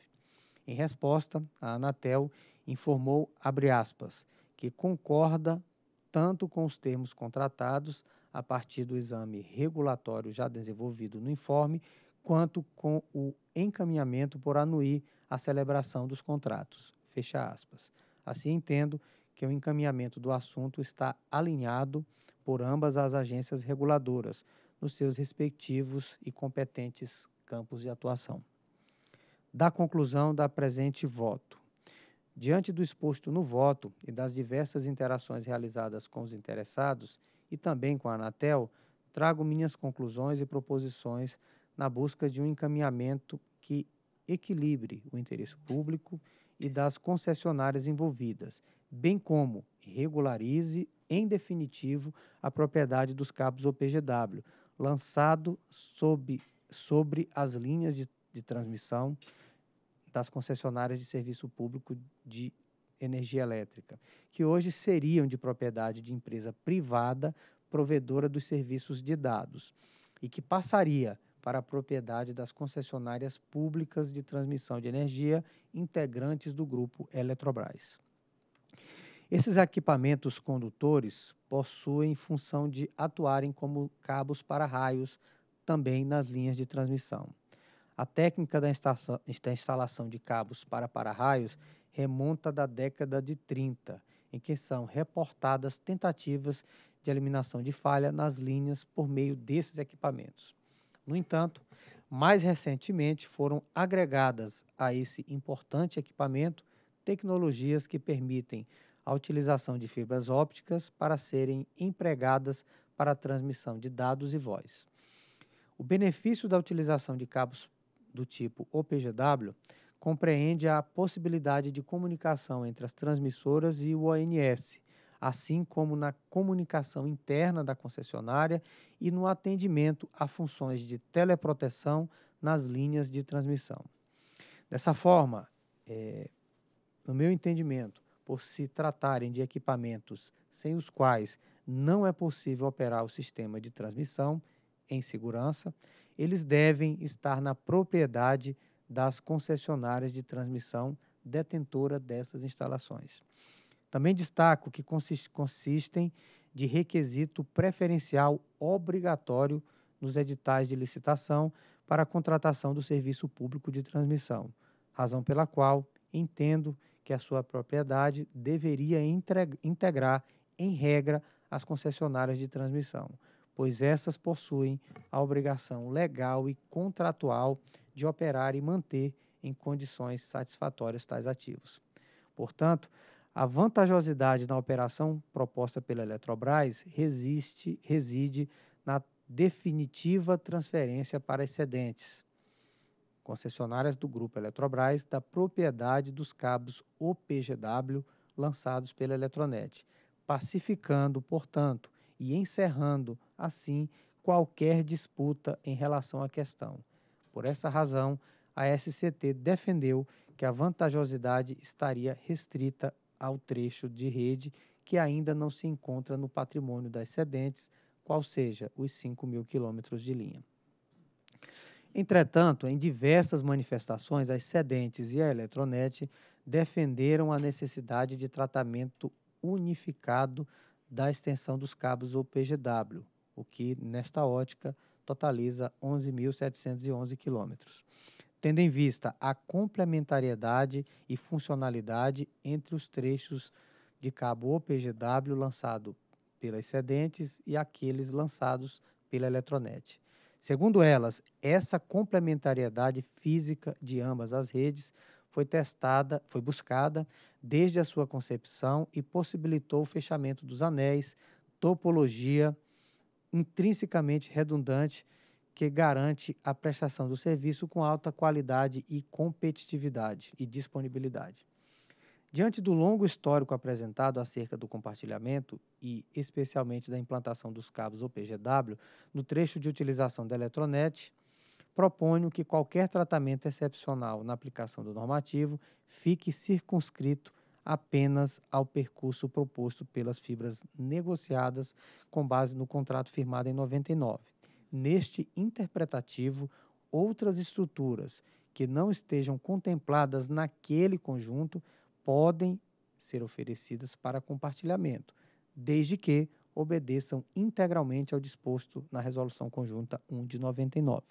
Em resposta, a Anatel informou, aspas, que concorda tanto com os termos contratados a partir do exame regulatório já desenvolvido no informe, quanto com o encaminhamento por anuir a celebração dos contratos. Fecha aspas. Assim entendo que o encaminhamento do assunto está alinhado por ambas as agências reguladoras, nos seus respectivos e competentes campos de atuação. Da conclusão da presente voto. Diante do exposto no voto e das diversas interações realizadas com os interessados e também com a Anatel, trago minhas conclusões e proposições na busca de um encaminhamento que equilibre o interesse público e das concessionárias envolvidas, bem como regularize em definitivo a propriedade dos cabos OPGW, lançado sob, sobre as linhas de, de transmissão das concessionárias de serviço público de energia elétrica, que hoje seriam de propriedade de empresa privada provedora dos serviços de dados e que passaria para a propriedade das concessionárias públicas de transmissão de energia integrantes do grupo Eletrobras. Esses equipamentos condutores possuem função de atuarem como cabos para raios também nas linhas de transmissão. A técnica da instalação de cabos para para-raios remonta da década de 30, em que são reportadas tentativas de eliminação de falha nas linhas por meio desses equipamentos. No entanto, mais recentemente foram agregadas a esse importante equipamento tecnologias que permitem a utilização de fibras ópticas para serem empregadas para a transmissão de dados e voz. O benefício da utilização de cabos do tipo OPGW compreende a possibilidade de comunicação entre as transmissoras e o ONS, assim como na comunicação interna da concessionária e no atendimento a funções de teleproteção nas linhas de transmissão. Dessa forma, é, no meu entendimento, por se tratarem de equipamentos sem os quais não é possível operar o sistema de transmissão em segurança, eles devem estar na propriedade das concessionárias de transmissão detentora dessas instalações. Também destaco que consistem de requisito preferencial obrigatório nos editais de licitação para a contratação do serviço público de transmissão, razão pela qual entendo que a sua propriedade deveria integrar, em regra, as concessionárias de transmissão, pois essas possuem a obrigação legal e contratual de operar e manter em condições satisfatórias tais ativos. Portanto, a vantajosidade na operação proposta pela Eletrobras resiste, reside na definitiva transferência para excedentes, concessionárias do Grupo Eletrobras, da propriedade dos cabos OPGW lançados pela Eletronet, pacificando, portanto, e encerrando, assim, qualquer disputa em relação à questão. Por essa razão, a SCT defendeu que a vantajosidade estaria restrita ao trecho de rede que ainda não se encontra no patrimônio das sedentes, qual seja os 5 mil quilômetros de linha. Entretanto, em diversas manifestações, as Cedentes e a Eletronet defenderam a necessidade de tratamento unificado da extensão dos cabos OPGW, o que, nesta ótica, totaliza 11.711 quilômetros, tendo em vista a complementariedade e funcionalidade entre os trechos de cabo OPGW lançado pelas Cedentes e aqueles lançados pela Eletronet. Segundo elas, essa complementariedade física de ambas as redes foi testada, foi buscada desde a sua concepção e possibilitou o fechamento dos anéis, topologia intrinsecamente redundante que garante a prestação do serviço com alta qualidade e competitividade e disponibilidade. Diante do longo histórico apresentado acerca do compartilhamento e especialmente da implantação dos cabos OPGW no trecho de utilização da Eletronet, proponho que qualquer tratamento excepcional na aplicação do normativo fique circunscrito apenas ao percurso proposto pelas fibras negociadas com base no contrato firmado em 99. Neste interpretativo, outras estruturas que não estejam contempladas naquele conjunto podem ser oferecidas para compartilhamento, desde que obedeçam integralmente ao disposto na Resolução Conjunta 1 de 99.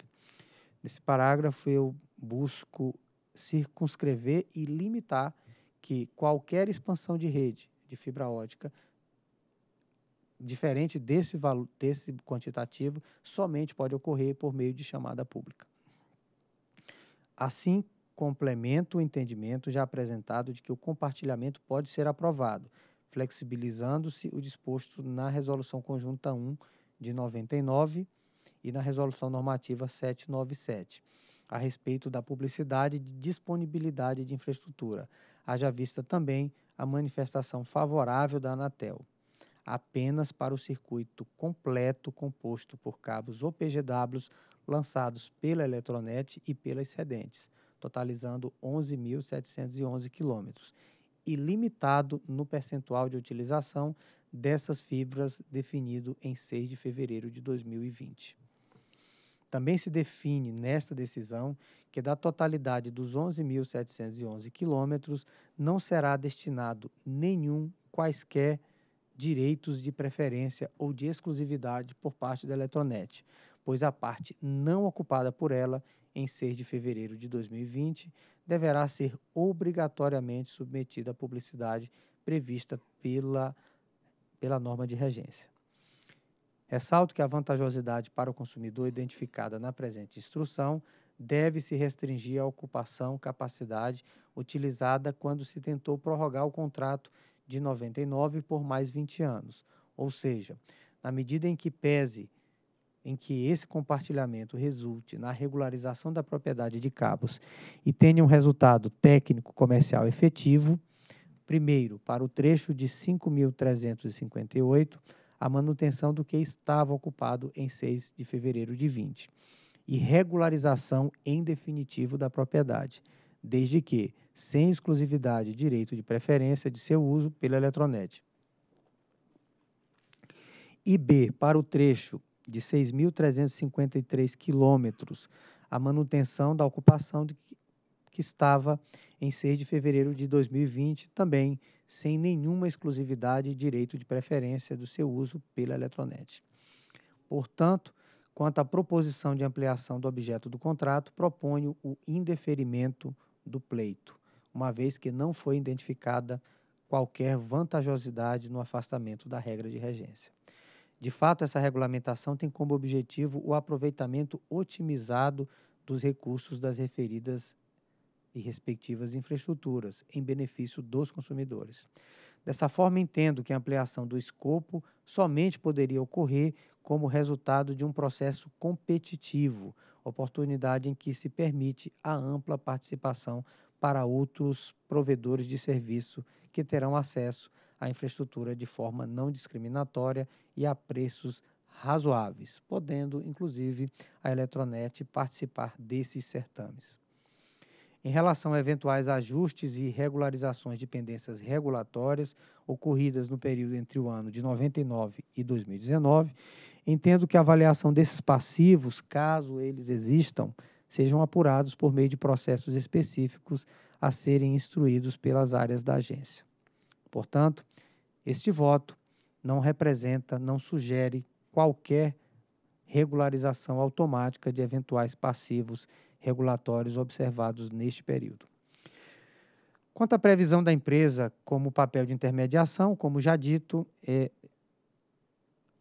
Nesse parágrafo, eu busco circunscrever e limitar que qualquer expansão de rede de fibra ótica, diferente desse, valor, desse quantitativo, somente pode ocorrer por meio de chamada pública. Assim complementa o entendimento já apresentado de que o compartilhamento pode ser aprovado, flexibilizando-se o disposto na Resolução Conjunta 1 de 99 e na Resolução Normativa 797, a respeito da publicidade de disponibilidade de infraestrutura, haja vista também a manifestação favorável da Anatel, apenas para o circuito completo composto por cabos OPGWs lançados pela Eletronet e pelas sedentes, totalizando 11.711 quilômetros, e limitado no percentual de utilização dessas fibras definido em 6 de fevereiro de 2020. Também se define nesta decisão que da totalidade dos 11.711 quilômetros não será destinado nenhum quaisquer direitos de preferência ou de exclusividade por parte da Eletronet, pois a parte não ocupada por ela em 6 de fevereiro de 2020, deverá ser obrigatoriamente submetida à publicidade prevista pela, pela norma de regência. Ressalto que a vantajosidade para o consumidor identificada na presente instrução deve se restringir à ocupação capacidade utilizada quando se tentou prorrogar o contrato de 99 por mais 20 anos, ou seja, na medida em que pese em que esse compartilhamento resulte na regularização da propriedade de cabos e tenha um resultado técnico comercial efetivo, primeiro, para o trecho de 5.358, a manutenção do que estava ocupado em 6 de fevereiro de 20 e regularização em definitivo da propriedade, desde que, sem exclusividade, direito de preferência de seu uso pela Eletronet. E B, para o trecho de 6.353 quilômetros, a manutenção da ocupação de, que estava em 6 de fevereiro de 2020, também sem nenhuma exclusividade e direito de preferência do seu uso pela Eletronet. Portanto, quanto à proposição de ampliação do objeto do contrato, proponho o indeferimento do pleito, uma vez que não foi identificada qualquer vantajosidade no afastamento da regra de regência. De fato, essa regulamentação tem como objetivo o aproveitamento otimizado dos recursos das referidas e respectivas infraestruturas, em benefício dos consumidores. Dessa forma, entendo que a ampliação do escopo somente poderia ocorrer como resultado de um processo competitivo, oportunidade em que se permite a ampla participação para outros provedores de serviço que terão acesso a infraestrutura de forma não discriminatória e a preços razoáveis, podendo, inclusive, a Eletronet participar desses certames. Em relação a eventuais ajustes e regularizações de pendências regulatórias ocorridas no período entre o ano de 99 e 2019, entendo que a avaliação desses passivos, caso eles existam, sejam apurados por meio de processos específicos a serem instruídos pelas áreas da agência. Portanto, este voto não representa, não sugere qualquer regularização automática de eventuais passivos regulatórios observados neste período. Quanto à previsão da empresa como papel de intermediação, como já dito, é,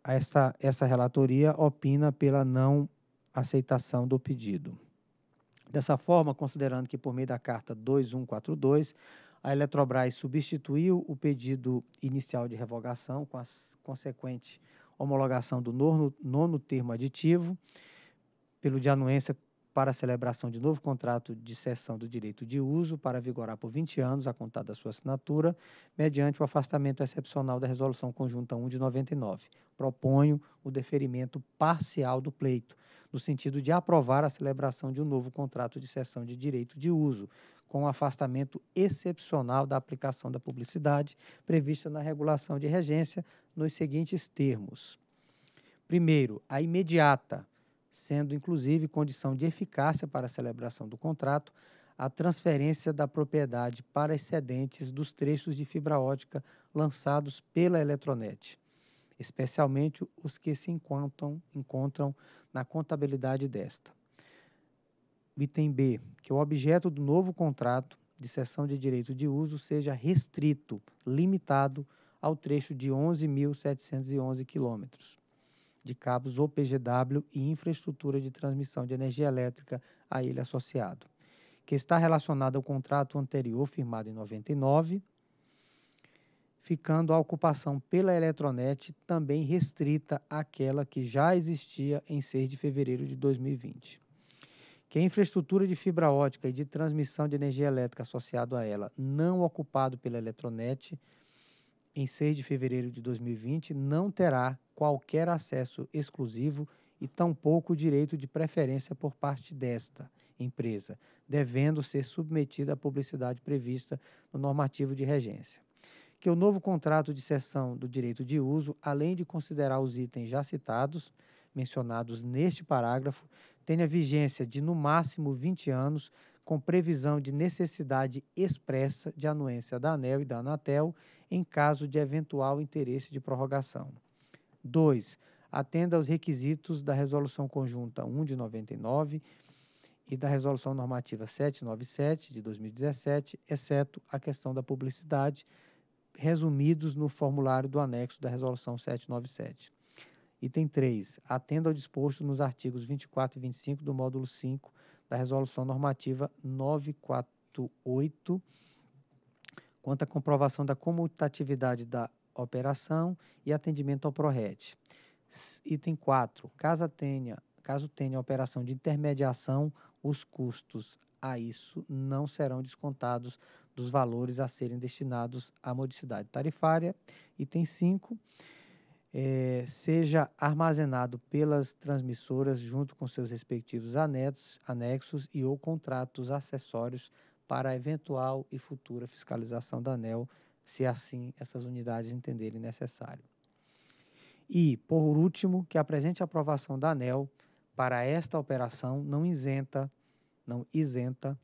esta, essa relatoria opina pela não aceitação do pedido. Dessa forma, considerando que por meio da carta 2142, a Eletrobras substituiu o pedido inicial de revogação com a consequente homologação do nono, nono termo aditivo pelo de anuência para a celebração de novo contrato de cessão do direito de uso para vigorar por 20 anos a contar da sua assinatura, mediante o afastamento excepcional da Resolução Conjunta 1 de 99. Proponho o deferimento parcial do pleito, no sentido de aprovar a celebração de um novo contrato de cessão de direito de uso, com o um afastamento excepcional da aplicação da publicidade prevista na regulação de regência nos seguintes termos. Primeiro, a imediata, sendo inclusive condição de eficácia para a celebração do contrato, a transferência da propriedade para excedentes dos trechos de fibra ótica lançados pela Eletronet, especialmente os que se encontram, encontram na contabilidade desta. Item B, que o objeto do novo contrato de cessão de direito de uso seja restrito, limitado ao trecho de 11.711 quilômetros de cabos OPGW e infraestrutura de transmissão de energia elétrica a ele associado, que está relacionado ao contrato anterior firmado em 99, ficando a ocupação pela Eletronet também restrita àquela que já existia em 6 de fevereiro de 2020 que a infraestrutura de fibra ótica e de transmissão de energia elétrica associado a ela, não ocupado pela Eletronet, em 6 de fevereiro de 2020, não terá qualquer acesso exclusivo e tampouco direito de preferência por parte desta empresa, devendo ser submetida à publicidade prevista no normativo de regência. Que o novo contrato de cessão do direito de uso, além de considerar os itens já citados, mencionados neste parágrafo, tenha vigência de no máximo 20 anos, com previsão de necessidade expressa de anuência da ANEL e da Anatel em caso de eventual interesse de prorrogação. 2. Atenda aos requisitos da Resolução Conjunta 1 de 99 e da Resolução Normativa 797 de 2017, exceto a questão da publicidade, resumidos no formulário do anexo da Resolução 797. Item 3. Atenda ao disposto nos artigos 24 e 25 do módulo 5 da Resolução Normativa 948, quanto à comprovação da comutatividade da operação e atendimento ao PRORET. Item 4. Caso tenha, caso tenha operação de intermediação, os custos a isso não serão descontados dos valores a serem destinados à modicidade tarifária. Item 5 é, seja armazenado pelas transmissoras junto com seus respectivos anetos, anexos e ou contratos acessórios para eventual e futura fiscalização da ANEL, se assim essas unidades entenderem necessário. E, por último, que a presente aprovação da ANEL para esta operação não isenta, não isenta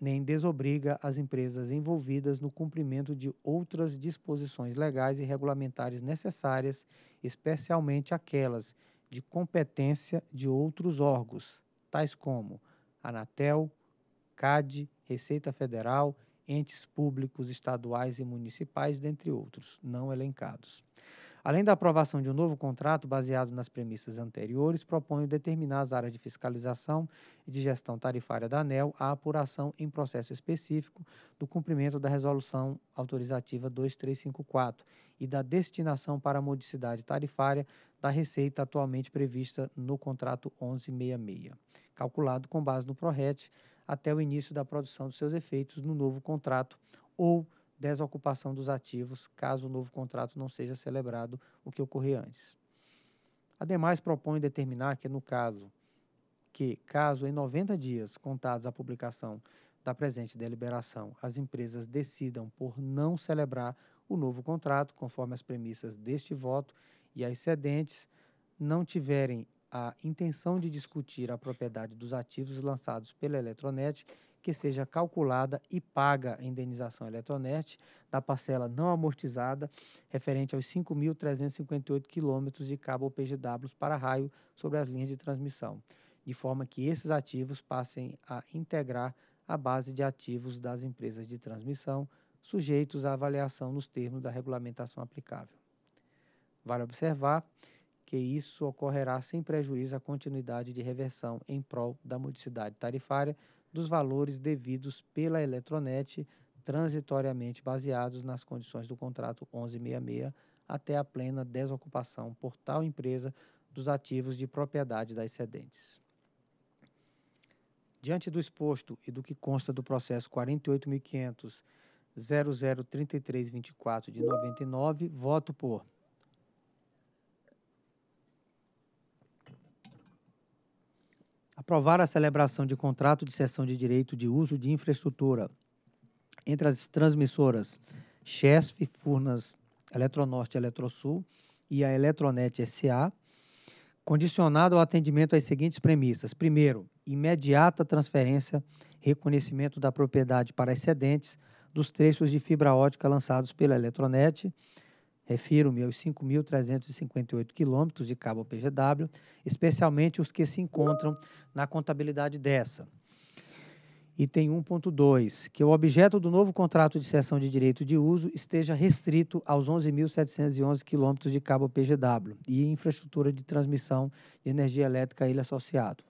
nem desobriga as empresas envolvidas no cumprimento de outras disposições legais e regulamentares necessárias, especialmente aquelas de competência de outros órgãos, tais como Anatel, CAD, Receita Federal, entes públicos estaduais e municipais, dentre outros, não elencados. Além da aprovação de um novo contrato baseado nas premissas anteriores, proponho determinar as áreas de fiscalização e de gestão tarifária da ANEL à apuração em processo específico do cumprimento da Resolução Autorizativa 2354 e da destinação para a modicidade tarifária da receita atualmente prevista no contrato 1166, calculado com base no PRORET até o início da produção de seus efeitos no novo contrato ou desocupação dos ativos caso o novo contrato não seja celebrado, o que ocorrer antes. Ademais, propõe determinar que, no caso, que, caso em 90 dias contados à publicação da presente deliberação, as empresas decidam por não celebrar o novo contrato, conforme as premissas deste voto, e as cedentes não tiverem a intenção de discutir a propriedade dos ativos lançados pela Eletronet que seja calculada e paga a indenização eletronet da parcela não amortizada referente aos 5.358 quilômetros de cabo PGW para raio sobre as linhas de transmissão, de forma que esses ativos passem a integrar a base de ativos das empresas de transmissão sujeitos à avaliação nos termos da regulamentação aplicável. Vale observar que isso ocorrerá sem prejuízo à continuidade de reversão em prol da modicidade tarifária dos valores devidos pela Eletronet, transitoriamente baseados nas condições do contrato 1166, até a plena desocupação por tal empresa dos ativos de propriedade das cedentes. Diante do exposto e do que consta do processo 48.500.003324 de 99, voto por aprovar a celebração de contrato de cessão de direito de uso de infraestrutura entre as transmissoras Chesf, Furnas, Eletronorte Eletrosul e a Eletronet SA, condicionado ao atendimento às seguintes premissas. Primeiro, imediata transferência, reconhecimento da propriedade para excedentes dos trechos de fibra ótica lançados pela Eletronet Refiro-me aos 5.358 quilômetros de cabo PGW, especialmente os que se encontram na contabilidade dessa. Item 1.2. Que o objeto do novo contrato de cessão de direito de uso esteja restrito aos 11.711 quilômetros de cabo PGW e infraestrutura de transmissão de energia elétrica a ele associado.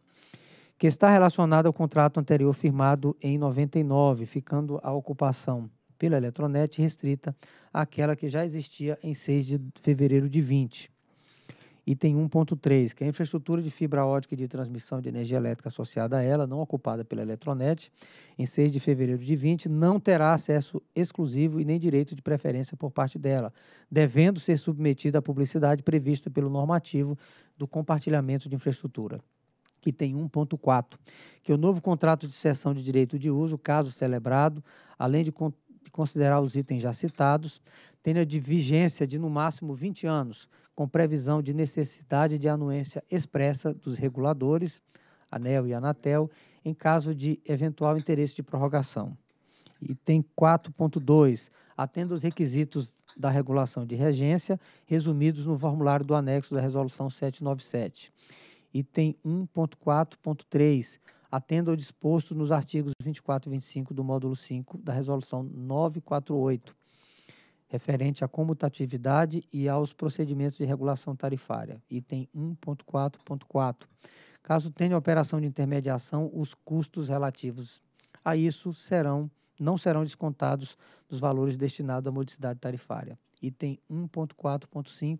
Que está relacionado ao contrato anterior firmado em 99, ficando a ocupação pela Eletronet restrita àquela que já existia em 6 de fevereiro de 20. Item 1.3, que a infraestrutura de fibra ótica e de transmissão de energia elétrica associada a ela, não ocupada pela Eletronet, em 6 de fevereiro de 20, não terá acesso exclusivo e nem direito de preferência por parte dela, devendo ser submetida à publicidade prevista pelo normativo do compartilhamento de infraestrutura que tem 1.4, que o novo contrato de cessão de direito de uso, caso celebrado, além de, considerar os itens já citados, tenha de vigência de no máximo 20 anos, com previsão de necessidade de anuência expressa dos reguladores, ANEL e Anatel, em caso de eventual interesse de prorrogação. Item 4.2. Atenda os requisitos da regulação de regência, resumidos no formulário do anexo da Resolução 797. Item 1.4.3 atenda ao disposto nos artigos 24 e 25 do módulo 5 da Resolução 948, referente à comutatividade e aos procedimentos de regulação tarifária, item 1.4.4. Caso tenha operação de intermediação, os custos relativos a isso serão não serão descontados dos valores destinados à modicidade tarifária. Item 1.4.5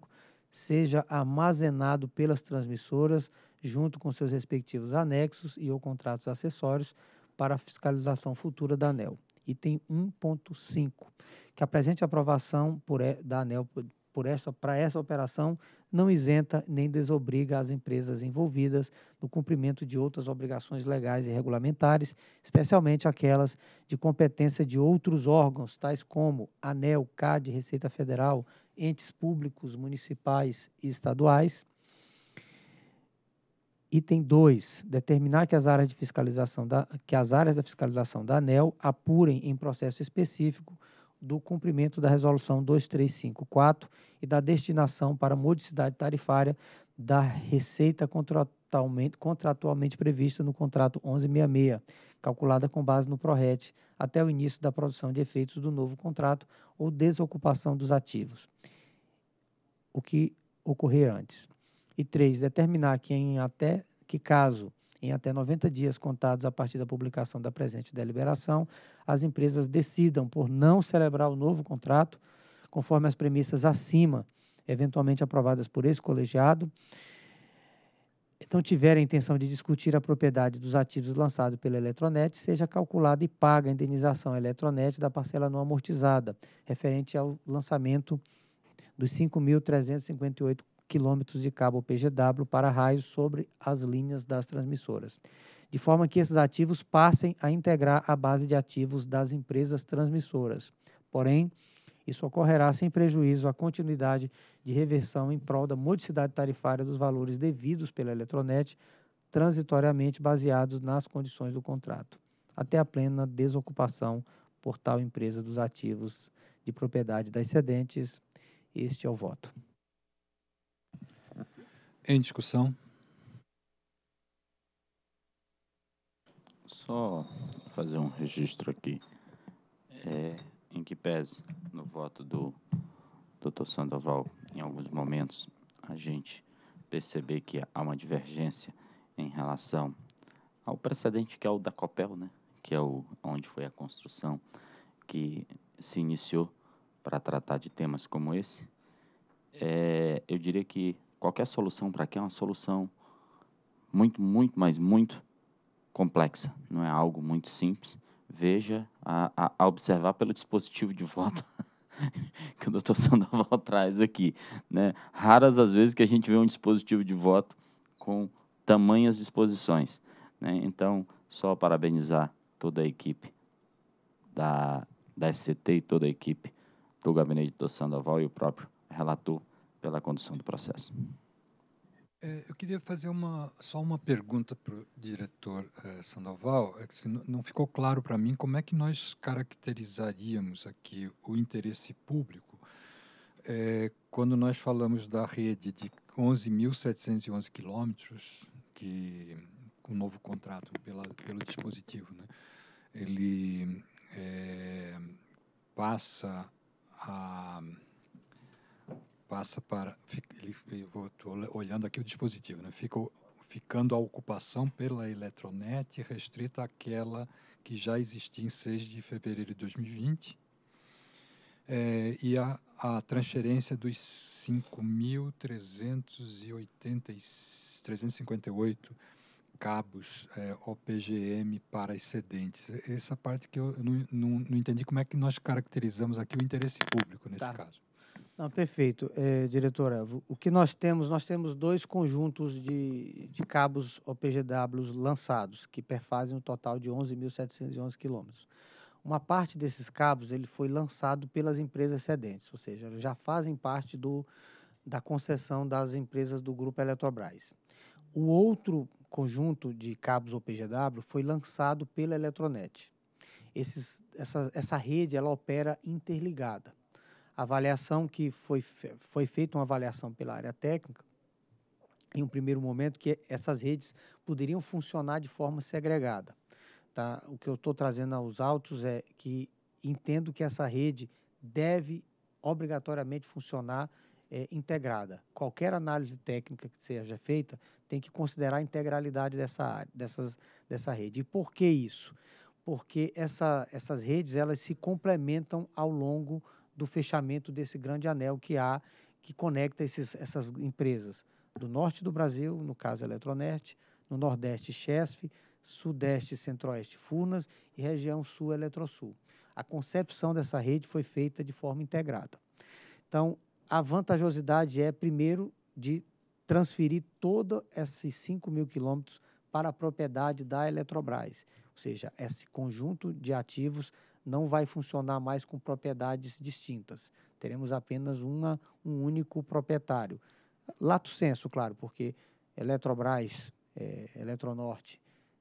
seja armazenado pelas transmissoras junto com seus respectivos anexos e ou contratos acessórios para a fiscalização futura da ANEL. Item 1.5, que a presente aprovação por, da ANEL por esta, para essa operação não isenta nem desobriga as empresas envolvidas no cumprimento de outras obrigações legais e regulamentares, especialmente aquelas de competência de outros órgãos, tais como ANEL, CAD, Receita Federal, entes públicos municipais e estaduais, Item 2. Determinar que as áreas de fiscalização da, que as áreas da fiscalização da ANEL apurem em processo específico do cumprimento da resolução 2354 e da destinação para modicidade tarifária da receita contratualmente, contratualmente prevista no contrato 1166, calculada com base no PRORET até o início da produção de efeitos do novo contrato ou desocupação dos ativos. O que ocorrer antes. E três, determinar que em até que caso em até 90 dias contados a partir da publicação da presente deliberação, as empresas decidam por não celebrar o novo contrato, conforme as premissas acima, eventualmente aprovadas por esse colegiado, então tiver a intenção de discutir a propriedade dos ativos lançados pela Eletronet, seja calculada e paga a indenização à Eletronet da parcela não amortizada, referente ao lançamento dos 5.358 quilômetros de cabo PGW para raios sobre as linhas das transmissoras, de forma que esses ativos passem a integrar a base de ativos das empresas transmissoras. Porém, isso ocorrerá sem prejuízo à continuidade de reversão em prol da modicidade tarifária dos valores devidos pela Eletronet, transitoriamente baseados nas condições do contrato, até a plena desocupação por tal empresa dos ativos de propriedade das cedentes. Este é o voto em discussão? Só fazer um registro aqui. É, em que pese no voto do Dr. Sandoval, em alguns momentos, a gente perceber que há uma divergência em relação ao precedente que é o da Copel, né? que é o, onde foi a construção que se iniciou para tratar de temas como esse. É, eu diria que Qualquer solução para aqui é uma solução muito, muito, mas muito complexa. Não é algo muito simples. Veja a, a, a observar pelo dispositivo de voto que o doutor Sandoval traz aqui. Né? Raras as vezes que a gente vê um dispositivo de voto com tamanhas disposições. Né? Então, só parabenizar toda a equipe da, da SCT e toda a equipe do gabinete do Sandoval e o próprio relator pela condução do processo. É, eu queria fazer uma, só uma pergunta para o diretor é, Sandoval. É que se não, não ficou claro para mim como é que nós caracterizaríamos aqui o interesse público é, quando nós falamos da rede de 11.711 quilômetros, que o um novo contrato pela, pelo dispositivo, né? ele é, passa a passa para. Ele, estou olhando aqui o dispositivo, né? Ficou, ficando a ocupação pela Eletronet restrita àquela que já existia em 6 de fevereiro de 2020. É, eh, e a, a transferência dos 5.358 cabos é, eh, OPGM para excedentes. Essa parte que eu não, não, não, entendi como é que nós caracterizamos aqui o interesse público nesse tá. caso. Não, perfeito, é, eh, diretora. O que nós temos, nós temos dois conjuntos de, de cabos OPGW lançados, que perfazem um total de 11.711 quilômetros. Uma parte desses cabos ele foi lançado pelas empresas excedentes, ou seja, já fazem parte do, da concessão das empresas do grupo Eletrobras. O outro conjunto de cabos OPGW foi lançado pela Eletronet. Esses, essa, essa rede ela opera interligada avaliação que foi, foi feita uma avaliação pela área técnica, em um primeiro momento, que essas redes poderiam funcionar de forma segregada. Tá? O que eu estou trazendo aos autos é que entendo que essa rede deve obrigatoriamente funcionar é, integrada. Qualquer análise técnica que seja feita tem que considerar a integralidade dessa, área, dessas, dessa rede. E por que isso? Porque essa, essas redes elas se complementam ao longo do fechamento desse grande anel que há, que conecta esses, essas empresas do norte do Brasil, no caso Eletronet, no nordeste Chesf, sudeste centro-oeste Furnas e região sul Eletrosul. A concepção dessa rede foi feita de forma integrada. Então, a vantajosidade é, primeiro, de transferir todos esses 5 mil quilômetros para a propriedade da Eletrobras, ou seja, esse conjunto de ativos não vai funcionar mais com propriedades distintas. Teremos apenas uma, um único proprietário. Lato senso, claro, porque Eletrobras, é, Eletronorte,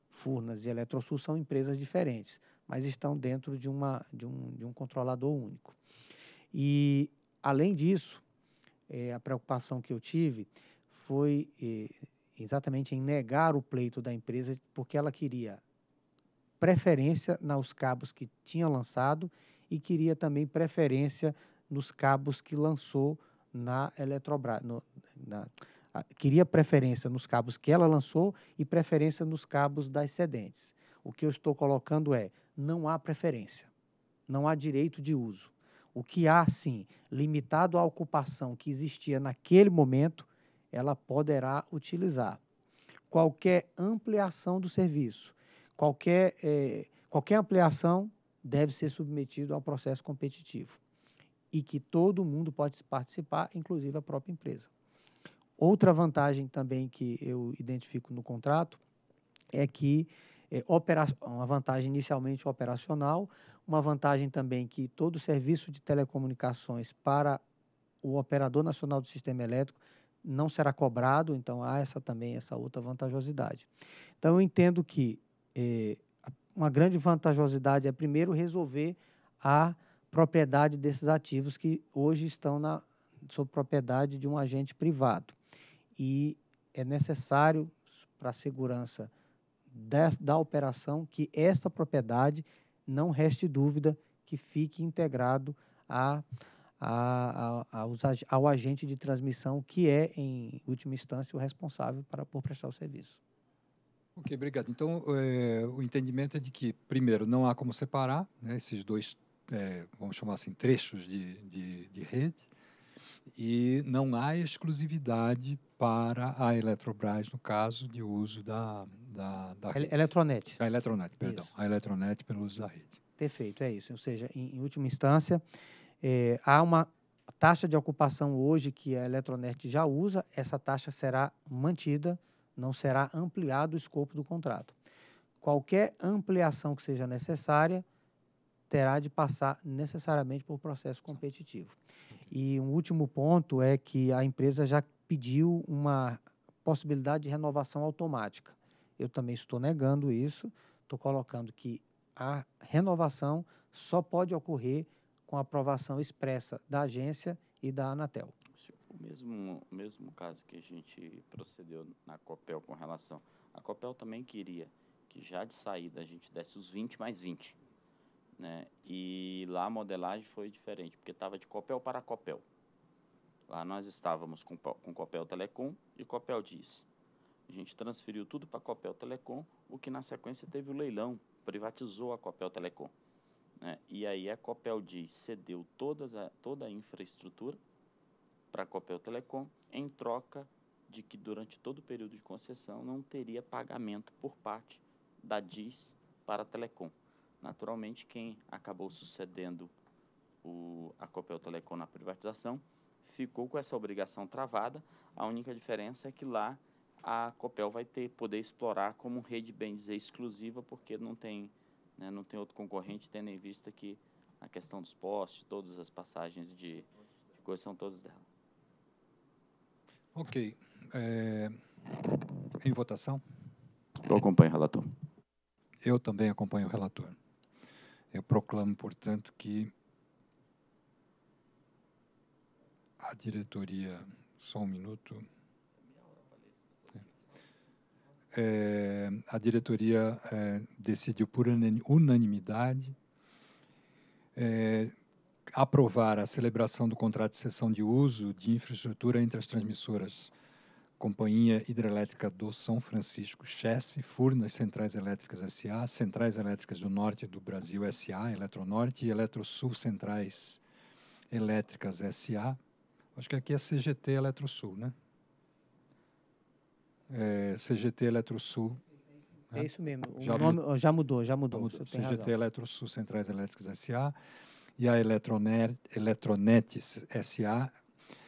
Furnas e Eletrosul são empresas diferentes, mas estão dentro de, uma, de, um, de um controlador único. E, além disso, é, a preocupação que eu tive foi é, exatamente em negar o pleito da empresa, porque ela queria preferência nos cabos que tinha lançado e queria também preferência nos cabos que lançou na Eletrobras. No, na, a, queria preferência nos cabos que ela lançou e preferência nos cabos das sedentes O que eu estou colocando é: não há preferência, não há direito de uso. O que há, sim, limitado à ocupação que existia naquele momento, ela poderá utilizar. Qualquer ampliação do serviço, qualquer, é, qualquer ampliação deve ser submetido a um processo competitivo e que todo mundo pode participar, inclusive a própria empresa. Outra vantagem também que eu identifico no contrato é que é, uma vantagem inicialmente operacional, uma vantagem também que todo serviço de telecomunicações para o operador nacional do sistema elétrico não será cobrado, então há essa também essa outra vantajosidade. Então eu entendo que é, uma grande vantajosidade é, primeiro, resolver a propriedade desses ativos que hoje estão na, sob propriedade de um agente privado. E é necessário, para a segurança des, da operação, que esta propriedade não reste dúvida que fique integrado a, a, a, aos, ao agente de transmissão, que é, em última instância, o responsável para, por prestar o serviço. Ok, obrigado. Então, é, o entendimento é de que, primeiro, não há como separar né, esses dois, é, vamos chamar assim, trechos de, de, de rede, e não há exclusividade para a Eletrobras, no caso de uso da, da, da rede. Eletronet. A Eletronet, perdão. Isso. A Eletronet pelo uso da rede. Perfeito, é isso. Ou seja, em, em última instância, é, há uma taxa de ocupação hoje que a Eletronet já usa, essa taxa será mantida não será ampliado o escopo do contrato. Qualquer ampliação que seja necessária terá de passar necessariamente por processo competitivo. E um último ponto é que a empresa já pediu uma possibilidade de renovação automática. Eu também estou negando isso, estou colocando que a renovação só pode ocorrer com aprovação expressa da agência e da Anatel. O mesmo, mesmo caso que a gente procedeu na COPEL com relação. A COPEL também queria que já de saída a gente desse os 20 mais 20. Né? E lá a modelagem foi diferente, porque estava de COPEL para COPEL. Lá nós estávamos com, com COPEL Telecom e COPEL Diz. A gente transferiu tudo para a Copel Telecom, o que na sequência teve o leilão, privatizou a Copel Telecom. Né? E aí a Copel Diz cedeu todas a, toda a infraestrutura, para a Copel Telecom em troca de que durante todo o período de concessão não teria pagamento por parte da DIS para a Telecom. Naturalmente, quem acabou sucedendo o, a Copel Telecom na privatização ficou com essa obrigação travada. A única diferença é que lá a Copel vai ter poder explorar como rede, bem dizer, exclusiva, porque não tem, né, não tem outro concorrente, tendo em vista que a questão dos postes, todas as passagens de, de coisa são todas dela. Ok. É... Em votação? Eu acompanho o relator. Eu também acompanho o relator. Eu proclamo, portanto, que a diretoria. Só um minuto. É, a diretoria é, decidiu por unanimidade é, aprovar a celebração do contrato de cessão de uso de infraestrutura entre as transmissoras Companhia Hidrelétrica do São Francisco, CHESF, Furnas Centrais Elétricas SA, Centrais Elétricas do Norte do Brasil SA, Eletronorte e Eletrosul Centrais Elétricas SA. Acho que aqui é CGT Eletrosul, né? É, CGT Eletrosul. É isso mesmo. Já, nome, já, mudou, já mudou. mudou. CGT Eletrosul Centrais Elétricas SA, e a Eletronetis SA,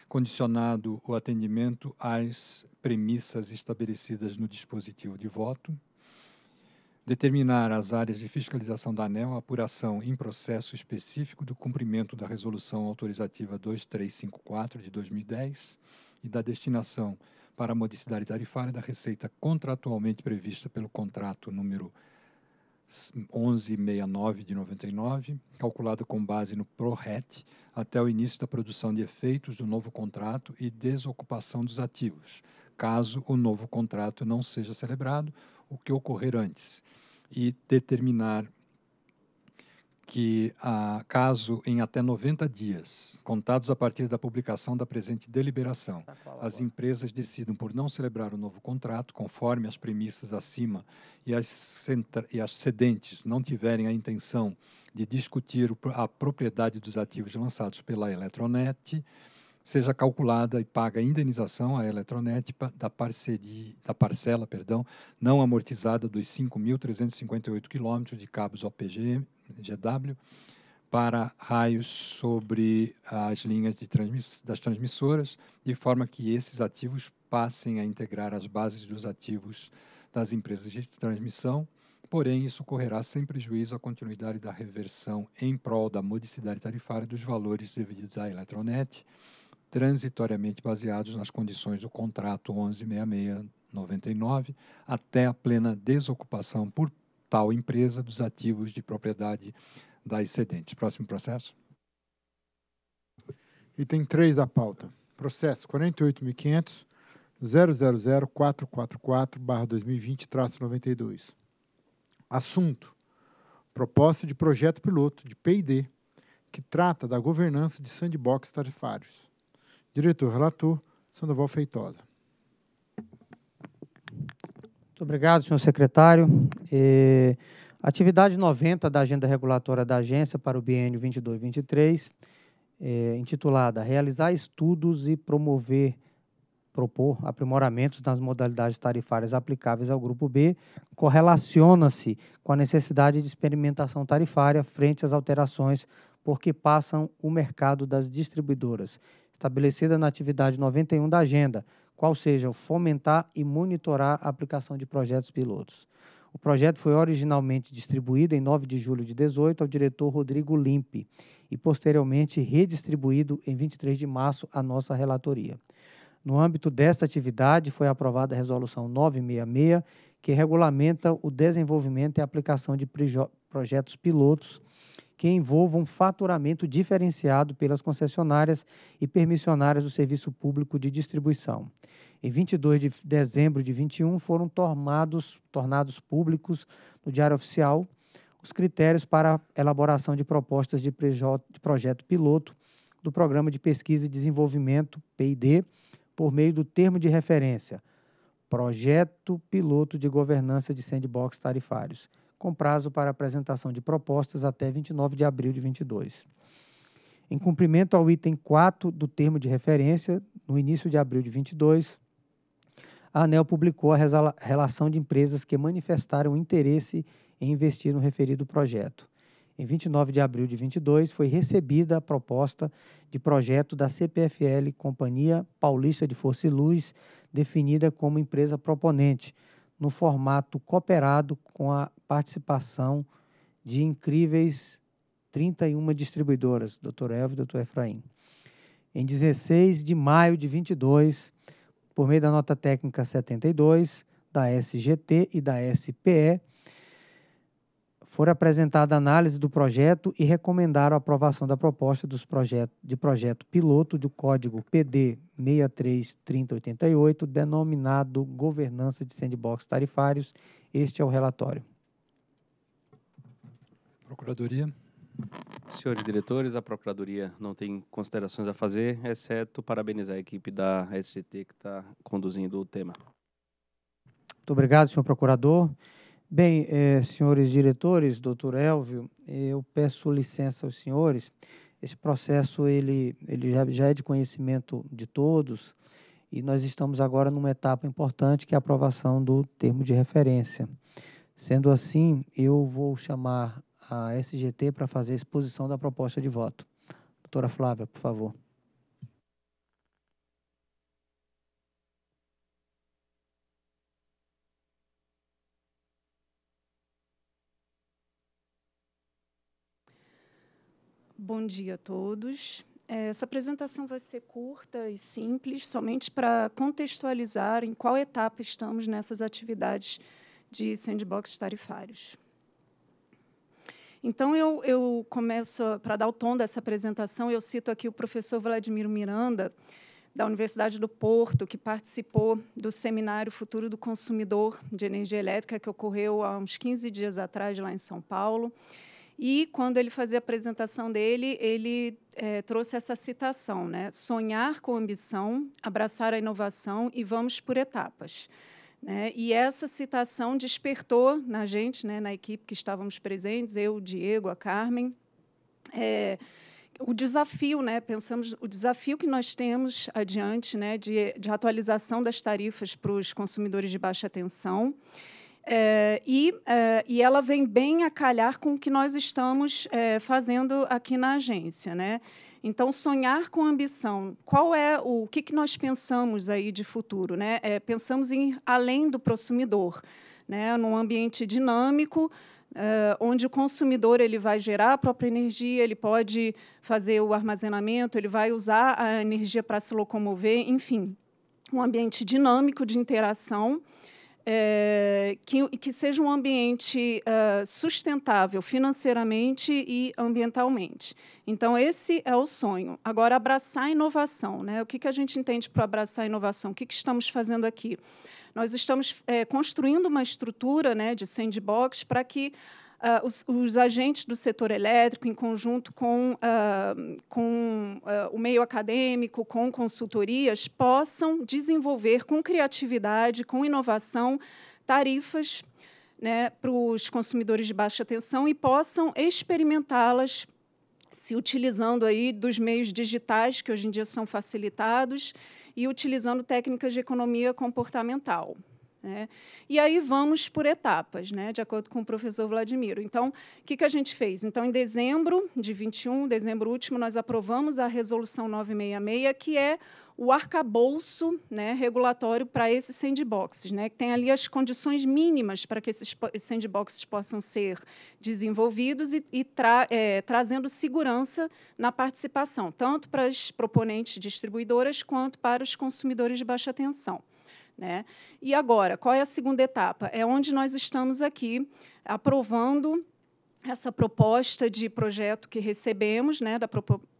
condicionado o atendimento às premissas estabelecidas no dispositivo de voto, determinar as áreas de fiscalização da ANEL, apuração em processo específico do cumprimento da Resolução Autorizativa 2354 de 2010 e da destinação para a modicidade tarifária da receita contratualmente prevista pelo contrato número 1169 de 99, calculado com base no PRORET até o início da produção de efeitos do novo contrato e desocupação dos ativos, caso o novo contrato não seja celebrado, o que ocorrer antes, e determinar que, caso em até 90 dias, contados a partir da publicação da presente deliberação, tá, as empresas decidam por não celebrar o novo contrato, conforme as premissas acima, e as, e as cedentes não tiverem a intenção de discutir a propriedade dos ativos lançados pela Eletronet, seja calculada e paga a indenização à Eletronet da, da parcela perdão, não amortizada dos 5.358 quilômetros de cabos OPGM, GW, para raios sobre as linhas transmiss das transmissoras, de forma que esses ativos passem a integrar as bases dos ativos das empresas de transmissão, porém isso ocorrerá sem prejuízo à continuidade da reversão em prol da modicidade tarifária dos valores devidos à Eletronet, transitoriamente baseados nas condições do contrato 1166-99, até a plena desocupação por tal empresa dos ativos de propriedade da excedente. Próximo processo. Item 3 da pauta. Processo 48.500. 000444-2020-92. Assunto: Proposta de projeto piloto de PD que trata da governança de sandbox tarifários. Diretor relator Sandoval Feitosa. Muito obrigado, senhor secretário. E, atividade 90 da agenda regulatória da agência para o biênio 22-23, é, intitulada Realizar estudos e promover propor aprimoramentos nas modalidades tarifárias aplicáveis ao Grupo B correlaciona-se com a necessidade de experimentação tarifária frente às alterações por que passam o mercado das distribuidoras, estabelecida na atividade 91 da agenda, qual seja fomentar e monitorar a aplicação de projetos pilotos. O projeto foi originalmente distribuído em 9 de julho de 18 ao diretor Rodrigo Limpe e posteriormente redistribuído em 23 de março à nossa relatoria. No âmbito desta atividade, foi aprovada a Resolução 966, que regulamenta o desenvolvimento e aplicação de projetos pilotos que envolva um faturamento diferenciado pelas concessionárias e permissionárias do serviço público de distribuição. Em 22 de dezembro de 21 foram tornados, tornados públicos no Diário Oficial os critérios para elaboração de propostas de, de projeto piloto do Programa de Pesquisa e Desenvolvimento, PID, por meio do termo de referência Projeto Piloto de Governança de Sandbox Tarifários com prazo para apresentação de propostas até 29 de abril de 22. Em cumprimento ao item 4 do termo de referência, no início de abril de 22, a ANEL publicou a relação de empresas que manifestaram interesse em investir no referido projeto. Em 29 de abril de 22, foi recebida a proposta de projeto da CPFL Companhia Paulista de Força e Luz, definida como empresa proponente, no formato cooperado com a participação de incríveis 31 distribuidoras, Dr. Elvio e Dr. Efraim. Em 16 de maio de 22, por meio da nota técnica 72, da SGT e da SPE, foi apresentada a análise do projeto e recomendaram a aprovação da proposta dos projeto, de projeto piloto do código PD 633088, denominado Governança de Sandbox Tarifários. Este é o relatório. Procuradoria. Senhores diretores, a Procuradoria não tem considerações a fazer, exceto parabenizar a equipe da SGT que está conduzindo o tema. Muito obrigado, senhor procurador. Bem, eh, senhores diretores, doutor Elvio, eh, eu peço licença aos senhores. Esse processo ele, ele já, já é de conhecimento de todos e nós estamos agora numa etapa importante que é a aprovação do termo de referência. Sendo assim, eu vou chamar a SGT para fazer a exposição da proposta de voto. Doutora Flávia, por favor. Bom dia a todos. É, essa apresentação vai ser curta e simples, somente para contextualizar em qual etapa estamos nessas atividades de sandbox tarifários. Então, eu, eu começo, para dar o tom dessa apresentação, eu cito aqui o professor Vladimir Miranda, da Universidade do Porto, que participou do seminário Futuro do Consumidor de Energia Elétrica, que ocorreu há uns 15 dias atrás, lá em São Paulo. E quando ele fazia a apresentação dele, ele é, trouxe essa citação, né? Sonhar com ambição, abraçar a inovação e vamos por etapas. Né? E essa citação despertou na gente, né, na equipe que estávamos presentes, eu, o Diego, a Carmen, é, o desafio, né? Pensamos o desafio que nós temos adiante, né? De, de atualização das tarifas para os consumidores de baixa tensão é, e, é, e ela vem bem a calhar com o que nós estamos é, fazendo aqui na agência. Né? Então, sonhar com ambição. Qual é o, o que, que nós pensamos aí de futuro? Né? pensamos em ir além do consumidor, né? num ambiente dinâmico, Uh, onde o consumidor ele vai gerar a própria energia, ele pode fazer o armazenamento, ele vai usar a energia para se locomover, enfim, um ambiente dinâmico de interação é, que, que, seja um ambiente uh, sustentável financeiramente e ambientalmente. Então, esse é o sonho. Agora, abraçar a inovação. Né? O que, que a gente entende por abraçar a inovação? O que, que estamos fazendo aqui? Nós estamos é, construindo uma estrutura né, de sandbox para que Uh, os, os, agentes do setor elétrico, em conjunto com, uh, com uh, o meio acadêmico, com consultorias, possam desenvolver com criatividade, com inovação, tarifas né, para os consumidores de baixa tensão e possam experimentá-las se utilizando aí dos meios digitais que hoje em dia são facilitados e utilizando técnicas de economia comportamental. Né? E aí vamos por etapas, né? de acordo com o professor Vladimiro. Então, o que, que a gente fez? Então, em dezembro de 21, dezembro último, nós aprovamos a Resolução 966, que é o arcabouço né, regulatório para esses sandboxes, né, que tem ali as condições mínimas para que esses sandboxes possam ser desenvolvidos e, e tra, é, trazendo segurança na participação, tanto para as proponentes distribuidoras quanto para os consumidores de baixa tensão. Né? E agora, qual é a segunda etapa? É onde nós estamos aqui aprovando essa proposta de projeto que recebemos, né, da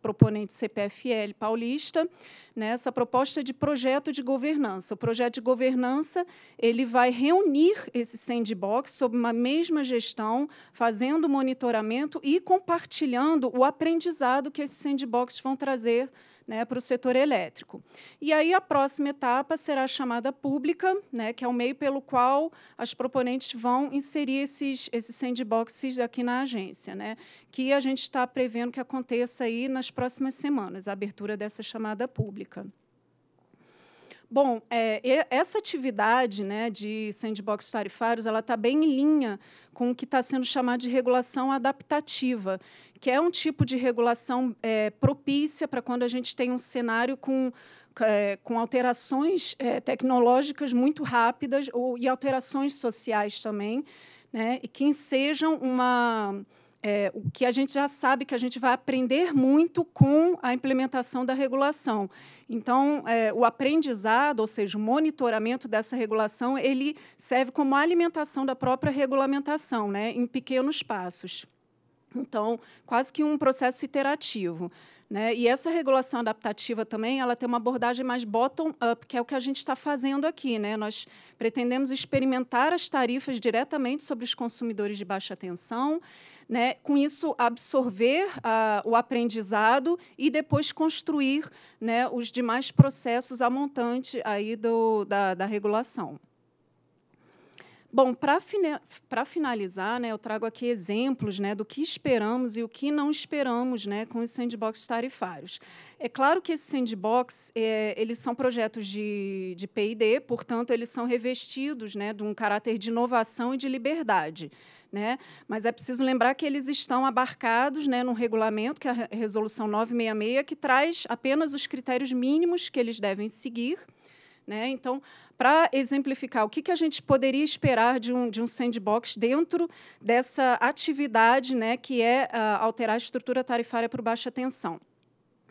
proponente CPFL paulista, né, essa proposta de projeto de governança. O projeto de governança ele vai reunir esse sandbox sob uma mesma gestão, fazendo monitoramento e compartilhando o aprendizado que esses sandbox vão trazer né, para o setor elétrico. E aí a próxima etapa será a chamada pública, né, que é o meio pelo qual as proponentes vão inserir esses, esses sandboxes aqui na agência, né, que a gente está prevendo que aconteça aí nas próximas semanas, a abertura dessa chamada pública. Bom, é, essa atividade né, de sandbox tarifários ela está bem em linha com o que está sendo chamado de regulação adaptativa, que é um tipo de regulação é, propícia para quando a gente tem um cenário com, é, com alterações é, tecnológicas muito rápidas ou, e alterações sociais também, né, e que sejam uma é, o que a gente já sabe que a gente vai aprender muito com a implementação da regulação. Então, é, o aprendizado, ou seja, o monitoramento dessa regulação, ele serve como alimentação da própria regulamentação, né, em pequenos passos. Então, quase que um processo iterativo. Né? E essa regulação adaptativa também ela tem uma abordagem mais bottom-up, que é o que a gente está fazendo aqui. Né? Nós pretendemos experimentar as tarifas diretamente sobre os consumidores de baixa tensão, né, com isso absorver a, ah, o aprendizado e depois construir né, os demais processos a montante aí do, da, da regulação. Bom, para finalizar, né, eu trago aqui exemplos né, do que esperamos e o que não esperamos né, com os sandbox tarifários. É claro que esses sandbox é, eles são projetos de, de P&D, portanto, eles são revestidos né, de um caráter de inovação e de liberdade. Né? Mas é preciso lembrar que eles estão abarcados né, num regulamento, que é a Resolução 966, que traz apenas os critérios mínimos que eles devem seguir. Né? Então, para exemplificar, o que, que a gente poderia esperar de um, de um sandbox dentro dessa atividade né, que é uh, alterar a estrutura tarifária por baixa tensão?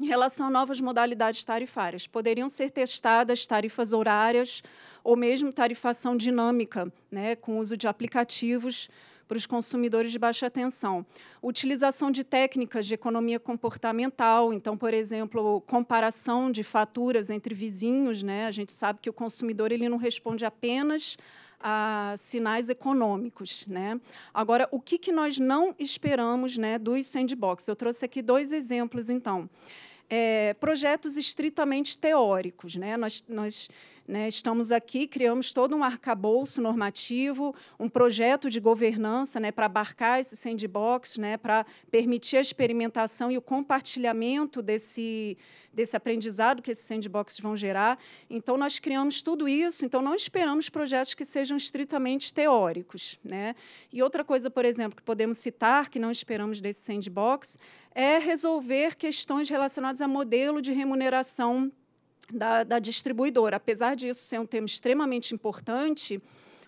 Em relação a novas modalidades tarifárias, poderiam ser testadas tarifas horárias ou mesmo tarifação dinâmica, né, com uso de aplicativos para os consumidores de baixa tensão. Utilização de técnicas de economia comportamental, então, por exemplo, comparação de faturas entre vizinhos, né? A gente sabe que o consumidor ele não responde apenas a sinais econômicos. Né? Agora, o que, que nós não esperamos né, dos sandbox? Eu trouxe aqui dois exemplos, então. É, projetos estritamente teóricos. Né? Nós, nós né, estamos aqui, criamos todo um arcabouço normativo, um projeto de governança né, para abarcar esse sandbox, né, para permitir a experimentação e o compartilhamento desse, desse aprendizado que esses sandboxes vão gerar. Então, nós criamos tudo isso, então não esperamos projetos que sejam estritamente teóricos. Né? E outra coisa, por exemplo, que podemos citar, que não esperamos desse sandbox, é resolver questões relacionadas a modelo de remuneração da, da distribuidora. Apesar disso ser um tema extremamente importante,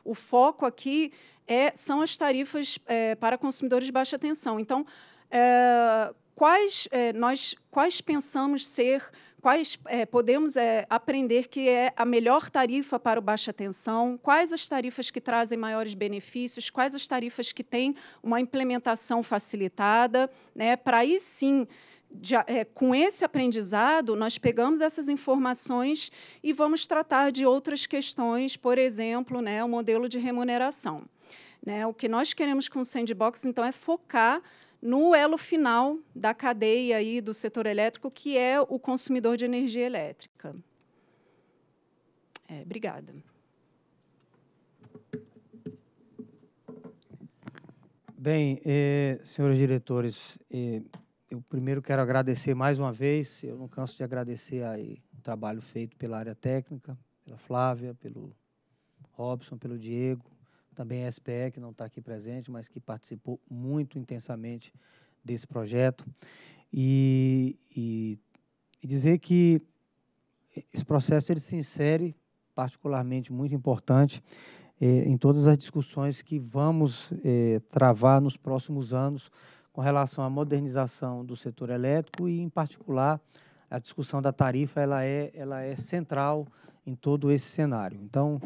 o foco aqui é, são as tarifas é, para consumidores de baixa tensão. Então, é, quais é, nós quais pensamos ser quais é, podemos é, aprender que é a melhor tarifa para o baixa tensão quais as tarifas que trazem maiores benefícios quais as tarifas que têm uma implementação facilitada né para aí sim de, é, com esse aprendizado, nós pegamos essas informações e vamos tratar de outras questões, por exemplo, né, o modelo de remuneração. Né? O que nós queremos com o sandbox, então, é focar no elo final da cadeia aí do setor elétrico, que é o consumidor de energia elétrica. É, obrigada. Bem, eh, senhores diretores, eh, eu primeiro quero agradecer mais uma vez, eu não canso de agradecer aí o trabalho feito pela área técnica, pela Flávia, pelo Robson, pelo Diego, também a SPE, que não está aqui presente, mas que participou muito intensamente desse projeto. E, e, e dizer que esse processo ele se insere, particularmente muito importante, eh, em todas as discussões que vamos eh, travar nos próximos anos com relação à modernização do setor elétrico e, em particular, a discussão da tarifa ela é, ela é central em todo esse cenário. Então,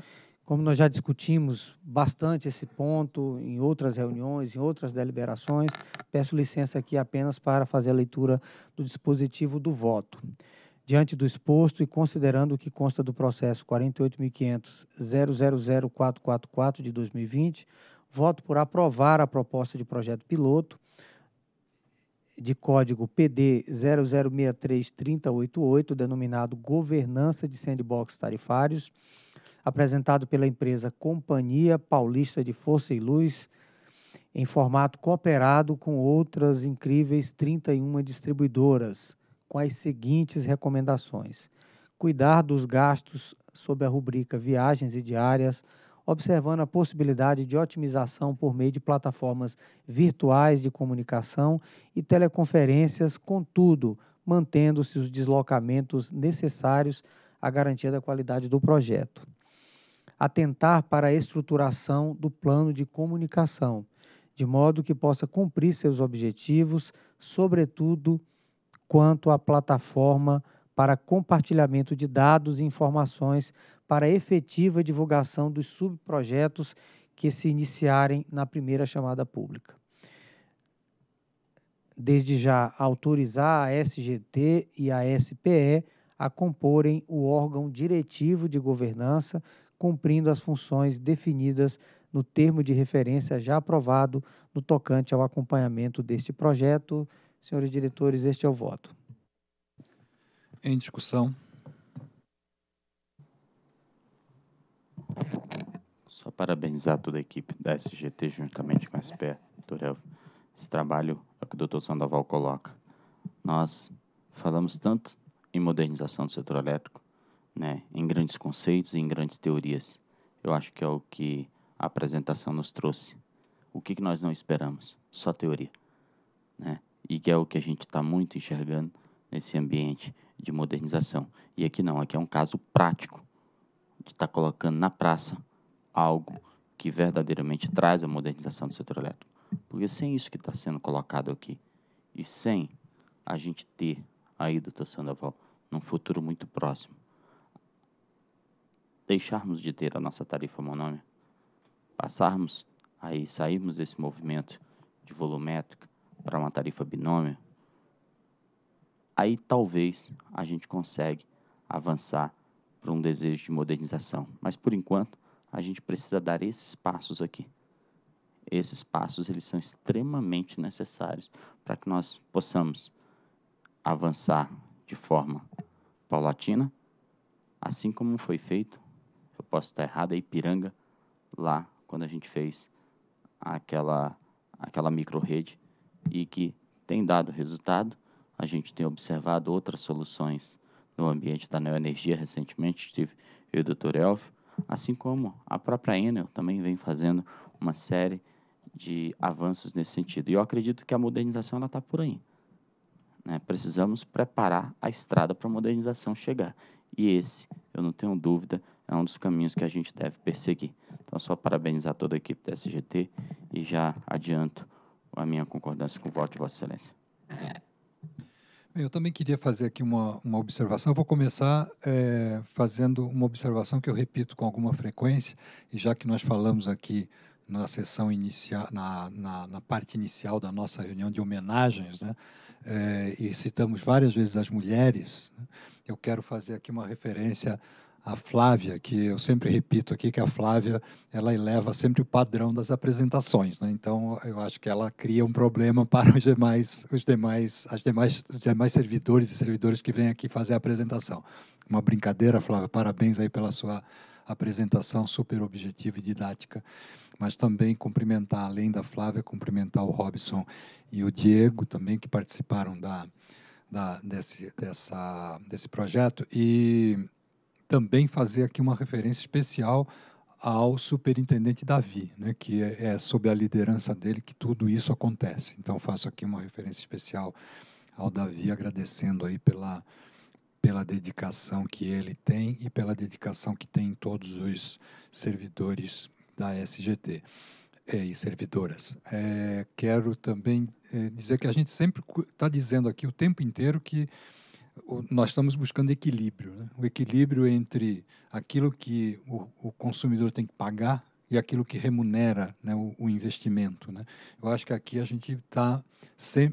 como nós já discutimos bastante esse ponto em outras reuniões, em outras deliberações, peço licença aqui apenas para fazer a leitura do dispositivo do voto. Diante do exposto e considerando o que consta do processo 48.500.000444 de 2020, voto por aprovar a proposta de projeto piloto de código PD 00633088, denominado Governança de Sandbox Tarifários, apresentado pela empresa Companhia Paulista de Força e Luz, em formato cooperado com outras incríveis 31 distribuidoras, com as seguintes recomendações: cuidar dos gastos sob a rubrica viagens e diárias, observando a possibilidade de otimização por meio de plataformas virtuais de comunicação e teleconferências, contudo, mantendo-se os deslocamentos necessários à garantia da qualidade do projeto. Atentar para a estruturação do plano de comunicação, de modo que possa cumprir seus objetivos, sobretudo quanto à plataforma para compartilhamento de dados e informações para efetiva divulgação dos subprojetos que se iniciarem na primeira chamada pública. Desde já autorizar a SGT e a SPE a comporem o órgão diretivo de governança, cumprindo as funções definidas no termo de referência já aprovado no tocante ao acompanhamento deste projeto. Senhores diretores, este é o voto em discussão? Só parabenizar toda a equipe da SGT juntamente com a SPE, doutor Esse trabalho é o que o doutor Sandoval coloca. Nós falamos tanto em modernização do setor elétrico, né, em grandes conceitos e em grandes teorias. Eu acho que é o que a apresentação nos trouxe. O que, que nós não esperamos? Só teoria. Né? E que é o que a gente está muito enxergando nesse ambiente de modernização. E aqui não, aqui é um caso prático de estar tá colocando na praça algo que verdadeiramente traz a modernização do setor elétrico. Porque sem isso que está sendo colocado aqui e sem a gente ter aí, doutor Sandoval, num futuro muito próximo, deixarmos de ter a nossa tarifa monômia, passarmos aí, sairmos desse movimento de volumétrica para uma tarifa binômia, aí talvez a gente consegue avançar para um desejo de modernização. Mas por enquanto, a gente precisa dar esses passos aqui. Esses passos eles são extremamente necessários para que nós possamos avançar de forma paulatina, assim como foi feito, eu posso estar errado, a é Ipiranga, lá quando a gente fez aquela, aquela micro-rede e que tem dado resultado a gente tem observado outras soluções no ambiente da neoenergia. Recentemente estive eu e o Dr. Elvio, assim como a própria Enel também vem fazendo uma série de avanços nesse sentido. E eu acredito que a modernização está por aí. Né? Precisamos preparar a estrada para a modernização chegar. E esse, eu não tenho dúvida, é um dos caminhos que a gente deve perseguir. Então, só parabenizar toda a equipe da SGT e já adianto a minha concordância com o voto de Vossa Excelência. Eu também queria fazer aqui uma, uma observação. Eu vou começar é, fazendo uma observação que eu repito com alguma frequência, e já que nós falamos aqui na sessão inicial, na, na, na parte inicial da nossa reunião de homenagens, né, é, e citamos várias vezes as mulheres, né, eu quero fazer aqui uma referência a Flávia, que eu sempre repito aqui que a Flávia ela eleva sempre o padrão das apresentações, né? então eu acho que ela cria um problema para os demais, os demais, as demais, os demais servidores e servidores que vêm aqui fazer a apresentação. Uma brincadeira, Flávia, parabéns aí pela sua apresentação super objetiva e didática, mas também cumprimentar além da Flávia, cumprimentar o Robson e o Diego também que participaram da, da desse, dessa, desse projeto e também fazer aqui uma referência especial ao superintendente Davi, né, que é, é sob a liderança dele que tudo isso acontece. Então faço aqui uma referência especial ao Davi, agradecendo aí pela, pela dedicação que ele tem e pela dedicação que tem em todos os servidores da SGT é, e servidoras. É, quero também é, dizer que a gente sempre está dizendo aqui o tempo inteiro que nós estamos buscando equilíbrio, né? o equilíbrio entre aquilo que o, o, consumidor tem que pagar e aquilo que remunera né, o, o, investimento. Né? Eu acho que aqui a gente está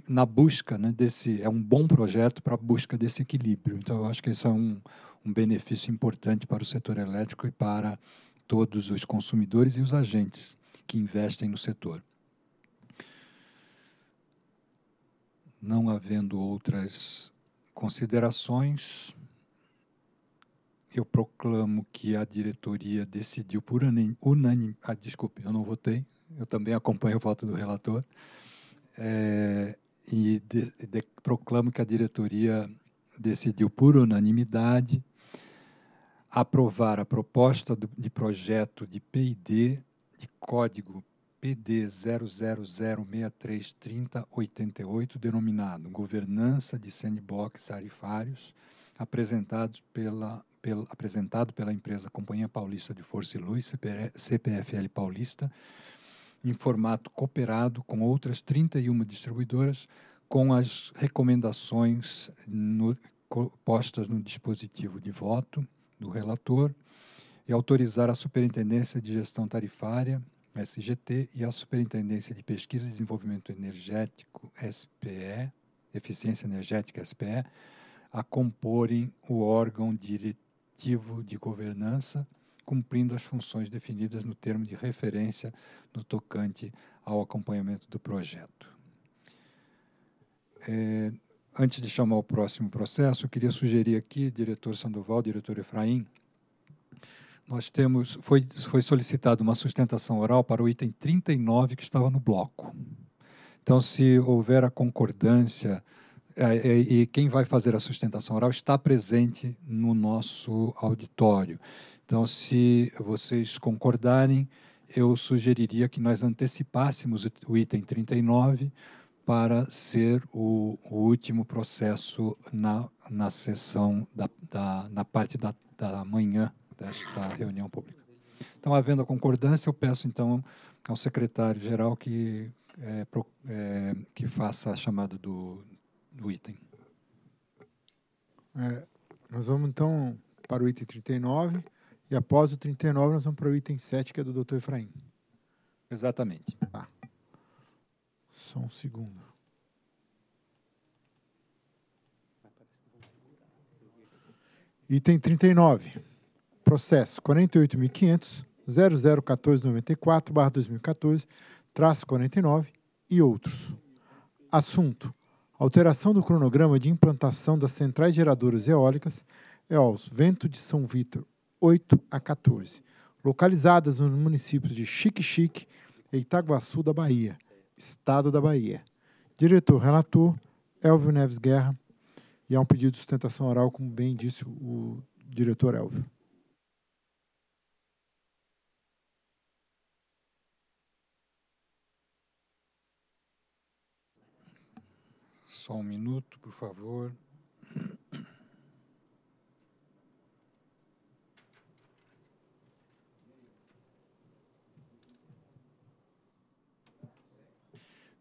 na busca né, desse, é um bom projeto para a busca desse equilíbrio. Então, eu acho que esse é um, um benefício importante para o setor elétrico e para todos os consumidores e os agentes que investem no setor. Não havendo outras considerações, eu proclamo que a diretoria decidiu por unanimidade. Ah, desculpe, eu não votei, eu também acompanho o voto do relator. É, e de, de, proclamo que a diretoria decidiu por unanimidade aprovar a proposta do, de projeto de PID de Código PD 000633088, denominado Governança de Sandbox Tarifários, apresentado pela, pela, apresentado pela empresa Companhia Paulista de Força e Luz, CPFL Paulista, em formato cooperado com outras 31 distribuidoras, com as recomendações no, postas no dispositivo de voto do relator e autorizar a Superintendência de Gestão Tarifária SGT, e a Superintendência de Pesquisa e Desenvolvimento Energético, SPE, Eficiência Energética, SPE, a comporem o órgão diretivo de governança, cumprindo as funções definidas no termo de referência no tocante ao acompanhamento do projeto. É, antes de chamar o próximo processo, eu queria sugerir aqui, diretor Sandoval, diretor Efraim, nós temos, foi, foi solicitada uma sustentação oral para o item 39 que estava no bloco. Então, se houver a concordância, é, é, e quem vai fazer a sustentação oral está presente no nosso auditório. Então, se vocês concordarem, eu sugeriria que nós antecipássemos o item 39 para ser o, o último processo na, na sessão da, da na parte da, da manhã desta reunião pública. Então, havendo a concordância, eu peço então ao secretário-geral que, é, é, que faça a chamada do, do item. É, nós vamos então para o item 39 e após o 39 nós vamos para o item 7, que é do doutor Efraim. Exatamente. Tá. Só um segundo. Item 39 processo 48.500, 2014 traço 49 e outros. Assunto: alteração do cronograma de implantação das centrais geradoras eólicas EOS Vento de São Vítor 8 a 14, localizadas nos municípios de Xique-Xique e Itaguaçu da Bahia, Estado da Bahia. Diretor relator Elvio Neves Guerra, e há um pedido de sustentação oral, como bem disse o diretor Elvio. Só um minuto, por favor.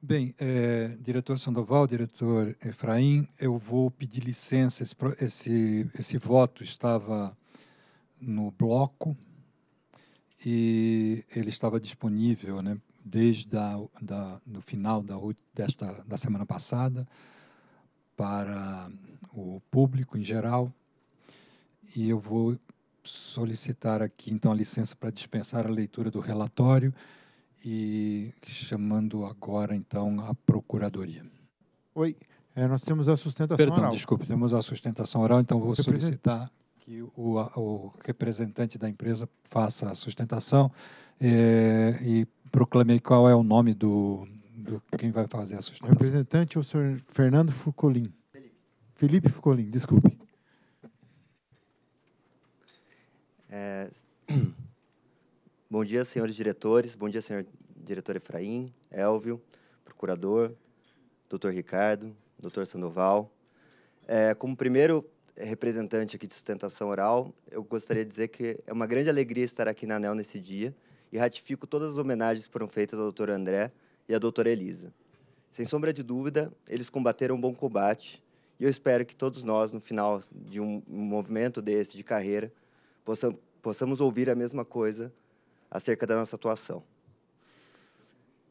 Bem, é, diretor Sandoval, diretor Efraim, eu vou pedir licença. Esse, esse, esse voto estava no bloco e ele estava disponível né, desde o da, final da, desta, da semana passada para o público em geral. E eu vou solicitar aqui, então, a licença para dispensar a leitura do relatório e chamando agora, então, a Procuradoria. Oi, é, nós temos a sustentação Perdão, oral. Perdão, desculpe, temos a sustentação oral, então vou solicitar que o, o representante da empresa faça a sustentação é, e proclamei qual é o nome do, do quem vai fazer a sustentação. O representante é o senhor Fernando Furcolim. Felipe, Felipe Furcolim, desculpe. É, bom dia, senhores diretores. Bom dia, senhor diretor Efraim, Elvio, procurador, doutor Ricardo, doutor Sandoval. É, como primeiro representante aqui de sustentação oral, eu gostaria de dizer que é uma grande alegria estar aqui na ANEL nesse dia e ratifico todas as homenagens que foram feitas ao Dr. André e à doutora Elisa. Sem sombra de dúvida, eles combateram um bom combate e eu espero que todos nós, no final de um movimento desse de carreira, possam, possamos ouvir a mesma coisa acerca da nossa atuação.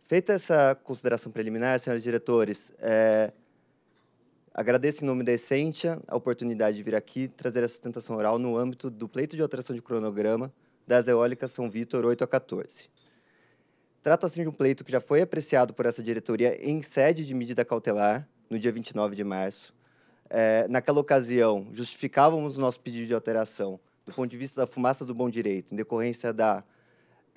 Feita essa consideração preliminar, senhores diretores, é, agradeço em nome da Essentia a oportunidade de vir aqui trazer a sustentação oral no âmbito do pleito de alteração de cronograma das eólicas São Vitor 8 a 14. Trata-se de um pleito que já foi apreciado por essa diretoria em sede de medida cautelar, no dia 29 de março. É, naquela ocasião, justificávamos o nosso pedido de alteração do ponto de vista da fumaça do bom direito, em decorrência da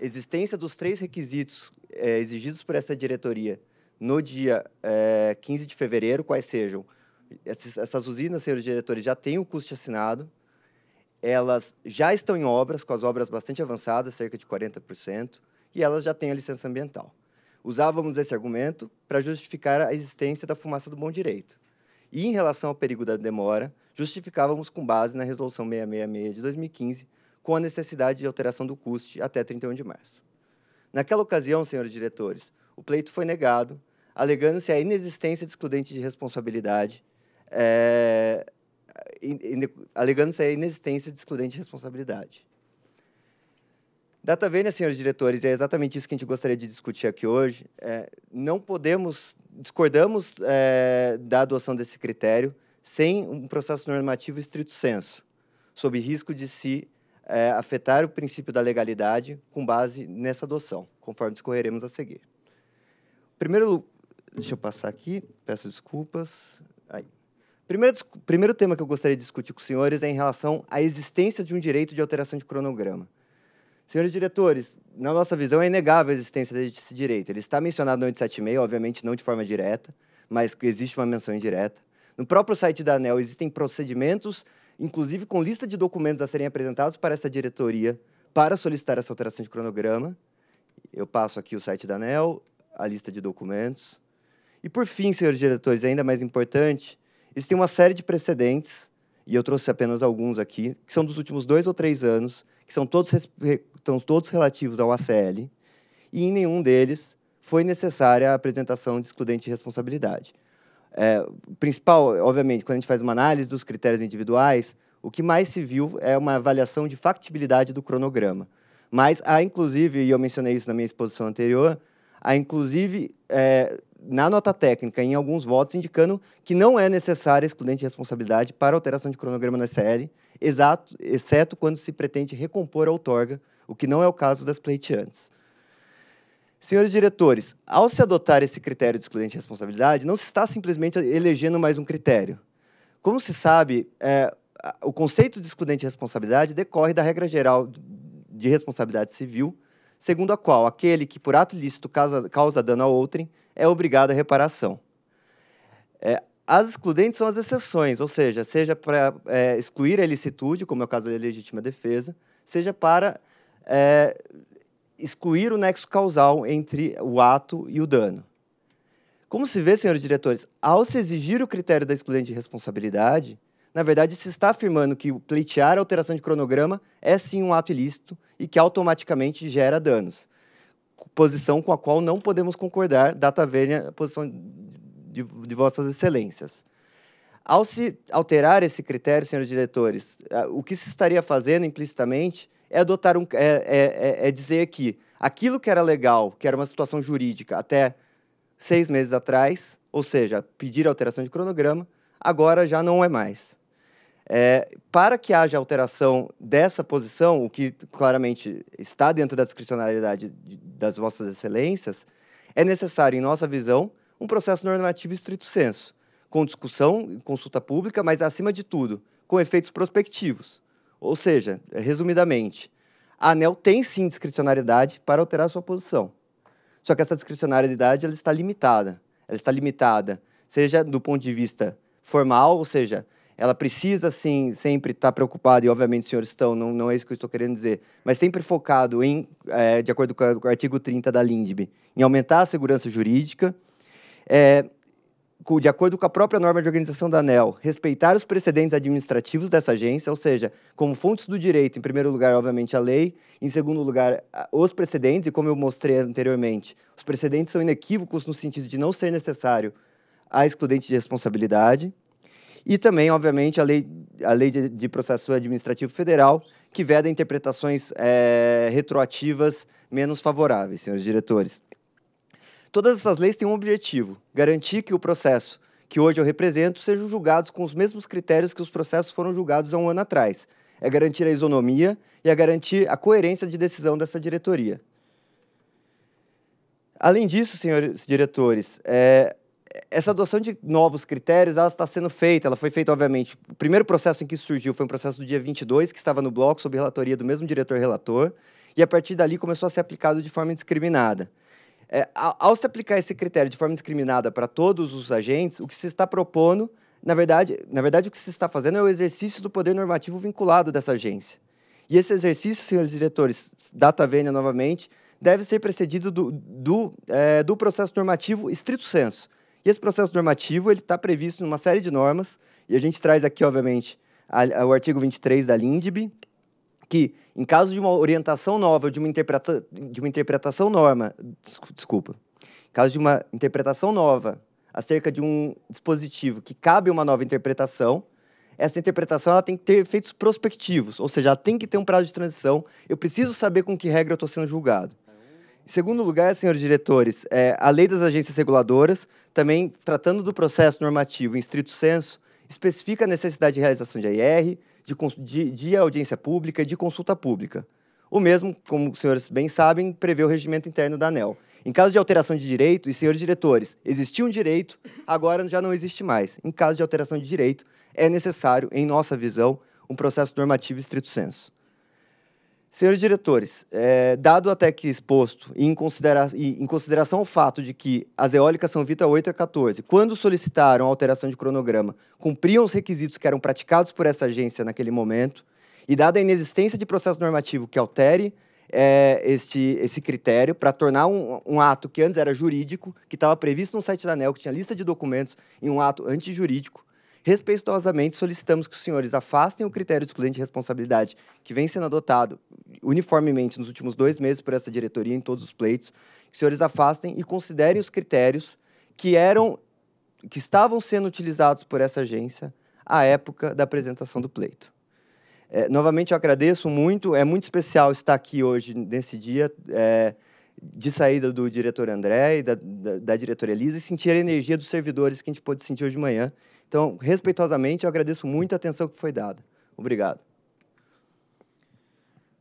existência dos três requisitos é, exigidos por essa diretoria no dia é, 15 de fevereiro, quais sejam essas, essas usinas, senhores diretores, já têm o custo assinado, elas já estão em obras, com as obras bastante avançadas, cerca de 40%, e elas já têm a licença ambiental. Usávamos esse argumento para justificar a existência da fumaça do bom direito. E em relação ao perigo da demora, justificávamos com base na Resolução 666 de 2015, com a necessidade de alteração do custe até 31 de março. Naquela ocasião, senhores diretores, o pleito foi negado, alegando-se a inexistência de excludente de responsabilidade é, alegando-se a inexistência de excludente de responsabilidade. Data vênia, senhores diretores, e é exatamente isso que a gente gostaria de discutir aqui hoje. É, não podemos, discordamos é, da adoção desse critério sem um processo normativo estrito senso, sob risco de se é, afetar o princípio da legalidade com base nessa adoção, conforme discorreremos a seguir. Primeiro, deixa eu passar aqui, peço desculpas. Aí. Primeiro, primeiro tema que eu gostaria de discutir com os senhores é em relação à existência de um direito de alteração de cronograma. Senhores diretores, na nossa visão é inegável a existência desse direito. Ele está mencionado no 876, obviamente não de forma direta, mas existe uma menção indireta. No próprio site da ANEL existem procedimentos, inclusive com lista de documentos a serem apresentados para essa diretoria para solicitar essa alteração de cronograma. Eu passo aqui o site da ANEL, a lista de documentos. E por fim, senhores diretores, ainda mais importante, Existem uma série de precedentes, e eu trouxe apenas alguns aqui, que são dos últimos dois ou três anos, que são todos, estão todos relativos ao ACL, e em nenhum deles foi necessária a apresentação de excludente de responsabilidade. É, principal, obviamente, quando a gente faz uma análise dos critérios individuais, o que mais se viu é uma avaliação de factibilidade do cronograma. Mas há, inclusive, e eu mencionei isso na minha exposição anterior, há, inclusive, é, na nota técnica, em alguns votos, indicando que não é necessária excludente de responsabilidade para alteração de cronograma na SL, exato, exceto quando se pretende recompor a outorga, o que não é o caso das pleiteantes. Senhores diretores, ao se adotar esse critério de excludente de responsabilidade, não se está simplesmente elegendo mais um critério. Como se sabe, é, o conceito de excludente de responsabilidade decorre da regra geral de responsabilidade civil, segundo a qual aquele que por ato ilícito causa, causa dano a outrem é obrigado à reparação. É, as excludentes são as exceções, ou seja, seja para é, excluir a ilicitude, como é o caso da legítima defesa, seja para é, excluir o nexo causal entre o ato e o dano. Como se vê, senhores diretores, ao se exigir o critério da excludente de responsabilidade, na verdade, se está afirmando que pleitear a alteração de cronograma é sim um ato ilícito e que automaticamente gera danos. Posição com a qual não podemos concordar, data velha, posição de, de vossas excelências. Ao se alterar esse critério, senhores diretores, o que se estaria fazendo implicitamente é adotar um, é, é, é, é dizer que aquilo que era legal, que era uma situação jurídica até seis meses atrás, ou seja, pedir alteração de cronograma, agora já não é mais. É, para que haja alteração dessa posição, o que claramente está dentro da discricionalidade das vossas excelências, é necessário, em nossa visão, um processo normativo estrito senso, com discussão, consulta pública, mas, acima de tudo, com efeitos prospectivos. Ou seja, resumidamente, a ANEL tem sim discricionariedade para alterar sua posição. Só que essa discricionariedade ela está limitada. Ela está limitada, seja do ponto de vista formal, ou seja, ela precisa, sim, sempre estar tá preocupada, e obviamente os senhores estão, não, não é isso que eu estou querendo dizer, mas sempre focado em, é, de acordo com, o artigo 30 da LINDB, em aumentar a segurança jurídica, é, de acordo com a própria norma de organização da ANEL, respeitar os precedentes administrativos dessa agência, ou seja, como fontes do direito, em primeiro lugar, obviamente, a lei, em segundo lugar, os precedentes, e como eu mostrei anteriormente, os precedentes são inequívocos no sentido de não ser necessário a excludente de responsabilidade. E também, obviamente, a Lei, a lei de, de Processo Administrativo Federal, que veda interpretações é, retroativas menos favoráveis, senhores diretores. Todas essas leis têm um objetivo: garantir que o processo que hoje eu represento seja julgado com os mesmos critérios que os processos foram julgados há um ano atrás. É garantir a isonomia e a é garantir a coerência de decisão dessa diretoria. Além disso, senhores diretores, é, essa adoção de novos critérios, ela está sendo feita, ela foi feita, obviamente, o primeiro processo em que surgiu foi um processo do dia 22, que estava no bloco, sob relatoria do mesmo diretor-relator, e a partir dali começou a ser aplicado de forma indiscriminada. É, ao se aplicar esse critério de forma indiscriminada para todos os agentes, o que se está propondo, na verdade, na verdade, o que se está fazendo é o exercício do poder normativo vinculado dessa agência. E esse exercício, senhores diretores, data vênia novamente, deve ser precedido do, do, é, do processo normativo estrito senso. E esse processo normativo ele está previsto em uma série de normas, e a gente traz aqui, obviamente, a, a, o artigo 23 da LINDB, que, em caso de uma orientação nova, de uma, interpreta, de uma interpretação norma, desculpa, em caso de uma interpretação nova acerca de um dispositivo que cabe uma nova interpretação, essa interpretação ela tem que ter efeitos prospectivos, ou seja, ela tem que ter um prazo de transição. Eu preciso saber com que regra eu estou sendo julgado. Em segundo lugar, senhores diretores, é, a lei das agências reguladoras, também tratando do processo normativo em estrito senso, especifica a necessidade de realização de IR, de, de, de audiência pública e de consulta pública. O mesmo, como os senhores bem sabem, prevê o regimento interno da ANEL. Em caso de alteração de direito, e senhores diretores, existia um direito, agora já não existe mais. Em caso de alteração de direito, é necessário, em nossa visão, um processo normativo estrito senso. Senhores diretores, é, dado até que exposto e em, considera em consideração ao fato de que as eólicas São Vito 8 a 14, quando solicitaram a alteração de cronograma, cumpriam os requisitos que eram praticados por essa agência naquele momento, e dada a inexistência de processo normativo que altere é, este, esse critério para tornar um, um, ato que antes era jurídico, que estava previsto no site da ANEL, que tinha lista de documentos, em um ato antijurídico, Respeitosamente solicitamos que os senhores afastem o critério de excludente de responsabilidade que vem sendo adotado uniformemente nos últimos dois meses por essa diretoria em todos os pleitos, que os senhores afastem e considerem os critérios que eram que estavam sendo utilizados por essa agência à época da apresentação do pleito. É, novamente, eu agradeço muito. É muito especial estar aqui hoje, nesse dia é, de saída do diretor André e da, da, da, Elisa, e sentir a energia dos servidores que a gente pôde sentir hoje de manhã. Então, respeitosamente, eu agradeço muito a atenção que foi dada. Obrigado.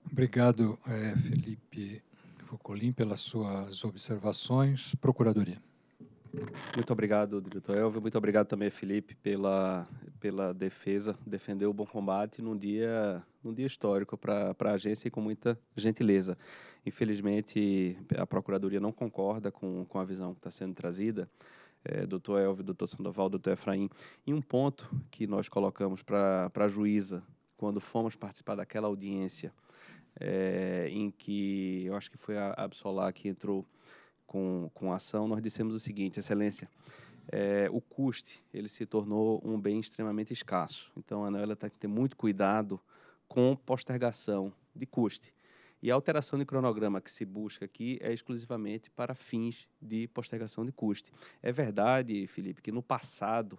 Obrigado, é, Felipe Focolim, pelas suas observações. Procuradoria. Muito obrigado, diretor Elvio. Muito obrigado também, Felipe, pela, pela defesa. Defendeu o bom combate num dia, num dia histórico para a agência e com muita gentileza. Infelizmente, a Procuradoria não concorda com, com a visão que está sendo trazida é, doutor Elvio, doutor Sandoval, doutor Efraim, e um ponto que nós colocamos para a juíza, quando fomos participar daquela audiência, é, em que eu acho que foi a Absolar que entrou com, com a ação, nós dissemos o seguinte, excelência, é, o custe ele se tornou um bem extremamente escasso. Então, a ela tem que ter muito cuidado com postergação de custe. E a alteração de cronograma que se busca aqui é exclusivamente para fins de postergação de custe. É verdade, Felipe, que no passado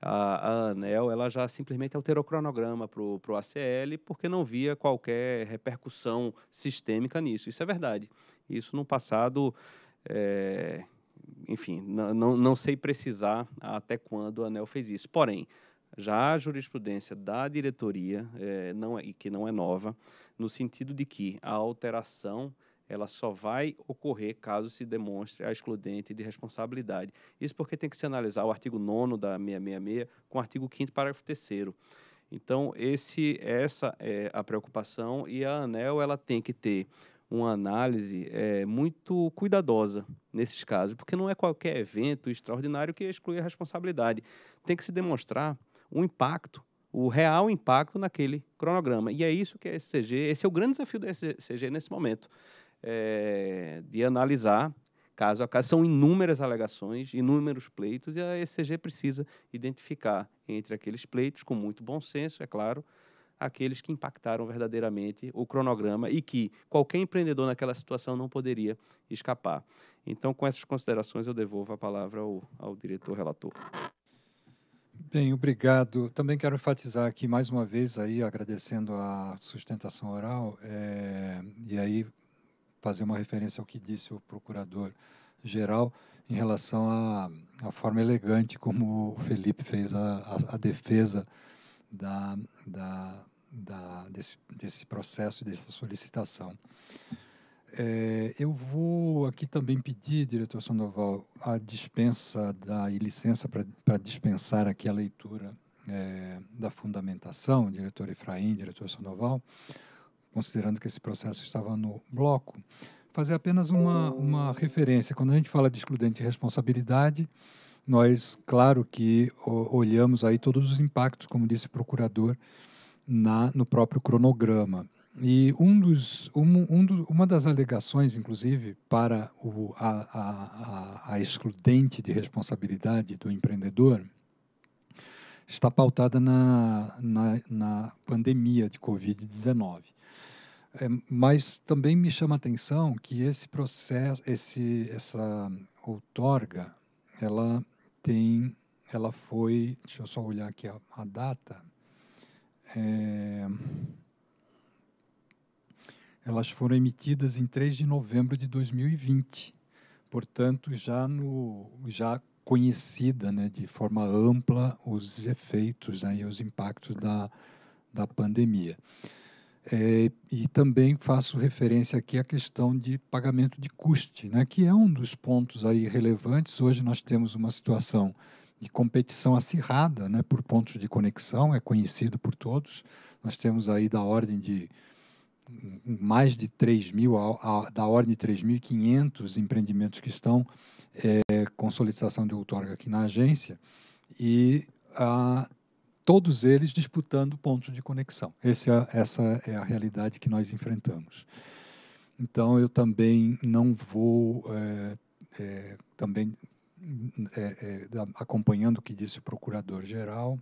a, a ANEL ela já simplesmente alterou o cronograma para o ACL porque não via qualquer repercussão sistêmica nisso. Isso é verdade. Isso no passado. É, enfim, não, não, não sei precisar até quando a ANEL fez isso. Porém, já há jurisprudência da diretoria, é, não é, e que não é nova, no sentido de que a alteração ela só vai ocorrer caso se demonstre a excludente de responsabilidade. Isso porque tem que se analisar o artigo 9 da 666 com o artigo 5 parágrafo 3 Então, esse, essa é a preocupação e a ANEL ela tem que ter uma análise é, muito cuidadosa nesses casos, porque não é qualquer evento extraordinário que exclui a responsabilidade. Tem que se demonstrar um impacto, o real impacto naquele cronograma. E é isso que a é SCG, esse é o grande desafio da SCG nesse momento, é, de analisar caso a caso. São inúmeras alegações, inúmeros pleitos, e a SCG precisa identificar entre aqueles pleitos, com muito bom senso, é claro, aqueles que impactaram verdadeiramente o cronograma e que qualquer empreendedor naquela situação não poderia escapar. Então, com essas considerações, eu devolvo a palavra ao, ao diretor relator. Bem, obrigado. Também quero enfatizar aqui mais uma vez aí agradecendo a sustentação oral é, e aí fazer uma referência ao que disse o procurador geral em relação à, forma elegante como o Felipe fez a, a, a defesa da, da, da, desse, desse processo dessa solicitação. É, eu vou aqui também pedir, diretor Sandoval, a dispensa da e licença para dispensar aqui a leitura é, da fundamentação, diretor Efraim, diretor Sandoval, considerando que esse processo estava no bloco, fazer apenas uma, uma referência. Quando a gente fala de excludente de responsabilidade, nós, claro que olhamos aí todos os impactos, como disse o procurador, na, no próprio cronograma. E um dos, um, um do, uma das alegações, inclusive, para o, a, a, a excludente de responsabilidade do empreendedor está pautada na, na, na pandemia de Covid-19. É, mas também me chama a atenção que esse processo, esse, essa outorga, ela tem, ela foi, deixa eu só olhar aqui a, a data, é, elas foram emitidas em 3 de novembro de 2020, portanto, já, no, já conhecida né, de forma ampla os efeitos né, e os impactos da, da pandemia. É, e também faço referência aqui à questão de pagamento de custe, né, que é um dos pontos aí relevantes. Hoje nós temos uma situação de competição acirrada né, por pontos de conexão, é conhecido por todos. Nós temos aí da ordem de mais de 3 mil, da ordem de 3.500 empreendimentos que estão é, com solicitação de outorga aqui na agência e a, todos eles disputando pontos de conexão. Esse, é, essa é a realidade que nós enfrentamos. Então, eu também não vou é, é, também é, é acompanhando o que disse o procurador-geral,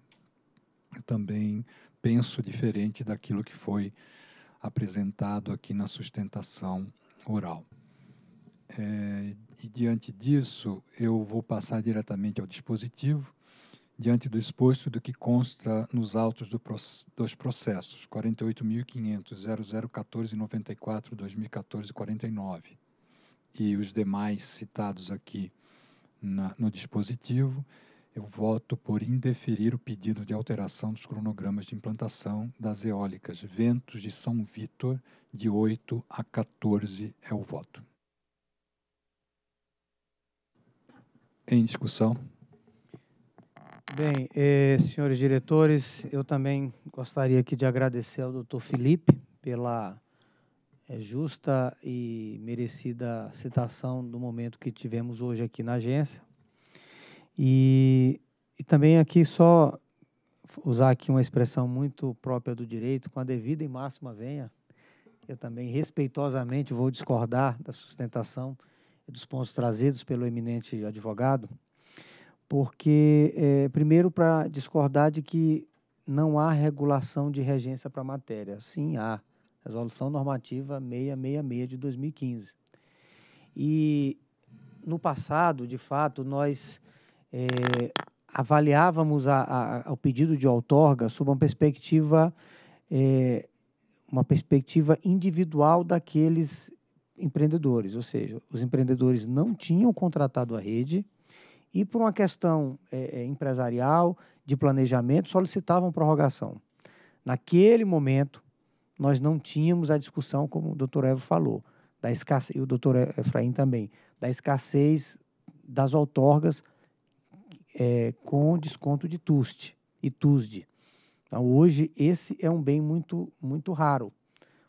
eu também penso diferente daquilo que foi apresentado aqui na sustentação oral. É, e diante disso, eu vou passar diretamente ao dispositivo, diante do exposto do que consta nos autos do, dos processos 48.500.0014.94.2014.49 e os demais citados aqui na, no dispositivo eu voto por indeferir o pedido de alteração dos cronogramas de implantação das eólicas Ventos de São Vítor, de 8 a 14 é o voto. Em discussão. Bem, eh, senhores diretores, eu também gostaria aqui de agradecer ao doutor Felipe pela eh, justa e merecida citação do momento que tivemos hoje aqui na agência e, e também aqui só usar aqui uma expressão muito própria do direito, com a devida e máxima venha, eu também respeitosamente vou discordar da sustentação e dos pontos trazidos pelo eminente advogado, porque, é, primeiro, para discordar de que não há regulação de regência para a matéria. Sim, há. Resolução normativa 666 de 2015. E, no passado, de fato, nós é, avaliávamos a, a, o pedido de outorga sob uma perspectiva, é, uma perspectiva individual daqueles empreendedores, ou seja, os empreendedores não tinham contratado a rede e, por uma questão é, empresarial, de planejamento, solicitavam prorrogação. Naquele momento, nós não tínhamos a discussão, como o doutor Evo falou, da escassez, e o doutor Efraim também, da escassez das outorgas é, com desconto de TUST e TUSD. Então, hoje, esse é um bem muito, muito raro,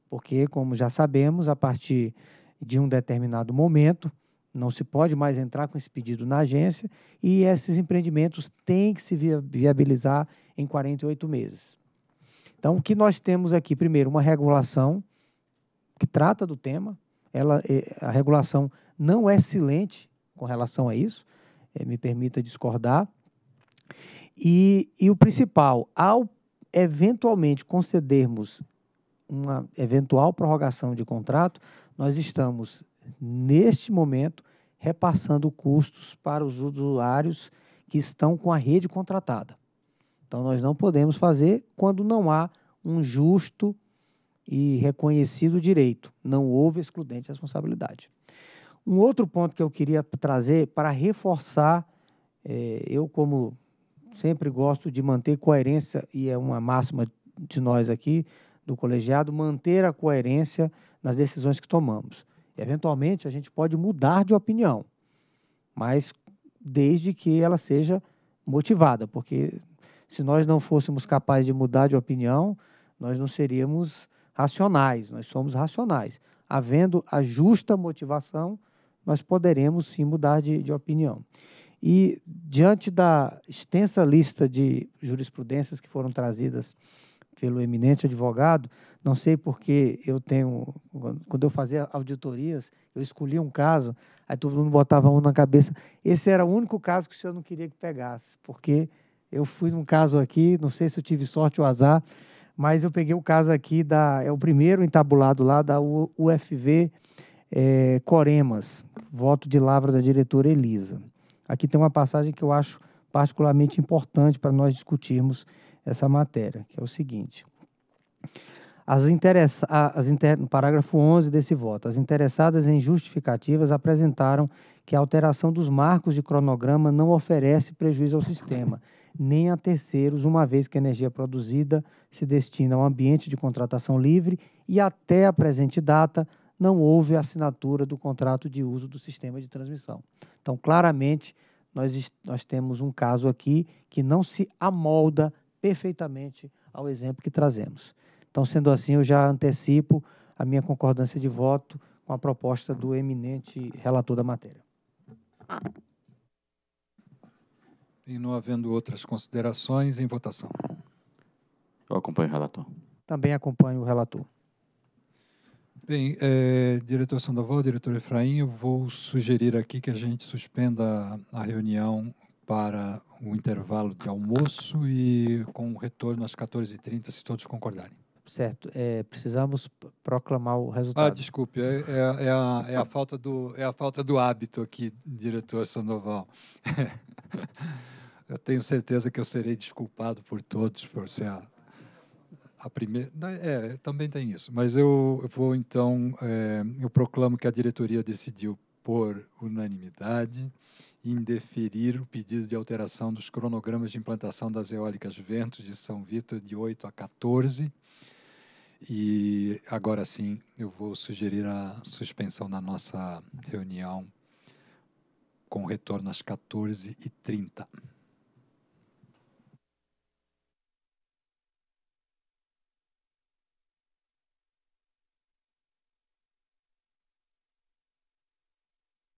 porque, como já sabemos, a partir de um determinado momento, não se pode mais entrar com esse pedido na agência e esses empreendimentos têm que se viabilizar em 48 meses. Então, o que nós temos aqui? Primeiro, uma regulação que trata do tema. Ela, eh, a regulação não é silente com relação a isso. Eh, me permita discordar. E, e o principal, ao eventualmente concedermos uma eventual prorrogação de contrato, nós estamos, neste momento, repassando custos para os usuários que estão com a rede contratada. Então, nós não podemos fazer quando não há um justo e reconhecido direito. Não houve excludente responsabilidade. Um outro ponto que eu queria trazer para reforçar, é, eu como sempre gosto de manter coerência, e é uma máxima de nós aqui, do colegiado, manter a coerência nas decisões que tomamos. Eventualmente, a gente pode mudar de opinião, mas desde que ela seja motivada, porque se nós não fôssemos capazes de mudar de opinião, nós não seríamos racionais, nós somos racionais. Havendo a justa motivação, nós poderemos sim mudar de, de opinião. E diante da extensa lista de jurisprudências que foram trazidas pelo eminente advogado, não sei porque eu tenho, quando eu fazia auditorias, eu escolhi um caso, aí todo mundo botava um na cabeça. Esse era o único caso que o senhor não queria que pegasse, porque eu fui num caso aqui, não sei se eu tive sorte ou azar, mas eu peguei o caso aqui da, é o primeiro entabulado lá da UFV é, Coremas, voto de lavra da diretora Elisa. Aqui tem uma passagem que eu acho particularmente importante para nós discutirmos essa matéria, que é o seguinte. As interessa, as inter, parágrafo 11 desse voto. As interessadas em justificativas apresentaram que a alteração dos marcos de cronograma não oferece prejuízo ao sistema, nem a terceiros, uma vez que a energia produzida se destina ao ambiente de contratação livre e até a presente data não houve assinatura do contrato de uso do sistema de transmissão. Então, claramente, nós, nós temos um caso aqui que não se amolda perfeitamente ao exemplo que trazemos. Então, sendo assim, eu já antecipo a minha concordância de voto com a proposta do eminente relator da matéria. E não havendo outras considerações, em votação. Eu acompanho o relator. Também acompanho o relator. Bem, é, diretor Sandoval, diretor Efraim, eu vou sugerir aqui que a gente suspenda a reunião para o intervalo de almoço e com o retorno às 14h30, se todos concordarem. Certo, é, precisamos proclamar o resultado. Ah, desculpe, é, é, é, a, é, a, falta do, é a falta do hábito aqui, diretor Sandoval. eu tenho certeza que eu serei desculpado por todos por ser a a primeira. Né, é, também tem isso. Mas eu, eu vou então. É, eu proclamo que a diretoria decidiu, por unanimidade, indeferir o pedido de alteração dos cronogramas de implantação das eólicas Ventos de São Vitor de 8 a 14. E agora sim, eu vou sugerir a suspensão da nossa reunião com retorno às 14h30.